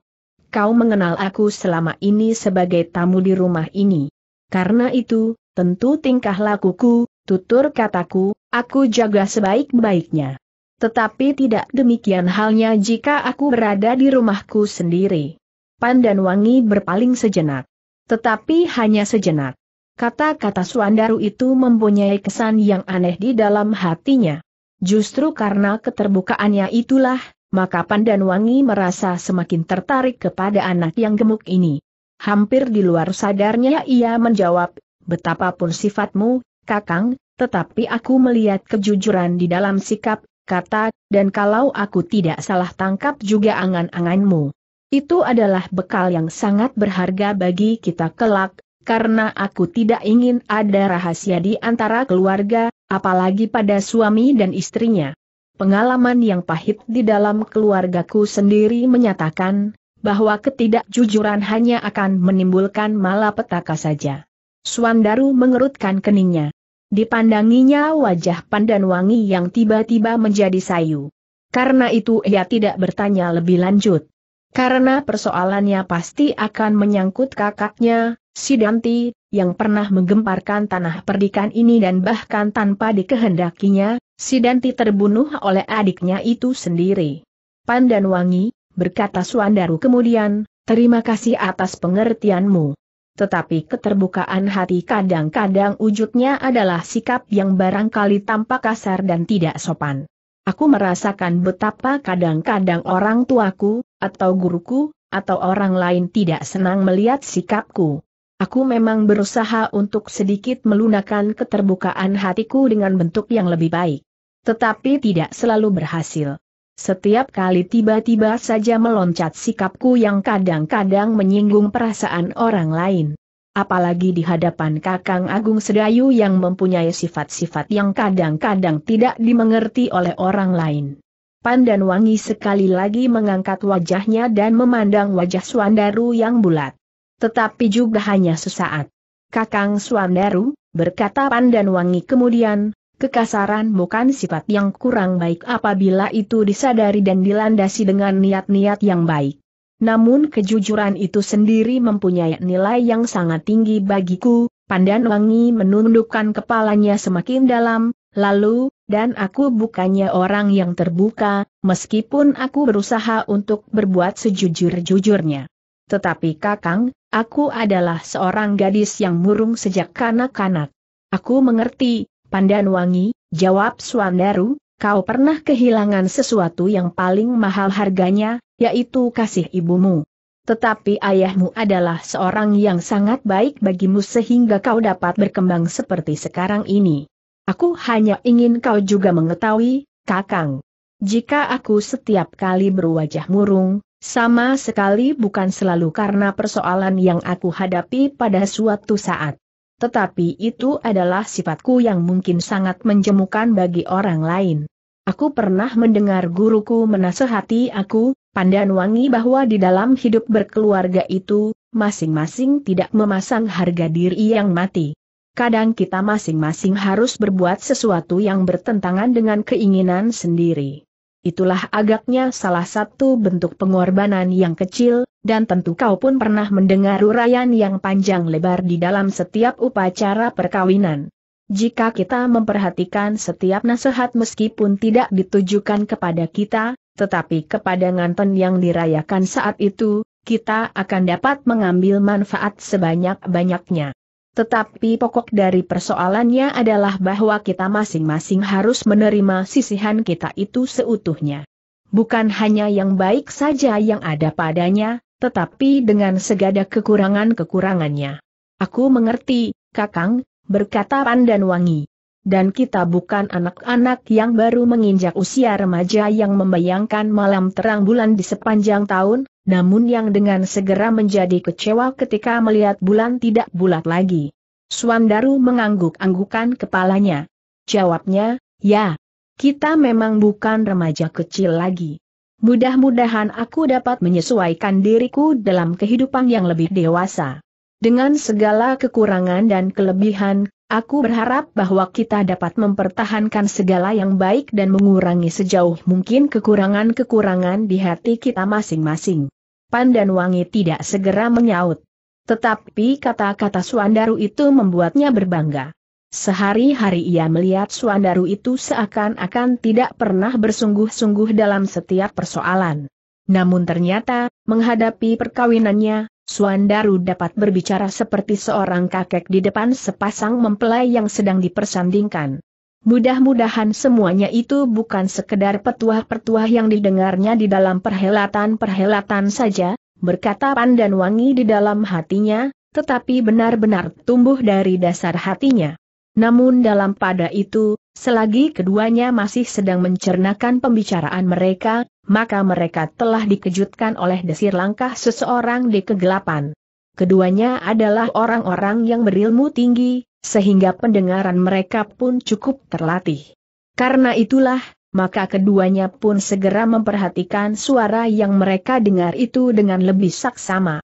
Kau mengenal aku selama ini sebagai tamu di rumah ini. Karena itu, tentu tingkah lakuku, tutur kataku, aku jaga sebaik-baiknya. Tetapi tidak demikian halnya jika aku berada di rumahku sendiri. Pandan Wangi berpaling sejenak. Tetapi hanya sejenak. Kata-kata Suandaru itu mempunyai kesan yang aneh di dalam hatinya. Justru karena keterbukaannya itulah, maka Pandan Wangi merasa semakin tertarik kepada anak yang gemuk ini. Hampir di luar sadarnya ia menjawab, betapapun sifatmu, kakang, tetapi aku melihat kejujuran di dalam sikap, kata, dan kalau aku tidak salah tangkap juga angan-anganmu. Itu adalah bekal yang sangat berharga bagi kita kelak, karena aku tidak ingin ada rahasia di antara keluarga, apalagi pada suami dan istrinya. Pengalaman yang pahit di dalam keluargaku sendiri menyatakan bahwa ketidakjujuran hanya akan menimbulkan malapetaka saja. Suandaru mengerutkan keningnya. Dipandanginya wajah pandan wangi yang tiba-tiba menjadi sayu. Karena itu ia tidak bertanya lebih lanjut. Karena persoalannya pasti akan menyangkut kakaknya, Si Danti, yang pernah menggemparkan tanah perdikan ini dan bahkan tanpa dikehendakinya, si Danti terbunuh oleh adiknya itu sendiri. Pandan Wangi, berkata Suandaru kemudian, terima kasih atas pengertianmu. Tetapi keterbukaan hati kadang-kadang wujudnya adalah sikap yang barangkali tampak kasar dan tidak sopan. Aku merasakan betapa kadang-kadang orang tuaku, atau guruku, atau orang lain tidak senang melihat sikapku. Aku memang berusaha untuk sedikit melunakan keterbukaan hatiku dengan bentuk yang lebih baik. Tetapi tidak selalu berhasil. Setiap kali tiba-tiba saja meloncat sikapku yang kadang-kadang menyinggung perasaan orang lain. Apalagi di hadapan Kakang Agung Sedayu yang mempunyai sifat-sifat yang kadang-kadang tidak dimengerti oleh orang lain. Pandan Wangi sekali lagi mengangkat wajahnya dan memandang wajah Suandaru yang bulat. Tetapi juga hanya sesaat. Kakang Suandaru, berkata pandan Wangi kemudian, kekasaran bukan sifat yang kurang baik apabila itu disadari dan dilandasi dengan niat-niat yang baik. Namun kejujuran itu sendiri mempunyai nilai yang sangat tinggi bagiku, pandan Wangi menundukkan kepalanya semakin dalam, lalu, dan aku bukannya orang yang terbuka, meskipun aku berusaha untuk berbuat sejujur-jujurnya. Tetapi Kakang, Aku adalah seorang gadis yang murung sejak kanak-kanak. Aku mengerti, Pandan Wangi, jawab Swandaru, kau pernah kehilangan sesuatu yang paling mahal harganya, yaitu kasih ibumu. Tetapi ayahmu adalah seorang yang sangat baik bagimu sehingga kau dapat berkembang seperti sekarang ini. Aku hanya ingin kau juga mengetahui, Kakang. Jika aku setiap kali berwajah murung, sama sekali bukan selalu karena persoalan yang aku hadapi pada suatu saat. Tetapi itu adalah sifatku yang mungkin sangat menjemukan bagi orang lain. Aku pernah mendengar guruku menasehati aku, Pandan Wangi bahwa di dalam hidup berkeluarga itu, masing-masing tidak memasang harga diri yang mati. Kadang kita masing-masing harus berbuat sesuatu yang bertentangan dengan keinginan sendiri itulah agaknya salah satu bentuk pengorbanan yang kecil, dan tentu kau pun pernah mendengar uraian yang panjang lebar di dalam setiap upacara perkawinan. Jika kita memperhatikan setiap nasihat meskipun tidak ditujukan kepada kita, tetapi kepada nganten yang dirayakan saat itu, kita akan dapat mengambil manfaat sebanyak-banyaknya. Tetapi pokok dari persoalannya adalah bahwa kita masing-masing harus menerima sisihan kita itu seutuhnya. Bukan hanya yang baik saja yang ada padanya, tetapi dengan segala kekurangan-kekurangannya. Aku mengerti, Kakang, berkata Pandan Wangi. Dan kita bukan anak-anak yang baru menginjak usia remaja yang membayangkan malam terang bulan di sepanjang tahun, namun yang dengan segera menjadi kecewa ketika melihat bulan tidak bulat lagi. Suandaru mengangguk-anggukan kepalanya. Jawabnya, ya, kita memang bukan remaja kecil lagi. Mudah-mudahan aku dapat menyesuaikan diriku dalam kehidupan yang lebih dewasa. Dengan segala kekurangan dan kelebihan, aku berharap bahwa kita dapat mempertahankan segala yang baik dan mengurangi sejauh mungkin kekurangan-kekurangan di hati kita masing-masing. Pandan Wangi tidak segera menyaut. Tetapi kata-kata Suandaru itu membuatnya berbangga. Sehari-hari ia melihat Suandaru itu seakan-akan tidak pernah bersungguh-sungguh dalam setiap persoalan. Namun ternyata, menghadapi perkawinannya, Suandaru dapat berbicara seperti seorang kakek di depan sepasang mempelai yang sedang dipersandingkan. Mudah-mudahan semuanya itu bukan sekedar petuah-petuah yang didengarnya di dalam perhelatan-perhelatan saja, berkata Pandan Wangi di dalam hatinya, tetapi benar-benar tumbuh dari dasar hatinya. Namun dalam pada itu, selagi keduanya masih sedang mencernakan pembicaraan mereka, maka mereka telah dikejutkan oleh desir langkah seseorang di kegelapan. Keduanya adalah orang-orang yang berilmu tinggi, sehingga pendengaran mereka pun cukup terlatih. Karena itulah, maka keduanya pun segera memperhatikan suara yang mereka dengar itu dengan lebih saksama.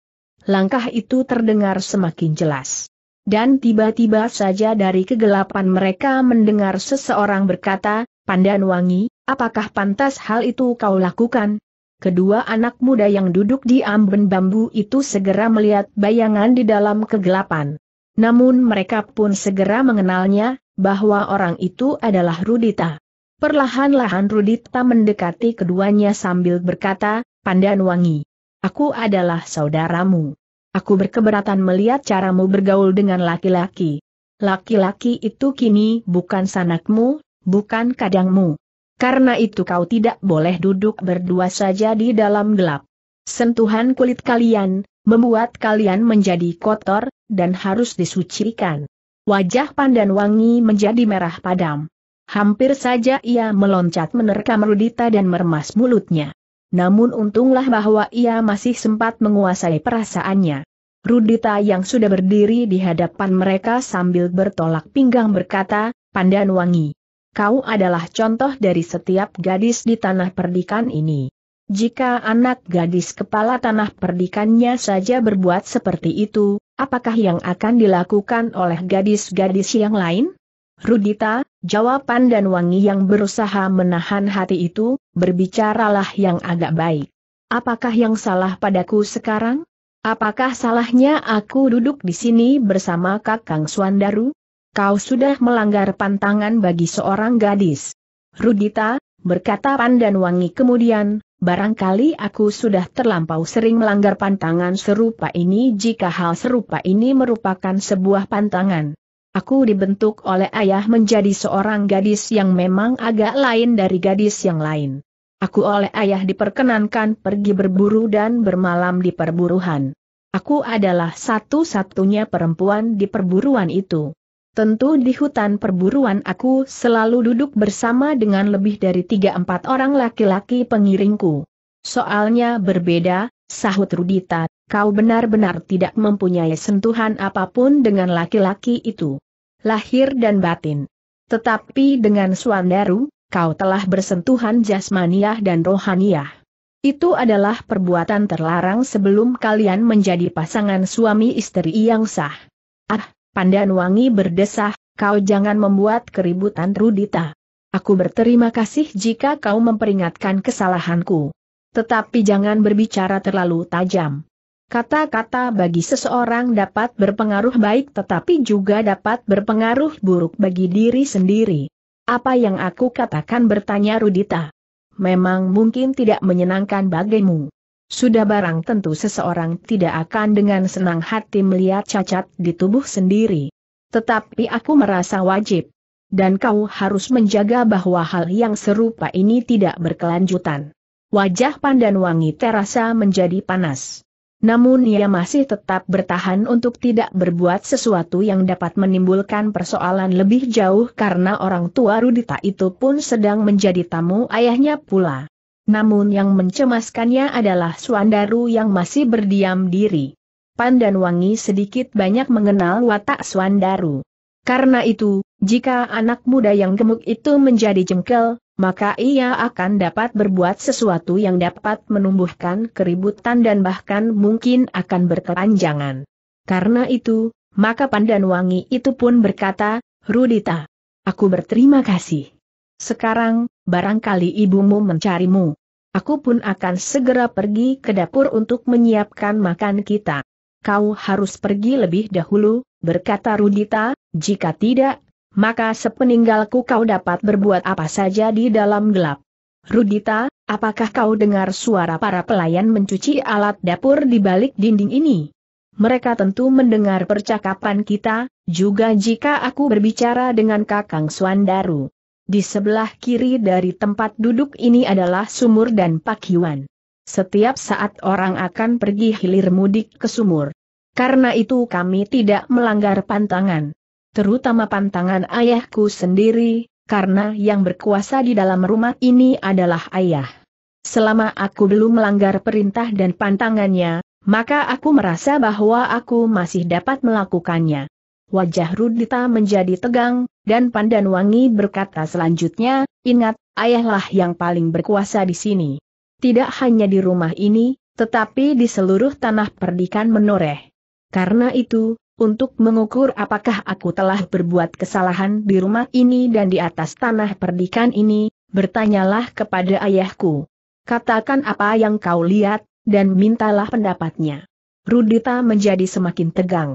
Langkah itu terdengar semakin jelas. Dan tiba-tiba saja dari kegelapan mereka mendengar seseorang berkata, Pandan Wangi, apakah pantas hal itu kau lakukan? Kedua anak muda yang duduk di amben bambu itu segera melihat bayangan di dalam kegelapan. Namun mereka pun segera mengenalnya, bahwa orang itu adalah Rudita. Perlahan-lahan Rudita mendekati keduanya sambil berkata, Pandan Wangi, aku adalah saudaramu. Aku berkeberatan melihat caramu bergaul dengan laki-laki. Laki-laki itu kini bukan sanakmu, bukan kadangmu. Karena itu kau tidak boleh duduk berdua saja di dalam gelap. Sentuhan kulit kalian, membuat kalian menjadi kotor, dan harus disucikan. Wajah Pandan Wangi menjadi merah padam. Hampir saja ia meloncat menerkam Rudita dan meremas mulutnya. Namun untunglah bahwa ia masih sempat menguasai perasaannya. Rudita yang sudah berdiri di hadapan mereka sambil bertolak pinggang berkata, Pandan Wangi. Kau adalah contoh dari setiap gadis di tanah perdikan ini. Jika anak gadis kepala tanah perdikannya saja berbuat seperti itu, apakah yang akan dilakukan oleh gadis-gadis yang lain? Rudita, jawaban dan wangi yang berusaha menahan hati itu, berbicaralah yang agak baik. Apakah yang salah padaku sekarang? Apakah salahnya aku duduk di sini bersama Kakang Suandaru? kau sudah melanggar pantangan bagi seorang gadis. Rudita, berkata pandan Wangi kemudian, barangkali aku sudah terlampau sering melanggar pantangan serupa ini jika hal serupa ini merupakan sebuah pantangan. Aku dibentuk oleh ayah menjadi seorang gadis yang memang agak lain dari gadis yang lain. Aku oleh ayah diperkenankan pergi berburu dan bermalam di perburuhan. Aku adalah satu-satunya perempuan di perburuan itu. Tentu di hutan perburuan aku selalu duduk bersama dengan lebih dari tiga empat orang laki-laki pengiringku. Soalnya berbeda, sahut Rudita, kau benar-benar tidak mempunyai sentuhan apapun dengan laki-laki itu. Lahir dan batin. Tetapi dengan Suandaru, kau telah bersentuhan jasmaniah dan rohaniah. Itu adalah perbuatan terlarang sebelum kalian menjadi pasangan suami istri yang sah. Ah, Pandan Wangi berdesah, kau jangan membuat keributan Rudita. Aku berterima kasih jika kau memperingatkan kesalahanku. Tetapi jangan berbicara terlalu tajam. Kata-kata bagi seseorang dapat berpengaruh baik tetapi juga dapat berpengaruh buruk bagi diri sendiri. Apa yang aku katakan bertanya Rudita. Memang mungkin tidak menyenangkan bagimu. Sudah barang tentu seseorang tidak akan dengan senang hati melihat cacat di tubuh sendiri. Tetapi aku merasa wajib. Dan kau harus menjaga bahwa hal yang serupa ini tidak berkelanjutan. Wajah Pandan Wangi terasa menjadi panas. Namun ia masih tetap bertahan untuk tidak berbuat sesuatu yang dapat menimbulkan persoalan lebih jauh karena orang tua Rudita itu pun sedang menjadi tamu ayahnya pula. Namun yang mencemaskannya adalah Suandaru yang masih berdiam diri. Pandan Wangi sedikit banyak mengenal watak Suandaru. Karena itu, jika anak muda yang gemuk itu menjadi jengkel, maka ia akan dapat berbuat sesuatu yang dapat menumbuhkan keributan dan bahkan mungkin akan berkepanjangan. Karena itu, maka Pandan Wangi itu pun berkata, Rudita, aku berterima kasih. Sekarang, barangkali ibumu mencarimu. Aku pun akan segera pergi ke dapur untuk menyiapkan makan kita. Kau harus pergi lebih dahulu, berkata Rudita, jika tidak, maka sepeninggalku kau dapat berbuat apa saja di dalam gelap. Rudita, apakah kau dengar suara para pelayan mencuci alat dapur di balik dinding ini? Mereka tentu mendengar percakapan kita, juga jika aku berbicara dengan Kakang Suandaru. Di sebelah kiri dari tempat duduk ini adalah sumur dan pakiwan. Setiap saat orang akan pergi hilir mudik ke sumur. Karena itu kami tidak melanggar pantangan. Terutama pantangan ayahku sendiri, karena yang berkuasa di dalam rumah ini adalah ayah. Selama aku belum melanggar perintah dan pantangannya, maka aku merasa bahwa aku masih dapat melakukannya wajah Rudita menjadi tegang, dan Pandan Wangi berkata selanjutnya, ingat, ayahlah yang paling berkuasa di sini. Tidak hanya di rumah ini, tetapi di seluruh tanah perdikan menoreh. Karena itu, untuk mengukur apakah aku telah berbuat kesalahan di rumah ini dan di atas tanah perdikan ini, bertanyalah kepada ayahku. Katakan apa yang kau lihat, dan mintalah pendapatnya. Rudita menjadi semakin tegang.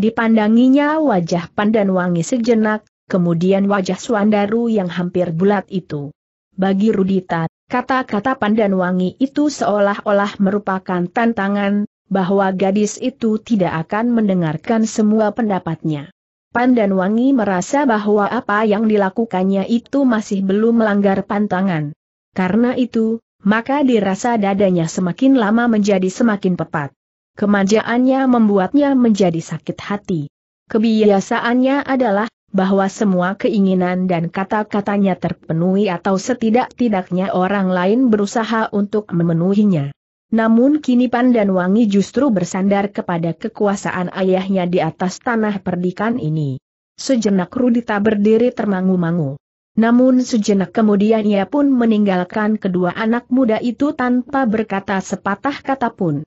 Dipandanginya wajah pandan wangi sejenak, kemudian wajah Suandaru yang hampir bulat itu. Bagi Rudita, kata-kata pandan wangi itu seolah-olah merupakan tantangan, bahwa gadis itu tidak akan mendengarkan semua pendapatnya. Pandan Wangi merasa bahwa apa yang dilakukannya itu masih belum melanggar pantangan. Karena itu, maka dirasa dadanya semakin lama menjadi semakin pepat. Kemajaannya membuatnya menjadi sakit hati. Kebiasaannya adalah bahwa semua keinginan dan kata-katanya terpenuhi atau setidak-tidaknya orang lain berusaha untuk memenuhinya. Namun kini dan Wangi justru bersandar kepada kekuasaan ayahnya di atas tanah perdikan ini. Sejenak Rudita berdiri termangu-mangu. Namun sejenak kemudian ia pun meninggalkan kedua anak muda itu tanpa berkata sepatah kata pun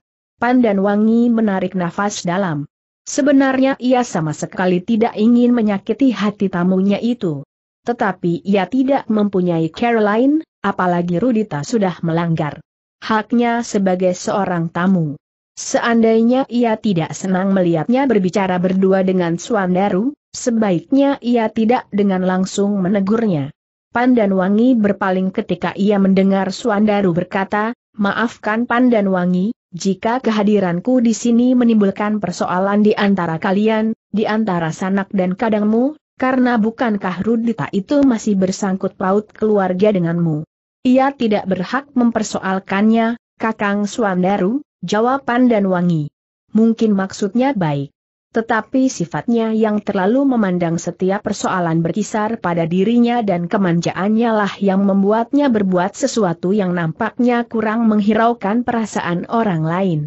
dan Wangi menarik nafas dalam. Sebenarnya ia sama sekali tidak ingin menyakiti hati tamunya itu. Tetapi ia tidak mempunyai Caroline, apalagi Rudita sudah melanggar haknya sebagai seorang tamu. Seandainya ia tidak senang melihatnya berbicara berdua dengan Suandaru, sebaiknya ia tidak dengan langsung menegurnya. Wangi berpaling ketika ia mendengar Suandaru berkata, Maafkan Wangi. Jika kehadiranku di sini menimbulkan persoalan di antara kalian, di antara sanak dan kadangmu, karena bukankah Rudita itu masih bersangkut paut keluarga denganmu? Ia tidak berhak mempersoalkannya, Kakang Suandaru, jawaban dan wangi. Mungkin maksudnya baik. Tetapi sifatnya yang terlalu memandang setiap persoalan berkisar pada dirinya dan kemanjaannya lah yang membuatnya berbuat sesuatu yang nampaknya kurang menghiraukan perasaan orang lain.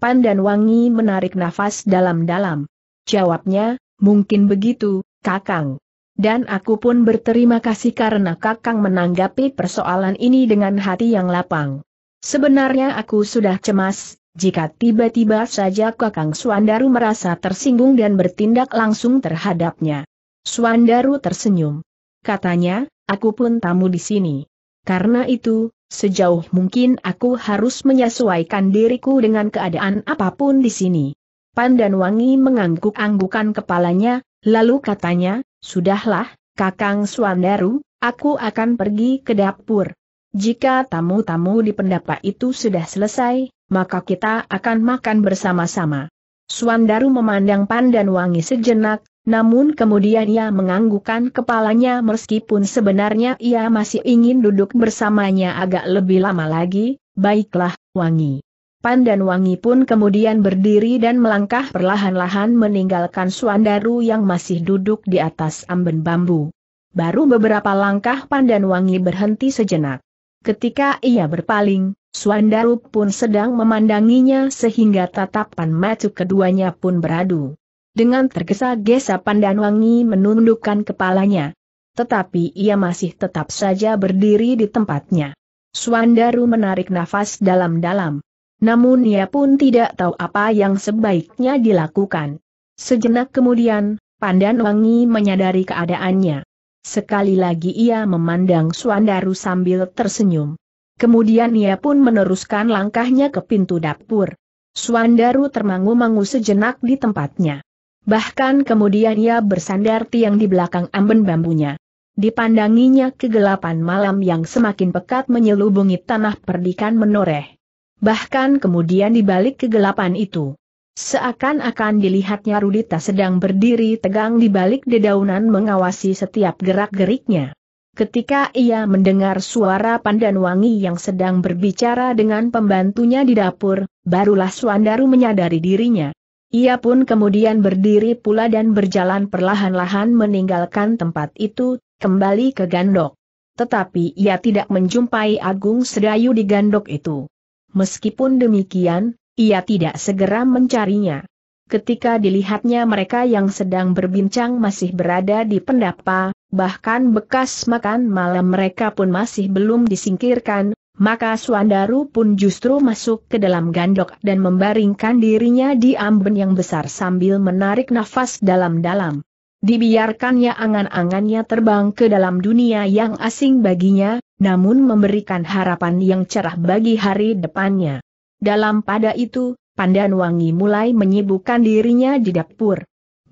Pandan Wangi menarik nafas dalam-dalam. Jawabnya, mungkin begitu, Kakang. Dan aku pun berterima kasih karena Kakang menanggapi persoalan ini dengan hati yang lapang. Sebenarnya aku sudah cemas, jika tiba-tiba saja Kakang Suandaru merasa tersinggung dan bertindak langsung terhadapnya. Suandaru tersenyum. Katanya, aku pun tamu di sini. Karena itu, sejauh mungkin aku harus menyesuaikan diriku dengan keadaan apapun di sini. Pandan Wangi mengangguk-anggukan kepalanya, lalu katanya, Sudahlah, Kakang Suandaru, aku akan pergi ke dapur. Jika tamu-tamu di pendapa itu sudah selesai, maka kita akan makan bersama-sama. Suandaru memandang Pandan Wangi sejenak, namun kemudian ia menganggukkan kepalanya meskipun sebenarnya ia masih ingin duduk bersamanya agak lebih lama lagi, baiklah, Wangi. Pandan Wangi pun kemudian berdiri dan melangkah perlahan-lahan meninggalkan Suandaru yang masih duduk di atas amben bambu. Baru beberapa langkah Pandan Wangi berhenti sejenak. Ketika ia berpaling, Suandaru pun sedang memandanginya sehingga tatapan mata keduanya pun beradu. Dengan tergesa-gesa Pandan Wangi menundukkan kepalanya. Tetapi ia masih tetap saja berdiri di tempatnya. Suandaru menarik nafas dalam-dalam. Namun ia pun tidak tahu apa yang sebaiknya dilakukan. Sejenak kemudian, Pandan Wangi menyadari keadaannya. Sekali lagi ia memandang Suandaru sambil tersenyum. Kemudian ia pun meneruskan langkahnya ke pintu dapur. Suandaru termangu-mangu sejenak di tempatnya. Bahkan kemudian ia bersandar tiang di belakang amben bambunya. Dipandanginya kegelapan malam yang semakin pekat menyelubungi tanah perdikan menoreh. Bahkan kemudian di balik kegelapan itu, seakan-akan dilihatnya Rudita sedang berdiri tegang di balik dedaunan mengawasi setiap gerak-geriknya. Ketika ia mendengar suara Pandan Wangi yang sedang berbicara dengan pembantunya di dapur, barulah Suandaru menyadari dirinya. Ia pun kemudian berdiri pula dan berjalan perlahan-lahan meninggalkan tempat itu, kembali ke gandok. Tetapi ia tidak menjumpai Agung Sedayu di gandok itu. Meskipun demikian, ia tidak segera mencarinya. Ketika dilihatnya mereka yang sedang berbincang masih berada di pendapa, bahkan bekas makan malam mereka pun masih belum disingkirkan, maka Suandaru pun justru masuk ke dalam gandok dan membaringkan dirinya di amben yang besar sambil menarik nafas dalam-dalam. Dibiarkannya angan-angannya terbang ke dalam dunia yang asing baginya, namun memberikan harapan yang cerah bagi hari depannya. Dalam pada itu, Pandan Wangi mulai menyibukkan dirinya di dapur.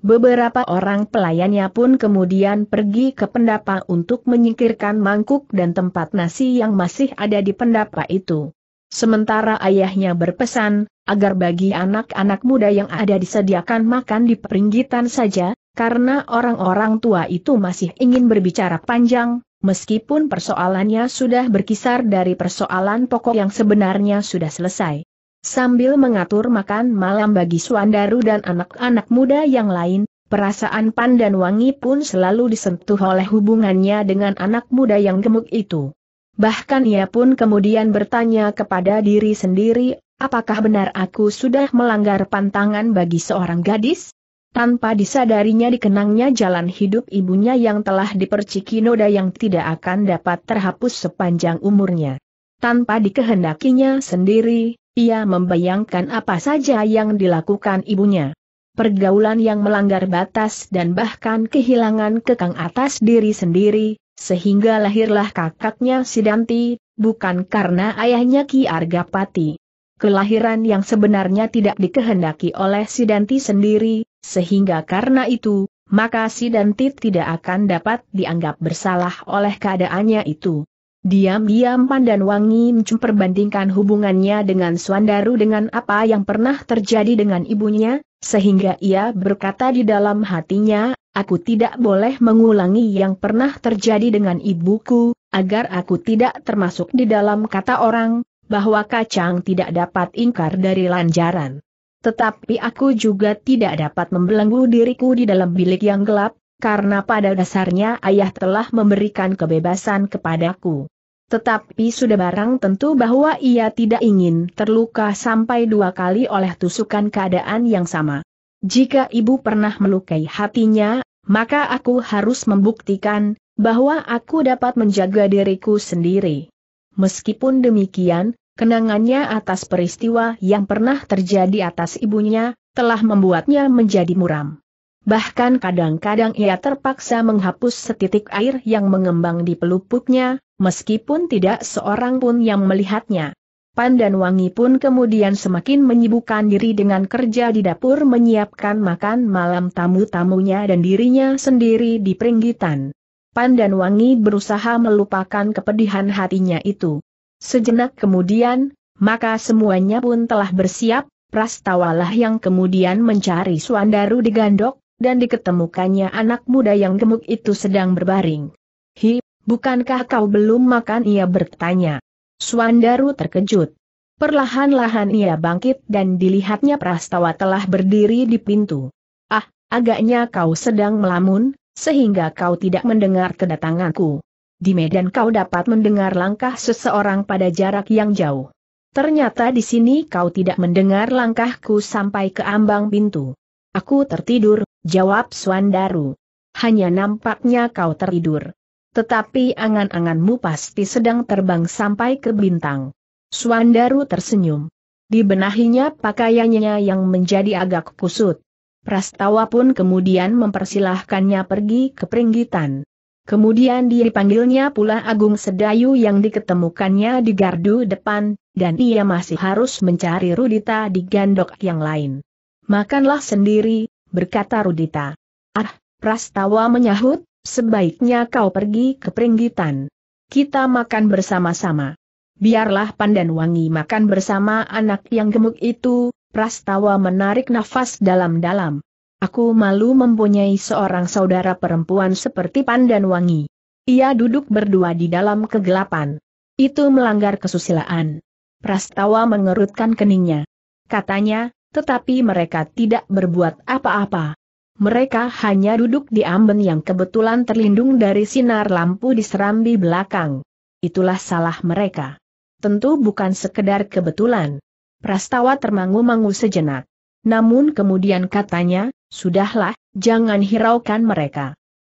Beberapa orang pelayannya pun kemudian pergi ke pendapa untuk menyingkirkan mangkuk dan tempat nasi yang masih ada di pendapa itu. Sementara ayahnya berpesan, agar bagi anak-anak muda yang ada disediakan makan di peringgitan saja, karena orang-orang tua itu masih ingin berbicara panjang, meskipun persoalannya sudah berkisar dari persoalan pokok yang sebenarnya sudah selesai. Sambil mengatur makan malam bagi Suandaru dan anak-anak muda yang lain, perasaan pan dan Wangi pun selalu disentuh oleh hubungannya dengan anak muda yang gemuk itu. Bahkan ia pun kemudian bertanya kepada diri sendiri, apakah benar aku sudah melanggar pantangan bagi seorang gadis? Tanpa disadarinya dikenangnya jalan hidup ibunya yang telah diperciki noda yang tidak akan dapat terhapus sepanjang umurnya. Tanpa dikehendakinya sendiri, ia membayangkan apa saja yang dilakukan ibunya. Pergaulan yang melanggar batas dan bahkan kehilangan kekang atas diri sendiri, sehingga lahirlah kakaknya Sidanti, bukan karena ayahnya Ki Argapati. Kelahiran yang sebenarnya tidak dikehendaki oleh Sidanti sendiri, sehingga karena itu, maka Sidanti tidak akan dapat dianggap bersalah oleh keadaannya itu. Diam-diam Pandan Wangi memperbandingkan hubungannya dengan Suandaru dengan apa yang pernah terjadi dengan ibunya, sehingga ia berkata di dalam hatinya, aku tidak boleh mengulangi yang pernah terjadi dengan ibuku, agar aku tidak termasuk di dalam kata orang, bahwa kacang tidak dapat ingkar dari lanjaran. Tetapi aku juga tidak dapat membelenggu diriku di dalam bilik yang gelap, karena pada dasarnya ayah telah memberikan kebebasan kepadaku. Tetapi sudah barang tentu bahwa ia tidak ingin terluka sampai dua kali oleh tusukan keadaan yang sama. Jika ibu pernah melukai hatinya, maka aku harus membuktikan bahwa aku dapat menjaga diriku sendiri. Meskipun demikian, kenangannya atas peristiwa yang pernah terjadi atas ibunya telah membuatnya menjadi muram bahkan kadang-kadang ia terpaksa menghapus setitik air yang mengembang di pelupuknya, meskipun tidak seorang pun yang melihatnya. Pandan Wangi pun kemudian semakin menyibukkan diri dengan kerja di dapur menyiapkan makan malam tamu-tamunya dan dirinya sendiri di peringgitan. Pandan Wangi berusaha melupakan kepedihan hatinya itu. Sejenak kemudian, maka semuanya pun telah bersiap, Prastawalah yang kemudian mencari Suandaru di Gandok, dan diketemukannya anak muda yang gemuk itu sedang berbaring. Hi, bukankah kau belum makan ia bertanya. Suandaru terkejut. Perlahan-lahan ia bangkit dan dilihatnya Prastawa telah berdiri di pintu. Ah, agaknya kau sedang melamun, sehingga kau tidak mendengar kedatanganku. Di medan kau dapat mendengar langkah seseorang pada jarak yang jauh. Ternyata di sini kau tidak mendengar langkahku sampai ke ambang pintu. Aku tertidur, Jawab Suandaru. Hanya nampaknya kau teridur. Tetapi angan-anganmu pasti sedang terbang sampai ke bintang. Suandaru tersenyum. Dibenahinya pakaiannya yang menjadi agak kusut. Prastawa pun kemudian mempersilahkannya pergi ke peringgitan. Kemudian dipanggilnya pula Agung Sedayu yang diketemukannya di gardu depan, dan ia masih harus mencari Rudita di gandok yang lain. Makanlah sendiri, berkata Rudita. Ah, Prastawa menyahut, sebaiknya kau pergi ke Peringgitan. Kita makan bersama-sama. Biarlah Pandan Wangi makan bersama anak yang gemuk itu, Prastawa menarik nafas dalam-dalam. Aku malu mempunyai seorang saudara perempuan seperti Pandan Wangi. Ia duduk berdua di dalam kegelapan. Itu melanggar kesusilaan. Prastawa mengerutkan keningnya. Katanya, tetapi mereka tidak berbuat apa-apa. Mereka hanya duduk di amben yang kebetulan terlindung dari sinar lampu di serambi belakang. Itulah salah mereka. Tentu bukan sekedar kebetulan. Prastawa termangu-mangu sejenak. Namun kemudian katanya, sudahlah, jangan hiraukan mereka.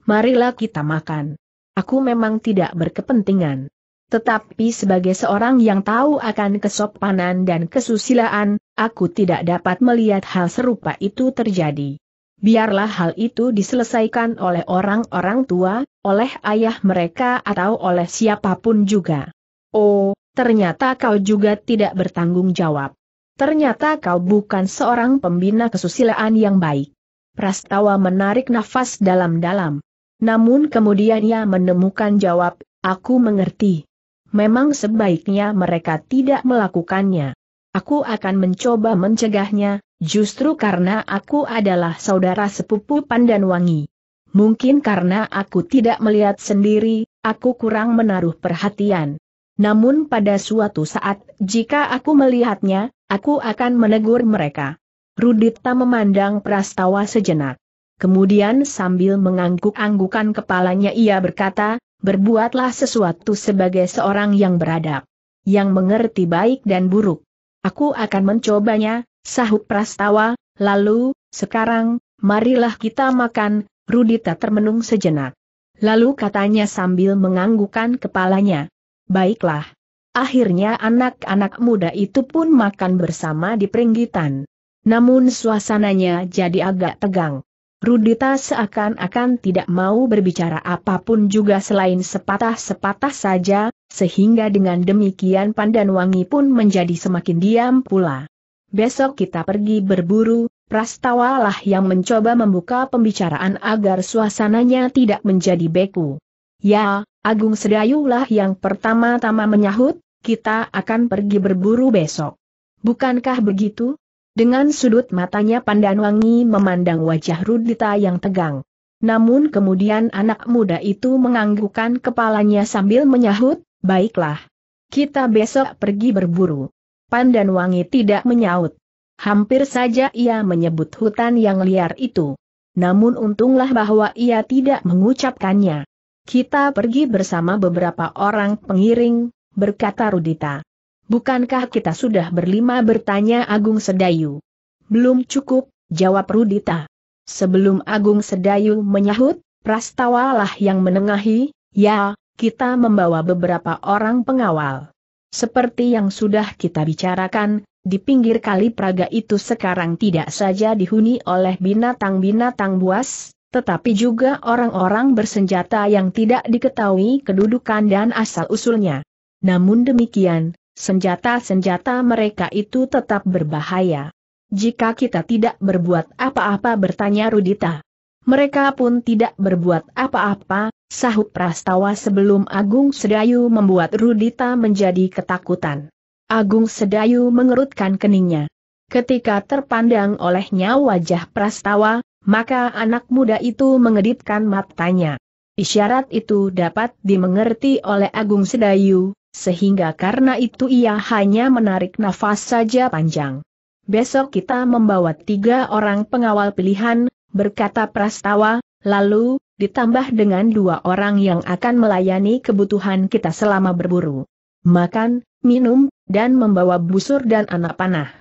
Marilah kita makan. Aku memang tidak berkepentingan. Tetapi sebagai seorang yang tahu akan kesopanan dan kesusilaan, aku tidak dapat melihat hal serupa itu terjadi. Biarlah hal itu diselesaikan oleh orang-orang tua, oleh ayah mereka atau oleh siapapun juga. Oh, ternyata kau juga tidak bertanggung jawab. Ternyata kau bukan seorang pembina kesusilaan yang baik. Prastawa menarik nafas dalam-dalam. Namun kemudian ia menemukan jawab, aku mengerti memang sebaiknya mereka tidak melakukannya. Aku akan mencoba mencegahnya, justru karena aku adalah saudara sepupu Pandan Wangi. Mungkin karena aku tidak melihat sendiri, aku kurang menaruh perhatian. Namun pada suatu saat, jika aku melihatnya, aku akan menegur mereka. Rudita memandang Prastawa sejenak. Kemudian sambil mengangguk-anggukan kepalanya ia berkata, berbuatlah sesuatu sebagai seorang yang beradab. Yang mengerti baik dan buruk. Aku akan mencobanya, sahut Prastawa, lalu, sekarang, marilah kita makan, Rudita termenung sejenak. Lalu katanya sambil menganggukan kepalanya. Baiklah. Akhirnya anak-anak muda itu pun makan bersama di peringgitan. Namun suasananya jadi agak tegang. Rudita seakan-akan tidak mau berbicara apapun juga selain sepatah-sepatah saja, sehingga dengan demikian Pandan Wangi pun menjadi semakin diam pula. Besok kita pergi berburu, Prastawalah yang mencoba membuka pembicaraan agar suasananya tidak menjadi beku. Ya, Agung Sedayulah yang pertama-tama menyahut, kita akan pergi berburu besok. Bukankah begitu? Dengan sudut matanya Pandanwangi memandang wajah Rudita yang tegang. Namun kemudian anak muda itu menganggukkan kepalanya sambil menyahut, baiklah. Kita besok pergi berburu. Pandanwangi tidak menyaut. Hampir saja ia menyebut hutan yang liar itu. Namun untunglah bahwa ia tidak mengucapkannya. Kita pergi bersama beberapa orang pengiring, berkata Rudita. Bukankah kita sudah berlima bertanya Agung Sedayu? Belum cukup, jawab Rudita. Sebelum Agung Sedayu menyahut, Prastawalah yang menengahi, ya, kita membawa beberapa orang pengawal. Seperti yang sudah kita bicarakan, di pinggir kali Praga itu sekarang tidak saja dihuni oleh binatang-binatang buas, tetapi juga orang-orang bersenjata yang tidak diketahui kedudukan dan asal-usulnya. Namun demikian, senjata-senjata mereka itu tetap berbahaya. Jika kita tidak berbuat apa-apa bertanya Rudita. Mereka pun tidak berbuat apa-apa, sahut Prastawa sebelum Agung Sedayu membuat Rudita menjadi ketakutan. Agung Sedayu mengerutkan keningnya. Ketika terpandang olehnya wajah Prastawa, maka anak muda itu mengedipkan matanya. Isyarat itu dapat dimengerti oleh Agung Sedayu, sehingga karena itu ia hanya menarik nafas saja panjang. Besok kita membawa tiga orang pengawal pilihan, berkata Prastawa, lalu, ditambah dengan dua orang yang akan melayani kebutuhan kita selama berburu. Makan, minum, dan membawa busur dan anak panah.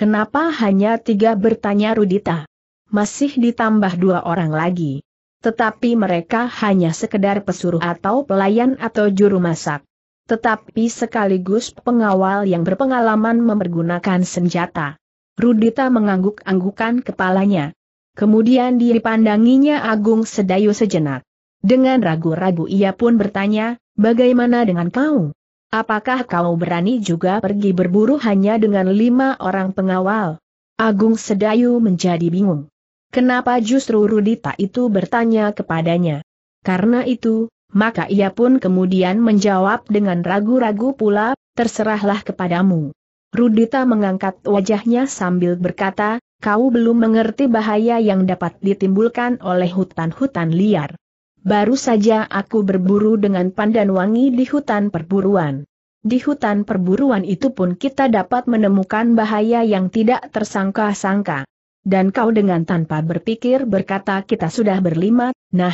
Kenapa hanya tiga bertanya Rudita? Masih ditambah dua orang lagi. Tetapi mereka hanya sekedar pesuruh atau pelayan atau juru masak tetapi sekaligus pengawal yang berpengalaman mempergunakan senjata. Rudita mengangguk-anggukan kepalanya. Kemudian dipandanginya Agung Sedayu sejenak. Dengan ragu-ragu ia pun bertanya, bagaimana dengan kau? Apakah kau berani juga pergi berburu hanya dengan lima orang pengawal? Agung Sedayu menjadi bingung. Kenapa justru Rudita itu bertanya kepadanya? Karena itu, maka ia pun kemudian menjawab dengan ragu-ragu pula, terserahlah kepadamu. Rudita mengangkat wajahnya sambil berkata, kau belum mengerti bahaya yang dapat ditimbulkan oleh hutan-hutan liar. Baru saja aku berburu dengan pandan wangi di hutan perburuan. Di hutan perburuan itu pun kita dapat menemukan bahaya yang tidak tersangka-sangka. Dan kau dengan tanpa berpikir berkata kita sudah berlima, nah,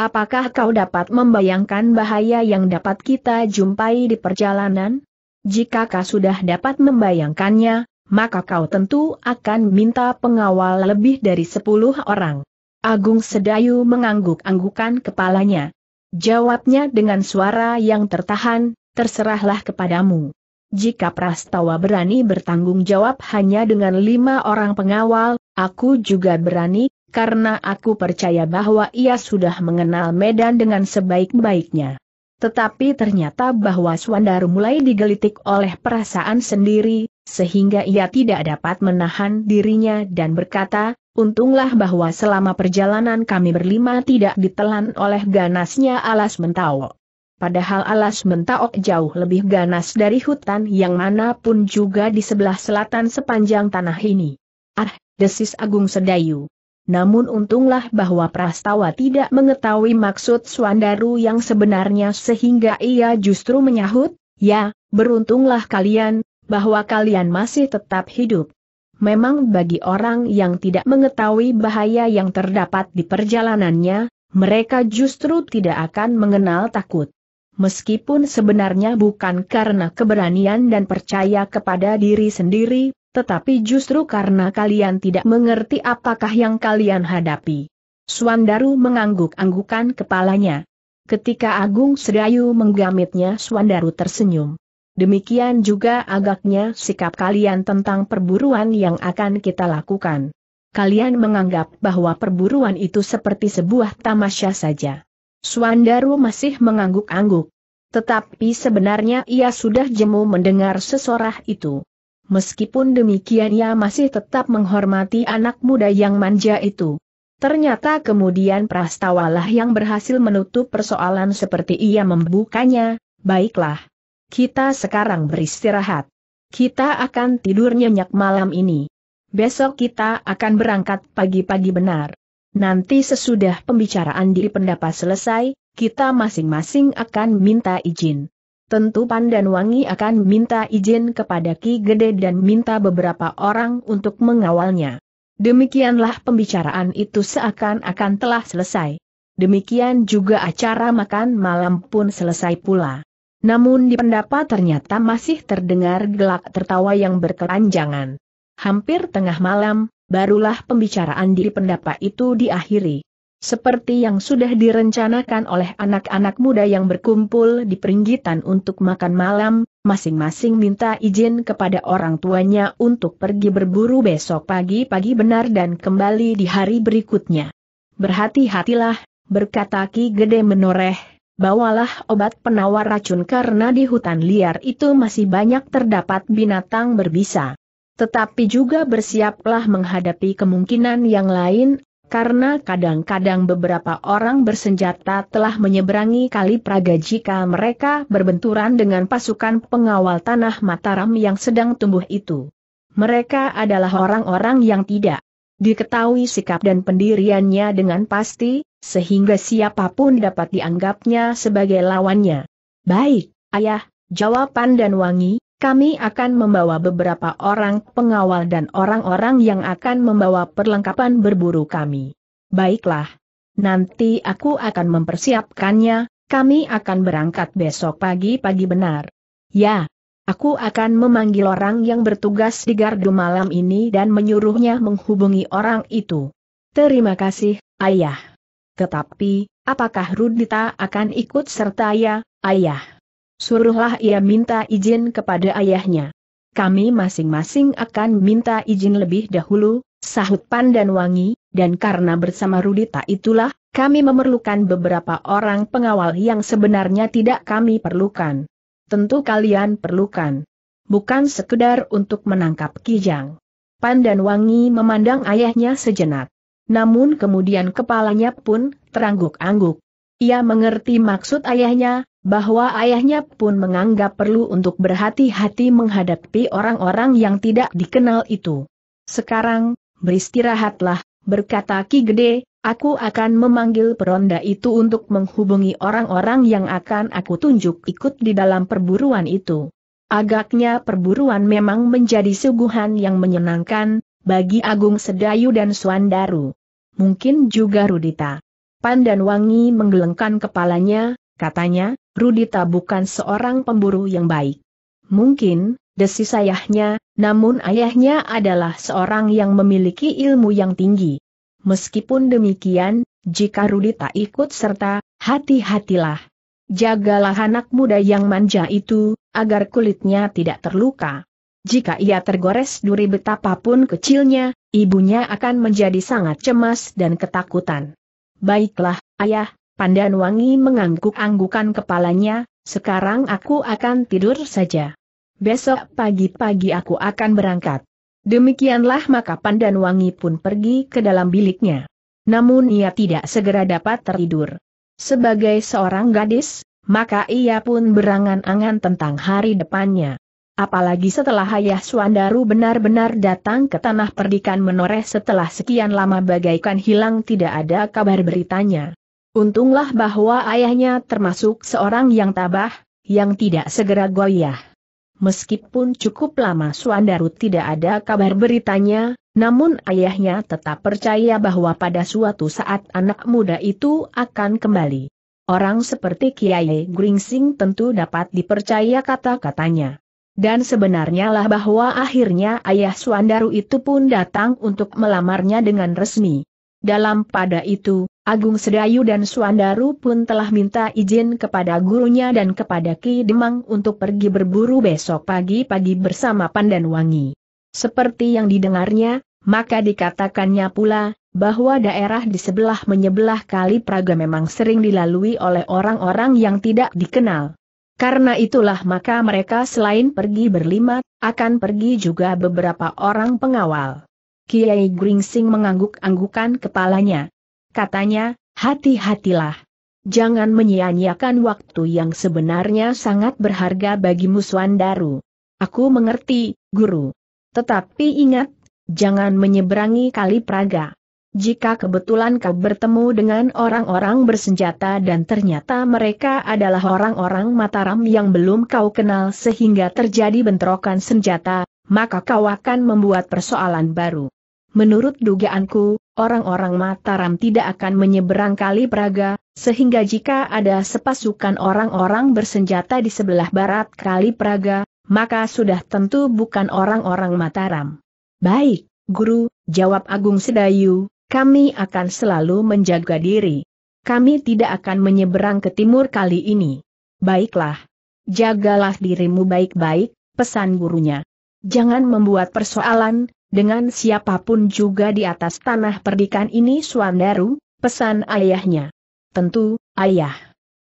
Apakah kau dapat membayangkan bahaya yang dapat kita jumpai di perjalanan? Jika kau sudah dapat membayangkannya, maka kau tentu akan minta pengawal lebih dari sepuluh orang. Agung Sedayu mengangguk-anggukan kepalanya. Jawabnya dengan suara yang tertahan, terserahlah kepadamu. Jika Prastawa berani bertanggung jawab hanya dengan lima orang pengawal, aku juga berani, karena aku percaya bahwa ia sudah mengenal Medan dengan sebaik-baiknya. Tetapi ternyata bahwa Swandaru mulai digelitik oleh perasaan sendiri, sehingga ia tidak dapat menahan dirinya dan berkata, Untunglah bahwa selama perjalanan kami berlima tidak ditelan oleh ganasnya alas mentawo. Padahal alas mentawok jauh lebih ganas dari hutan yang manapun juga di sebelah selatan sepanjang tanah ini. Ah, desis Agung Sedayu. Namun untunglah bahwa Prastawa tidak mengetahui maksud Swandaru yang sebenarnya sehingga ia justru menyahut, ya, beruntunglah kalian, bahwa kalian masih tetap hidup. Memang bagi orang yang tidak mengetahui bahaya yang terdapat di perjalanannya, mereka justru tidak akan mengenal takut. Meskipun sebenarnya bukan karena keberanian dan percaya kepada diri sendiri, tetapi justru karena kalian tidak mengerti apakah yang kalian hadapi. Suandaru mengangguk-anggukan kepalanya. Ketika Agung Sedayu menggamitnya Suandaru tersenyum. Demikian juga agaknya sikap kalian tentang perburuan yang akan kita lakukan. Kalian menganggap bahwa perburuan itu seperti sebuah tamasya saja. Suandaru masih mengangguk-angguk. Tetapi sebenarnya ia sudah jemu mendengar sesorah itu. Meskipun demikian ia masih tetap menghormati anak muda yang manja itu. Ternyata kemudian prastawalah yang berhasil menutup persoalan seperti ia membukanya, baiklah. Kita sekarang beristirahat. Kita akan tidur nyenyak malam ini. Besok kita akan berangkat pagi-pagi benar. Nanti sesudah pembicaraan di pendapat selesai, kita masing-masing akan minta izin. Tentu Pandan Wangi akan minta izin kepada Ki Gede dan minta beberapa orang untuk mengawalnya. Demikianlah pembicaraan itu seakan-akan telah selesai. Demikian juga acara makan malam pun selesai pula. Namun di pendapat ternyata masih terdengar gelak tertawa yang berkelanjangan. Hampir tengah malam, barulah pembicaraan di pendapat itu diakhiri. Seperti yang sudah direncanakan oleh anak-anak muda yang berkumpul di peringgitan untuk makan malam, masing-masing minta izin kepada orang tuanya untuk pergi berburu besok pagi-pagi benar dan kembali di hari berikutnya. Berhati-hatilah, berkata Ki Gede menoreh, bawalah obat penawar racun karena di hutan liar itu masih banyak terdapat binatang berbisa. Tetapi juga bersiaplah menghadapi kemungkinan yang lain, karena kadang-kadang beberapa orang bersenjata telah menyeberangi kali Praga jika mereka berbenturan dengan pasukan pengawal tanah Mataram yang sedang tumbuh itu. Mereka adalah orang-orang yang tidak diketahui sikap dan pendiriannya dengan pasti, sehingga siapapun dapat dianggapnya sebagai lawannya. Baik, ayah, jawaban dan wangi, kami akan membawa beberapa orang pengawal dan orang-orang yang akan membawa perlengkapan berburu kami. Baiklah. Nanti aku akan mempersiapkannya, kami akan berangkat besok pagi-pagi benar. Ya, aku akan memanggil orang yang bertugas di gardu malam ini dan menyuruhnya menghubungi orang itu. Terima kasih, ayah. Tetapi, apakah Rudita akan ikut serta ya, ayah? suruhlah ia minta izin kepada ayahnya. Kami masing-masing akan minta izin lebih dahulu, sahut Pan dan Wangi, dan karena bersama Rudita itulah, kami memerlukan beberapa orang pengawal yang sebenarnya tidak kami perlukan. Tentu kalian perlukan. Bukan sekedar untuk menangkap Kijang. Pan dan Wangi memandang ayahnya sejenak. Namun kemudian kepalanya pun terangguk-angguk. Ia mengerti maksud ayahnya, bahwa ayahnya pun menganggap perlu untuk berhati-hati menghadapi orang-orang yang tidak dikenal itu. Sekarang, beristirahatlah, berkata Ki Gede, aku akan memanggil peronda itu untuk menghubungi orang-orang yang akan aku tunjuk ikut di dalam perburuan itu. Agaknya perburuan memang menjadi suguhan yang menyenangkan, bagi Agung Sedayu dan Suandaru. Mungkin juga Rudita. Wangi menggelengkan kepalanya, Katanya, Rudita bukan seorang pemburu yang baik. Mungkin, desis ayahnya, namun ayahnya adalah seorang yang memiliki ilmu yang tinggi. Meskipun demikian, jika Rudita ikut serta, hati-hatilah. Jagalah anak muda yang manja itu, agar kulitnya tidak terluka. Jika ia tergores duri betapapun kecilnya, ibunya akan menjadi sangat cemas dan ketakutan. Baiklah, ayah, Pandan Wangi mengangguk-anggukan kepalanya, sekarang aku akan tidur saja. Besok pagi-pagi aku akan berangkat. Demikianlah maka Pandan Wangi pun pergi ke dalam biliknya. Namun ia tidak segera dapat tertidur. Sebagai seorang gadis, maka ia pun berangan-angan tentang hari depannya. Apalagi setelah Ayah Suandaru benar-benar datang ke tanah perdikan menoreh setelah sekian lama bagaikan hilang tidak ada kabar beritanya. Untunglah bahwa ayahnya termasuk seorang yang tabah, yang tidak segera goyah. Meskipun cukup lama Suandaru tidak ada kabar beritanya, namun ayahnya tetap percaya bahwa pada suatu saat anak muda itu akan kembali. Orang seperti Kiai Gringsing tentu dapat dipercaya kata-katanya. Dan sebenarnya lah bahwa akhirnya ayah Suandaru itu pun datang untuk melamarnya dengan resmi. Dalam pada itu, Agung Sedayu dan Suandaru pun telah minta izin kepada gurunya dan kepada Ki Demang untuk pergi berburu besok pagi-pagi bersama Pandan Wangi. Seperti yang didengarnya, maka dikatakannya pula, bahwa daerah di sebelah menyebelah kali Praga memang sering dilalui oleh orang-orang yang tidak dikenal. Karena itulah maka mereka selain pergi berlima, akan pergi juga beberapa orang pengawal. Kiai Gringsing mengangguk-anggukan kepalanya. Katanya, hati-hatilah. Jangan menyia-nyiakan waktu yang sebenarnya sangat berharga bagi musuhan daru. Aku mengerti, guru. Tetapi ingat, jangan menyeberangi kali Praga. Jika kebetulan kau bertemu dengan orang-orang bersenjata dan ternyata mereka adalah orang-orang Mataram yang belum kau kenal sehingga terjadi bentrokan senjata, maka kau akan membuat persoalan baru. Menurut dugaanku, orang-orang Mataram tidak akan menyeberang kali Praga, sehingga jika ada sepasukan orang-orang bersenjata di sebelah barat kali Praga, maka sudah tentu bukan orang-orang Mataram. Baik, Guru, jawab Agung Sedayu, kami akan selalu menjaga diri. Kami tidak akan menyeberang ke timur kali ini. Baiklah. Jagalah dirimu baik-baik, pesan gurunya. Jangan membuat persoalan, dengan siapapun juga di atas tanah perdikan ini Suandaru, pesan ayahnya. Tentu, ayah.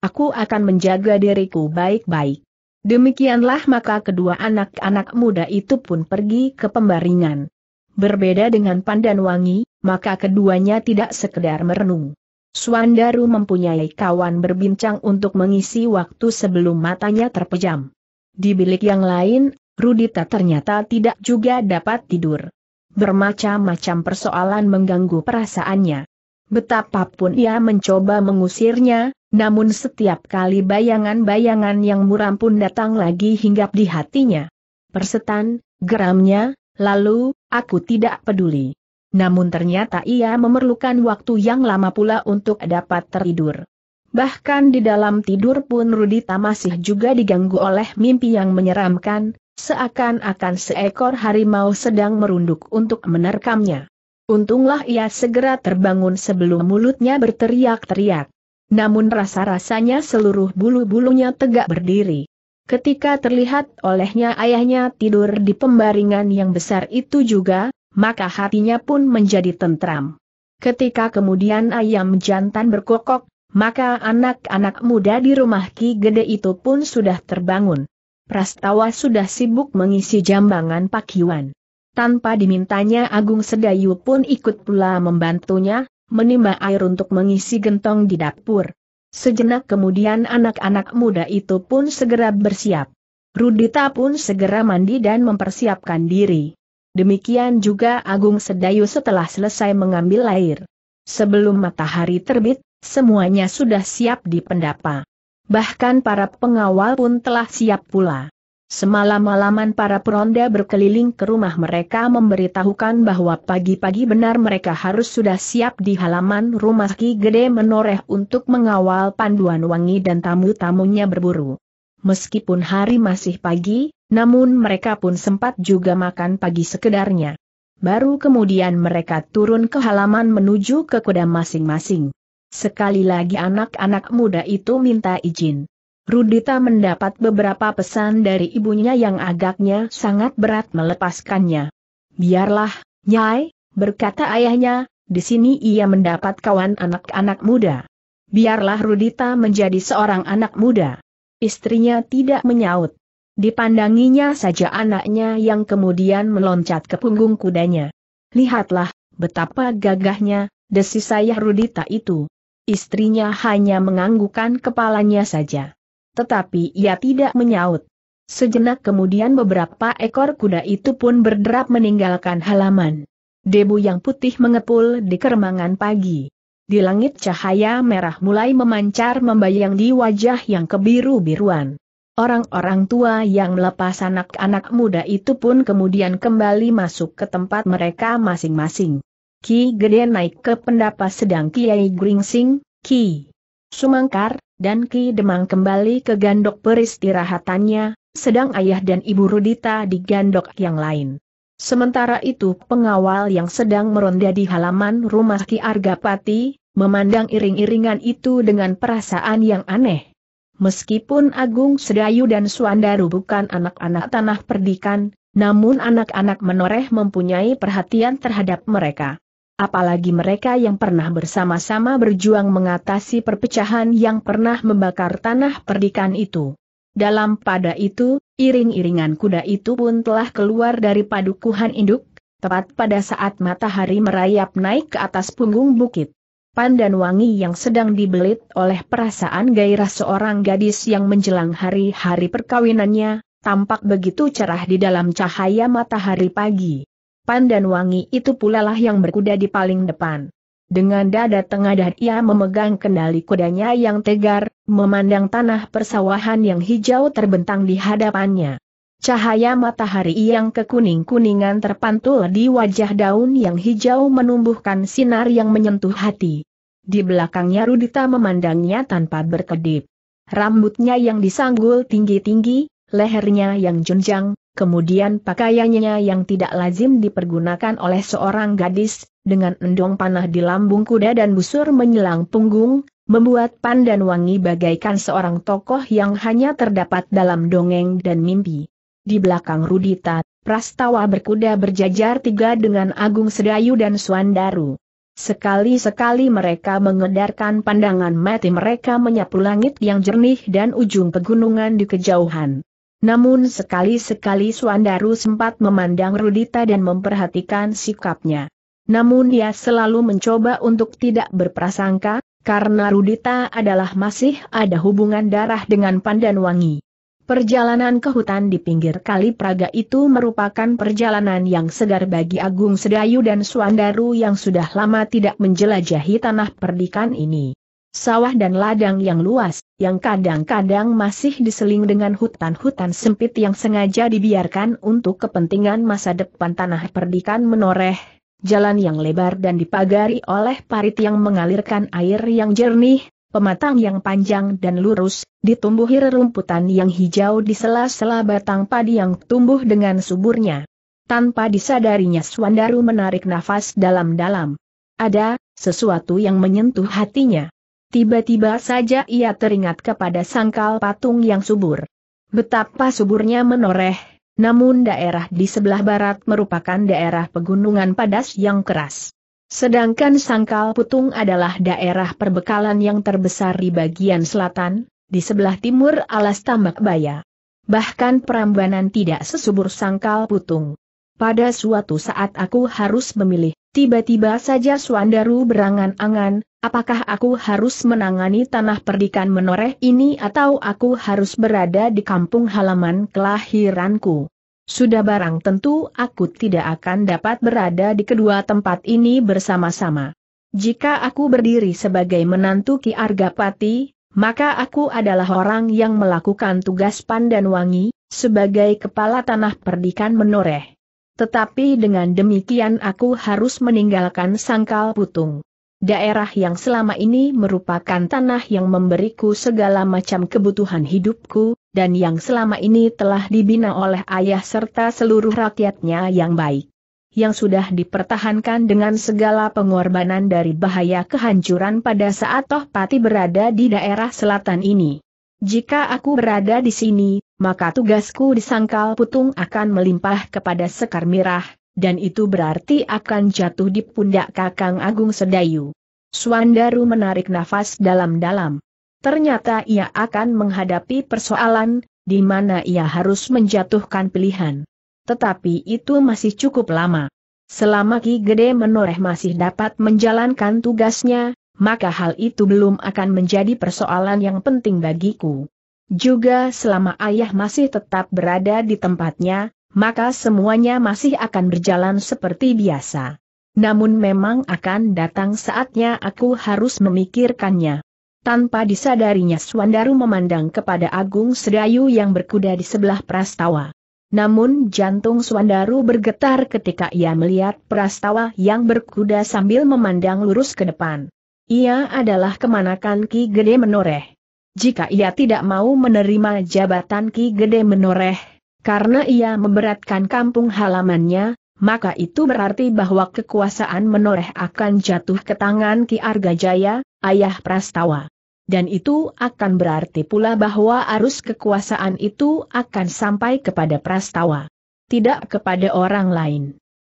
Aku akan menjaga diriku baik-baik. Demikianlah maka kedua anak-anak muda itu pun pergi ke pembaringan. Berbeda dengan Pandan Wangi, maka keduanya tidak sekedar merenung. Suandaru mempunyai kawan berbincang untuk mengisi waktu sebelum matanya terpejam. Di bilik yang lain, Rudita ternyata tidak juga dapat tidur. Bermacam-macam persoalan mengganggu perasaannya. Betapapun ia mencoba mengusirnya, namun setiap kali bayangan-bayangan yang muram pun datang lagi hinggap di hatinya. Persetan, geramnya, lalu, aku tidak peduli. Namun ternyata ia memerlukan waktu yang lama pula untuk dapat tertidur. Bahkan di dalam tidur pun Rudita masih juga diganggu oleh mimpi yang menyeramkan, Seakan-akan seekor harimau sedang merunduk untuk menerkamnya. Untunglah ia segera terbangun sebelum mulutnya berteriak-teriak. Namun rasa-rasanya seluruh bulu-bulunya tegak berdiri. Ketika terlihat olehnya ayahnya tidur di pembaringan yang besar itu juga, maka hatinya pun menjadi tentram. Ketika kemudian ayam jantan berkokok, maka anak-anak muda di rumah Ki Gede itu pun sudah terbangun. Prastawa sudah sibuk mengisi jambangan Pakiwan. Tanpa dimintanya Agung Sedayu pun ikut pula membantunya, menimba air untuk mengisi gentong di dapur. Sejenak kemudian anak-anak muda itu pun segera bersiap. Rudita pun segera mandi dan mempersiapkan diri. Demikian juga Agung Sedayu setelah selesai mengambil air. Sebelum matahari terbit, semuanya sudah siap di pendapa bahkan para pengawal pun telah siap pula. Semalam-malaman para peronda berkeliling ke rumah mereka memberitahukan bahwa pagi-pagi benar mereka harus sudah siap di halaman rumah Ki Gede Menoreh untuk mengawal panduan wangi dan tamu-tamunya berburu. Meskipun hari masih pagi, namun mereka pun sempat juga makan pagi sekedarnya. Baru kemudian mereka turun ke halaman menuju ke kuda masing-masing. Sekali lagi anak-anak muda itu minta izin. Rudita mendapat beberapa pesan dari ibunya yang agaknya sangat berat melepaskannya. Biarlah, Nyai, berkata ayahnya, di sini ia mendapat kawan anak-anak muda. Biarlah Rudita menjadi seorang anak muda. Istrinya tidak menyaut. Dipandanginya saja anaknya yang kemudian meloncat ke punggung kudanya. Lihatlah, betapa gagahnya, desi saya Rudita itu istrinya hanya menganggukkan kepalanya saja. Tetapi ia tidak menyaut. Sejenak kemudian beberapa ekor kuda itu pun berderap meninggalkan halaman. Debu yang putih mengepul di keremangan pagi. Di langit cahaya merah mulai memancar membayang di wajah yang kebiru-biruan. Orang-orang tua yang melepas anak-anak muda itu pun kemudian kembali masuk ke tempat mereka masing-masing. Ki Gede naik ke pendapa sedang Kiai Gringsing, Ki Sumangkar, dan Ki Demang kembali ke gandok peristirahatannya, sedang ayah dan ibu Rudita di gandok yang lain. Sementara itu pengawal yang sedang meronda di halaman rumah Ki Argapati, memandang iring-iringan itu dengan perasaan yang aneh. Meskipun Agung Sedayu dan Suandaru bukan anak-anak tanah perdikan, namun anak-anak menoreh mempunyai perhatian terhadap mereka apalagi mereka yang pernah bersama-sama berjuang mengatasi perpecahan yang pernah membakar tanah perdikan itu. Dalam pada itu, iring-iringan kuda itu pun telah keluar dari padukuhan induk, tepat pada saat matahari merayap naik ke atas punggung bukit. Pandan wangi yang sedang dibelit oleh perasaan gairah seorang gadis yang menjelang hari-hari perkawinannya, tampak begitu cerah di dalam cahaya matahari pagi. Pandan wangi itu pula lah yang berkuda di paling depan. Dengan dada tengadah ia memegang kendali kudanya yang tegar, memandang tanah persawahan yang hijau terbentang di hadapannya. Cahaya matahari yang kekuning-kuningan terpantul di wajah daun yang hijau menumbuhkan sinar yang menyentuh hati. Di belakangnya Rudita memandangnya tanpa berkedip. Rambutnya yang disanggul tinggi-tinggi, lehernya yang junjang kemudian pakaiannya yang tidak lazim dipergunakan oleh seorang gadis, dengan endong panah di lambung kuda dan busur menyelang punggung, membuat Pandan Wangi bagaikan seorang tokoh yang hanya terdapat dalam dongeng dan mimpi. Di belakang Rudita, Prastawa berkuda berjajar tiga dengan Agung Sedayu dan Suandaru. Sekali-sekali mereka mengedarkan pandangan mati mereka menyapu langit yang jernih dan ujung pegunungan di kejauhan. Namun sekali-sekali Suandaru sempat memandang Rudita dan memperhatikan sikapnya. Namun ia selalu mencoba untuk tidak berprasangka, karena Rudita adalah masih ada hubungan darah dengan Pandanwangi. Perjalanan ke hutan di pinggir Kali Praga itu merupakan perjalanan yang segar bagi Agung Sedayu dan Suandaru yang sudah lama tidak menjelajahi tanah perdikan ini sawah dan ladang yang luas, yang kadang-kadang masih diseling dengan hutan-hutan sempit yang sengaja dibiarkan untuk kepentingan masa depan tanah perdikan menoreh, jalan yang lebar dan dipagari oleh parit yang mengalirkan air yang jernih, pematang yang panjang dan lurus, ditumbuhi rerumputan yang hijau di sela-sela batang padi yang tumbuh dengan suburnya. Tanpa disadarinya Swandaru menarik nafas dalam-dalam. Ada, sesuatu yang menyentuh hatinya. Tiba-tiba saja ia teringat kepada sangkal patung yang subur. Betapa suburnya menoreh, namun daerah di sebelah barat merupakan daerah pegunungan padas yang keras. Sedangkan sangkal putung adalah daerah perbekalan yang terbesar di bagian selatan, di sebelah timur alas tambak baya. Bahkan perambanan tidak sesubur sangkal putung. Pada suatu saat aku harus memilih Tiba-tiba saja Suandaru berangan-angan, apakah aku harus menangani tanah perdikan menoreh ini atau aku harus berada di kampung halaman kelahiranku? Sudah barang tentu aku tidak akan dapat berada di kedua tempat ini bersama-sama. Jika aku berdiri sebagai menantu Ki Argapati, maka aku adalah orang yang melakukan tugas pandan wangi sebagai kepala tanah perdikan menoreh tetapi dengan demikian aku harus meninggalkan sangkal putung. Daerah yang selama ini merupakan tanah yang memberiku segala macam kebutuhan hidupku, dan yang selama ini telah dibina oleh ayah serta seluruh rakyatnya yang baik. Yang sudah dipertahankan dengan segala pengorbanan dari bahaya kehancuran pada saat Tohpati berada di daerah selatan ini. Jika aku berada di sini, maka tugasku di sangkal putung akan melimpah kepada Sekar Mirah, dan itu berarti akan jatuh di pundak Kakang Agung Sedayu. Suandaru menarik nafas dalam-dalam. Ternyata ia akan menghadapi persoalan, di mana ia harus menjatuhkan pilihan. Tetapi itu masih cukup lama. Selama Ki Gede Menoreh masih dapat menjalankan tugasnya, maka hal itu belum akan menjadi persoalan yang penting bagiku. Juga selama ayah masih tetap berada di tempatnya, maka semuanya masih akan berjalan seperti biasa. Namun memang akan datang saatnya aku harus memikirkannya. Tanpa disadarinya Swandaru memandang kepada Agung Sedayu yang berkuda di sebelah Prastawa. Namun jantung Swandaru bergetar ketika ia melihat Prastawa yang berkuda sambil memandang lurus ke depan. Ia adalah kemanakan Ki Gede Menoreh jika ia tidak mau menerima jabatan Ki Gede Menoreh, karena ia memberatkan kampung halamannya, maka itu berarti bahwa kekuasaan menoreh akan jatuh ke tangan Ki Arga Jaya, ayah Prastawa. Dan itu akan berarti pula bahwa arus kekuasaan itu akan sampai kepada Prastawa. Tidak kepada orang lain.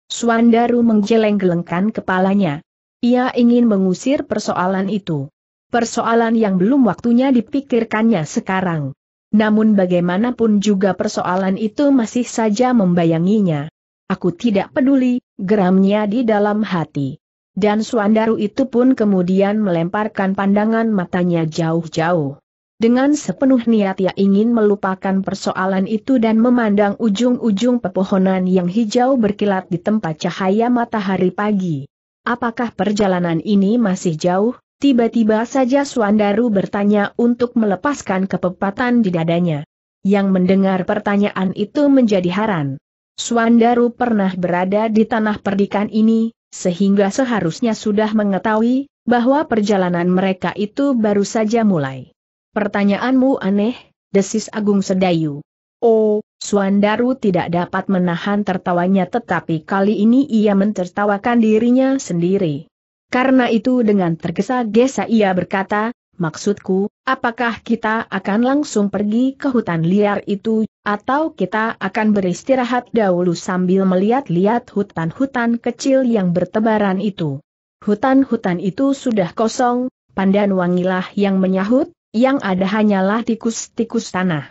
Suandaru menggeleng-gelengkan kepalanya. Ia ingin mengusir persoalan itu persoalan yang belum waktunya dipikirkannya sekarang. Namun bagaimanapun juga persoalan itu masih saja membayanginya. Aku tidak peduli, geramnya di dalam hati. Dan Suandaru itu pun kemudian melemparkan pandangan matanya jauh-jauh. Dengan sepenuh niat ia ingin melupakan persoalan itu dan memandang ujung-ujung pepohonan yang hijau berkilat di tempat cahaya matahari pagi. Apakah perjalanan ini masih jauh? Tiba-tiba saja Suandaru bertanya untuk melepaskan kepepatan di dadanya. Yang mendengar pertanyaan itu menjadi haran. Suandaru pernah berada di tanah perdikan ini, sehingga seharusnya sudah mengetahui bahwa perjalanan mereka itu baru saja mulai. Pertanyaanmu aneh, desis Agung Sedayu. Oh, Suandaru tidak dapat menahan tertawanya tetapi kali ini ia mentertawakan dirinya sendiri. Karena itu dengan tergesa-gesa ia berkata, maksudku, apakah kita akan langsung pergi ke hutan liar itu, atau kita akan beristirahat dahulu sambil melihat-lihat hutan-hutan kecil yang bertebaran itu. Hutan-hutan itu sudah kosong, pandan wangilah yang menyahut, yang ada hanyalah tikus-tikus tanah.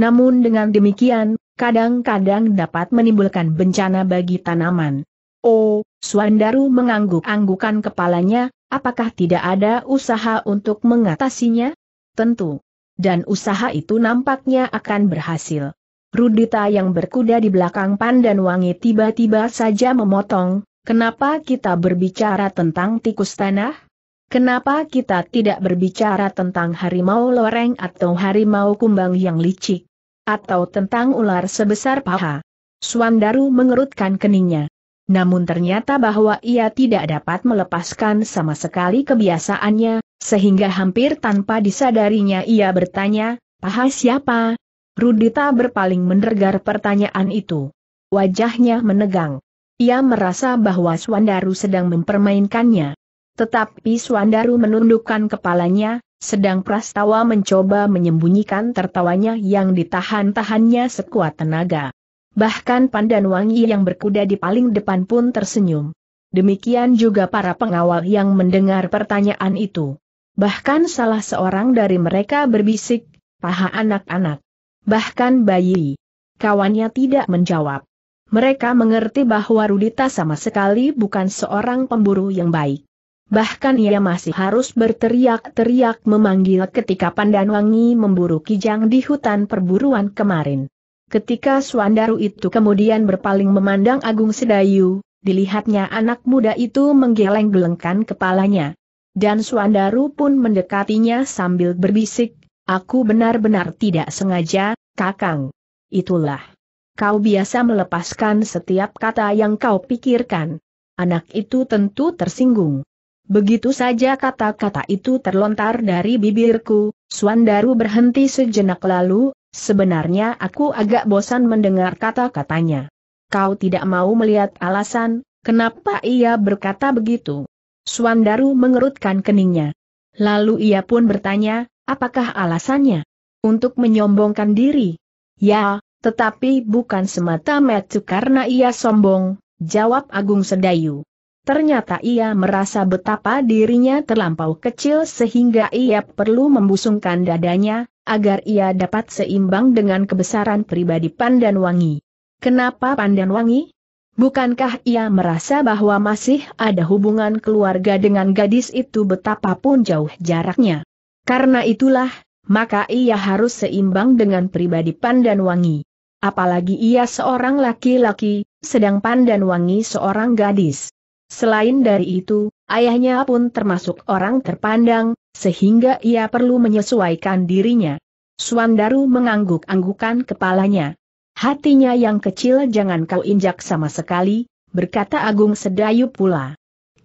Namun dengan demikian, kadang-kadang dapat menimbulkan bencana bagi tanaman. Oh, Suandaru mengangguk-anggukan kepalanya, apakah tidak ada usaha untuk mengatasinya? Tentu. Dan usaha itu nampaknya akan berhasil. Rudita yang berkuda di belakang pandan Wangi tiba-tiba saja memotong, kenapa kita berbicara tentang tikus tanah? Kenapa kita tidak berbicara tentang harimau loreng atau harimau kumbang yang licik? Atau tentang ular sebesar paha? Suandaru mengerutkan keningnya. Namun ternyata bahwa ia tidak dapat melepaskan sama sekali kebiasaannya, sehingga hampir tanpa disadarinya ia bertanya, Paha siapa? Rudita berpaling mendengar pertanyaan itu. Wajahnya menegang. Ia merasa bahwa Swandaru sedang mempermainkannya. Tetapi Swandaru menundukkan kepalanya, sedang Prastawa mencoba menyembunyikan tertawanya yang ditahan-tahannya sekuat tenaga. Bahkan Pandan Wangi yang berkuda di paling depan pun tersenyum. Demikian juga para pengawal yang mendengar pertanyaan itu. Bahkan salah seorang dari mereka berbisik, paha anak-anak. Bahkan bayi. Kawannya tidak menjawab. Mereka mengerti bahwa Rudita sama sekali bukan seorang pemburu yang baik. Bahkan ia masih harus berteriak-teriak memanggil ketika Pandan Wangi memburu kijang di hutan perburuan kemarin. Ketika Suandaru itu kemudian berpaling memandang Agung Sedayu, dilihatnya anak muda itu menggeleng-gelengkan kepalanya. Dan Suandaru pun mendekatinya sambil berbisik, Aku benar-benar tidak sengaja, Kakang. Itulah. Kau biasa melepaskan setiap kata yang kau pikirkan. Anak itu tentu tersinggung. Begitu saja kata-kata itu terlontar dari bibirku, Suandaru berhenti sejenak lalu, Sebenarnya aku agak bosan mendengar kata-katanya. Kau tidak mau melihat alasan, kenapa ia berkata begitu. Suandaru mengerutkan keningnya. Lalu ia pun bertanya, apakah alasannya? Untuk menyombongkan diri? Ya, tetapi bukan semata-mata karena ia sombong, jawab Agung Sedayu. Ternyata ia merasa betapa dirinya terlampau kecil sehingga ia perlu membusungkan dadanya, agar ia dapat seimbang dengan kebesaran pribadi Pandan Wangi. Kenapa Pandan Wangi? Bukankah ia merasa bahwa masih ada hubungan keluarga dengan gadis itu betapapun jauh jaraknya? Karena itulah, maka ia harus seimbang dengan pribadi Pandan Wangi. Apalagi ia seorang laki-laki, sedang Pandan Wangi seorang gadis. Selain dari itu, ayahnya pun termasuk orang terpandang, sehingga ia perlu menyesuaikan dirinya. Suandaru mengangguk-anggukan kepalanya. Hatinya yang kecil jangan kau injak sama sekali, berkata Agung Sedayu pula.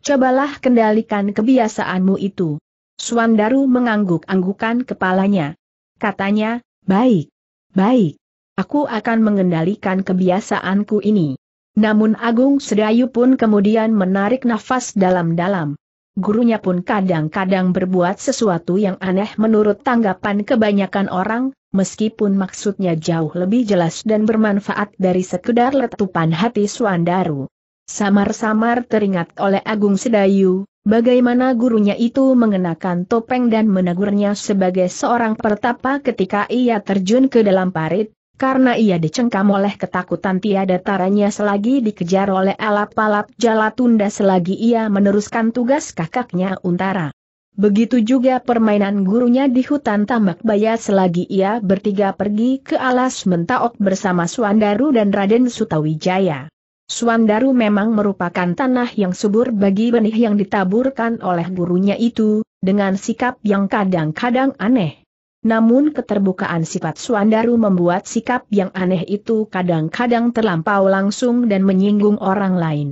Cobalah kendalikan kebiasaanmu itu. Suandaru mengangguk-anggukan kepalanya. Katanya, baik, baik. Aku akan mengendalikan kebiasaanku ini. Namun Agung Sedayu pun kemudian menarik nafas dalam-dalam. Gurunya pun kadang-kadang berbuat sesuatu yang aneh menurut tanggapan kebanyakan orang, meskipun maksudnya jauh lebih jelas dan bermanfaat dari sekedar letupan hati Suandaru. Samar-samar teringat oleh Agung Sedayu, bagaimana gurunya itu mengenakan topeng dan menegurnya sebagai seorang pertapa ketika ia terjun ke dalam parit, karena ia dicengkam oleh ketakutan tiada taranya selagi dikejar oleh alap-alap jala tunda selagi ia meneruskan tugas kakaknya Untara. Begitu juga permainan gurunya di hutan tambak baya selagi ia bertiga pergi ke alas mentaok bersama Suandaru dan Raden Sutawijaya. Suandaru memang merupakan tanah yang subur bagi benih yang ditaburkan oleh gurunya itu, dengan sikap yang kadang-kadang aneh. Namun keterbukaan sifat Suandaru membuat sikap yang aneh itu kadang-kadang terlampau langsung dan menyinggung orang lain.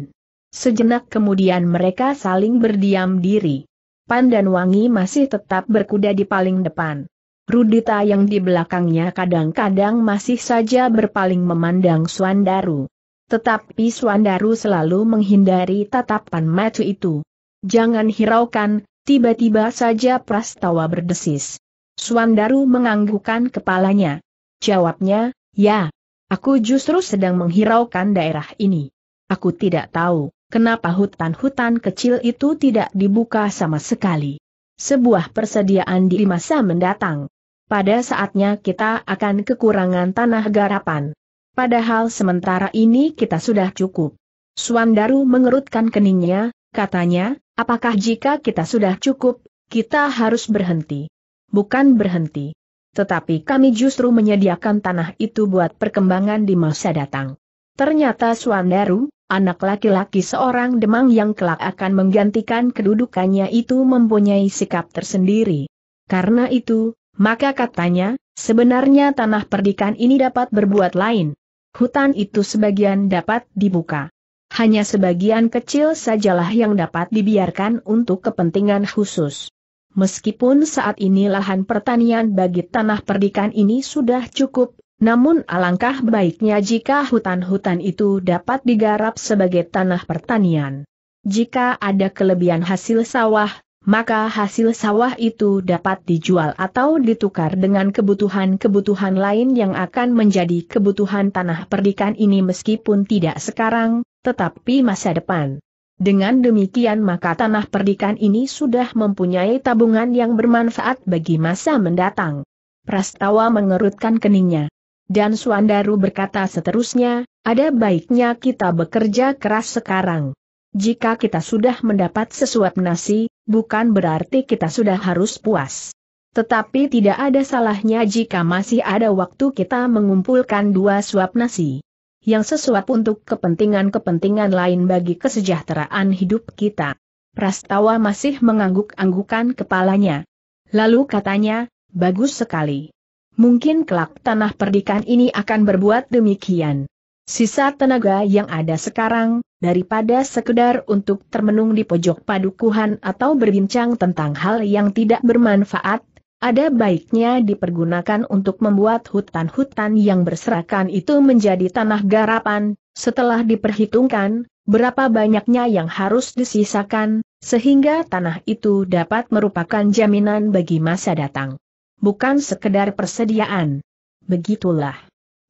Sejenak kemudian mereka saling berdiam diri. Pan dan Wangi masih tetap berkuda di paling depan. Rudita yang di belakangnya kadang-kadang masih saja berpaling memandang Suandaru. Tetapi Suandaru selalu menghindari tatapan mata itu. Jangan hiraukan, tiba-tiba saja Prastawa berdesis. Suandaru menganggukkan kepalanya. Jawabnya, ya. Aku justru sedang menghiraukan daerah ini. Aku tidak tahu, kenapa hutan-hutan kecil itu tidak dibuka sama sekali. Sebuah persediaan di masa mendatang. Pada saatnya kita akan kekurangan tanah garapan. Padahal sementara ini kita sudah cukup. Suandaru mengerutkan keningnya, katanya, apakah jika kita sudah cukup, kita harus berhenti? bukan berhenti. Tetapi kami justru menyediakan tanah itu buat perkembangan di masa datang. Ternyata Swandaru, anak laki-laki seorang demang yang kelak akan menggantikan kedudukannya itu mempunyai sikap tersendiri. Karena itu, maka katanya, sebenarnya tanah perdikan ini dapat berbuat lain. Hutan itu sebagian dapat dibuka. Hanya sebagian kecil sajalah yang dapat dibiarkan untuk kepentingan khusus. Meskipun saat ini lahan pertanian bagi tanah perdikan ini sudah cukup, namun alangkah baiknya jika hutan-hutan itu dapat digarap sebagai tanah pertanian. Jika ada kelebihan hasil sawah, maka hasil sawah itu dapat dijual atau ditukar dengan kebutuhan-kebutuhan lain yang akan menjadi kebutuhan tanah perdikan ini meskipun tidak sekarang, tetapi masa depan. Dengan demikian maka tanah perdikan ini sudah mempunyai tabungan yang bermanfaat bagi masa mendatang. Prastawa mengerutkan keningnya. Dan Suandaru berkata seterusnya, ada baiknya kita bekerja keras sekarang. Jika kita sudah mendapat sesuap nasi, bukan berarti kita sudah harus puas. Tetapi tidak ada salahnya jika masih ada waktu kita mengumpulkan dua suap nasi yang sesuap untuk kepentingan-kepentingan lain bagi kesejahteraan hidup kita. Prastawa masih mengangguk-anggukan kepalanya. Lalu katanya, bagus sekali. Mungkin kelak tanah perdikan ini akan berbuat demikian. Sisa tenaga yang ada sekarang, daripada sekedar untuk termenung di pojok padukuhan atau berbincang tentang hal yang tidak bermanfaat, ada baiknya dipergunakan untuk membuat hutan-hutan yang berserakan itu menjadi tanah garapan, setelah diperhitungkan, berapa banyaknya yang harus disisakan, sehingga tanah itu dapat merupakan jaminan bagi masa datang. Bukan sekedar persediaan. Begitulah.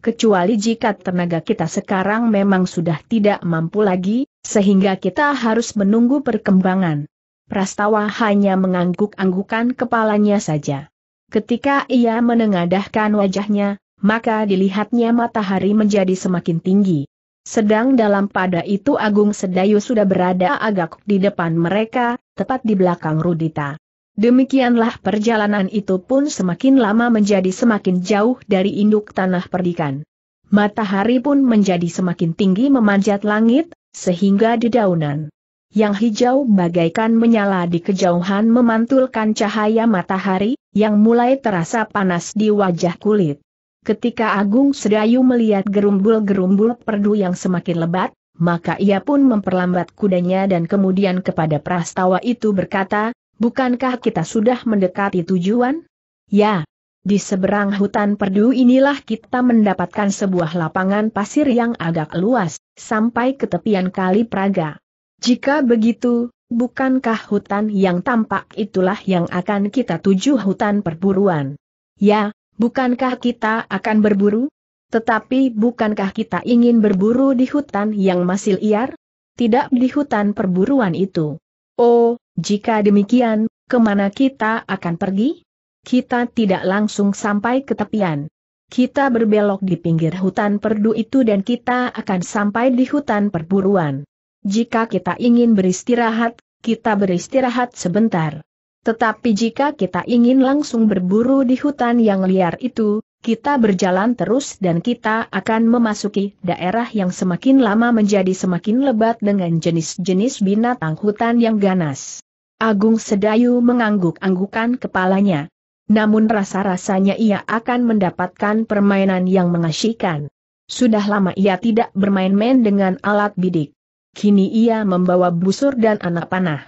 Kecuali jika tenaga kita sekarang memang sudah tidak mampu lagi, sehingga kita harus menunggu perkembangan. Prastawa hanya mengangguk-anggukan kepalanya saja. Ketika ia menengadahkan wajahnya, maka dilihatnya matahari menjadi semakin tinggi. Sedang dalam pada itu Agung Sedayu sudah berada agak di depan mereka, tepat di belakang Rudita. Demikianlah perjalanan itu pun semakin lama menjadi semakin jauh dari induk tanah perdikan. Matahari pun menjadi semakin tinggi memanjat langit, sehingga dedaunan yang hijau bagaikan menyala di kejauhan memantulkan cahaya matahari, yang mulai terasa panas di wajah kulit. Ketika Agung Sedayu melihat gerumbul-gerumbul perdu yang semakin lebat, maka ia pun memperlambat kudanya dan kemudian kepada prastawa itu berkata, bukankah kita sudah mendekati tujuan? Ya, di seberang hutan perdu inilah kita mendapatkan sebuah lapangan pasir yang agak luas, sampai ke tepian kali Praga. Jika begitu, bukankah hutan yang tampak itulah yang akan kita tuju hutan perburuan? Ya, bukankah kita akan berburu? Tetapi bukankah kita ingin berburu di hutan yang masih liar? Tidak di hutan perburuan itu. Oh, jika demikian, kemana kita akan pergi? Kita tidak langsung sampai ke tepian. Kita berbelok di pinggir hutan perdu itu dan kita akan sampai di hutan perburuan. Jika kita ingin beristirahat, kita beristirahat sebentar. Tetapi jika kita ingin langsung berburu di hutan yang liar itu, kita berjalan terus dan kita akan memasuki daerah yang semakin lama menjadi semakin lebat dengan jenis-jenis binatang hutan yang ganas. Agung Sedayu mengangguk-anggukan kepalanya. Namun rasa-rasanya ia akan mendapatkan permainan yang mengasyikan. Sudah lama ia tidak bermain-main dengan alat bidik kini ia membawa busur dan anak panah.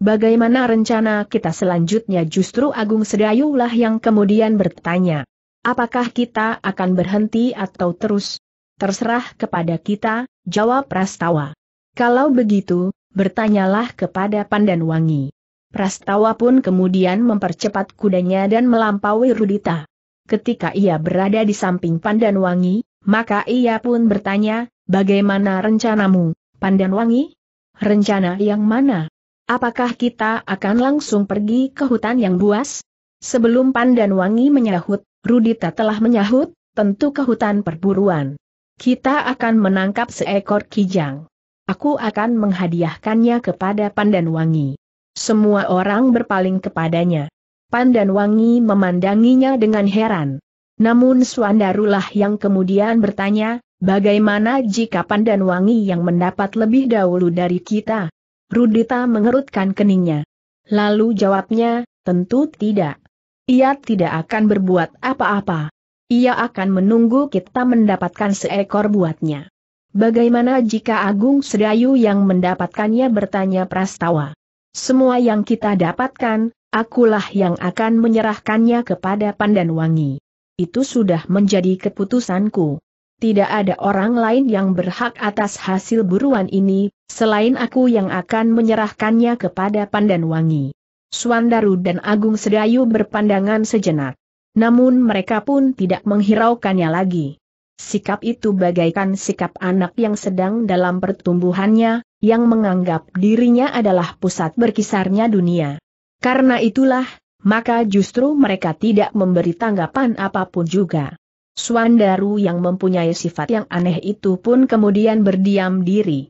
Bagaimana rencana kita selanjutnya justru Agung Sedayulah yang kemudian bertanya. Apakah kita akan berhenti atau terus? Terserah kepada kita, jawab Prastawa. Kalau begitu, bertanyalah kepada Pandan Wangi. Prastawa pun kemudian mempercepat kudanya dan melampaui Rudita. Ketika ia berada di samping Pandan Wangi, maka ia pun bertanya, bagaimana rencanamu? Pandan Wangi, Rencana yang mana? Apakah kita akan langsung pergi ke hutan yang buas? Sebelum Pandan Wangi menyahut, Rudita telah menyahut, tentu ke hutan perburuan. Kita akan menangkap seekor kijang. Aku akan menghadiahkannya kepada Pandan Wangi. Semua orang berpaling kepadanya. Pandan Wangi memandanginya dengan heran. Namun Suandarulah yang kemudian bertanya, Bagaimana jika Pandan Wangi yang mendapat lebih dahulu dari kita? Rudita mengerutkan keningnya. Lalu jawabnya, tentu tidak. Ia tidak akan berbuat apa-apa. Ia akan menunggu kita mendapatkan seekor buatnya. Bagaimana jika Agung Sedayu yang mendapatkannya bertanya Prastawa? Semua yang kita dapatkan, akulah yang akan menyerahkannya kepada Pandan Wangi. Itu sudah menjadi keputusanku tidak ada orang lain yang berhak atas hasil buruan ini, selain aku yang akan menyerahkannya kepada Pandan Wangi. Suandaru dan Agung Sedayu berpandangan sejenak. Namun mereka pun tidak menghiraukannya lagi. Sikap itu bagaikan sikap anak yang sedang dalam pertumbuhannya, yang menganggap dirinya adalah pusat berkisarnya dunia. Karena itulah, maka justru mereka tidak memberi tanggapan apapun juga. Suandaru yang mempunyai sifat yang aneh itu pun kemudian berdiam diri.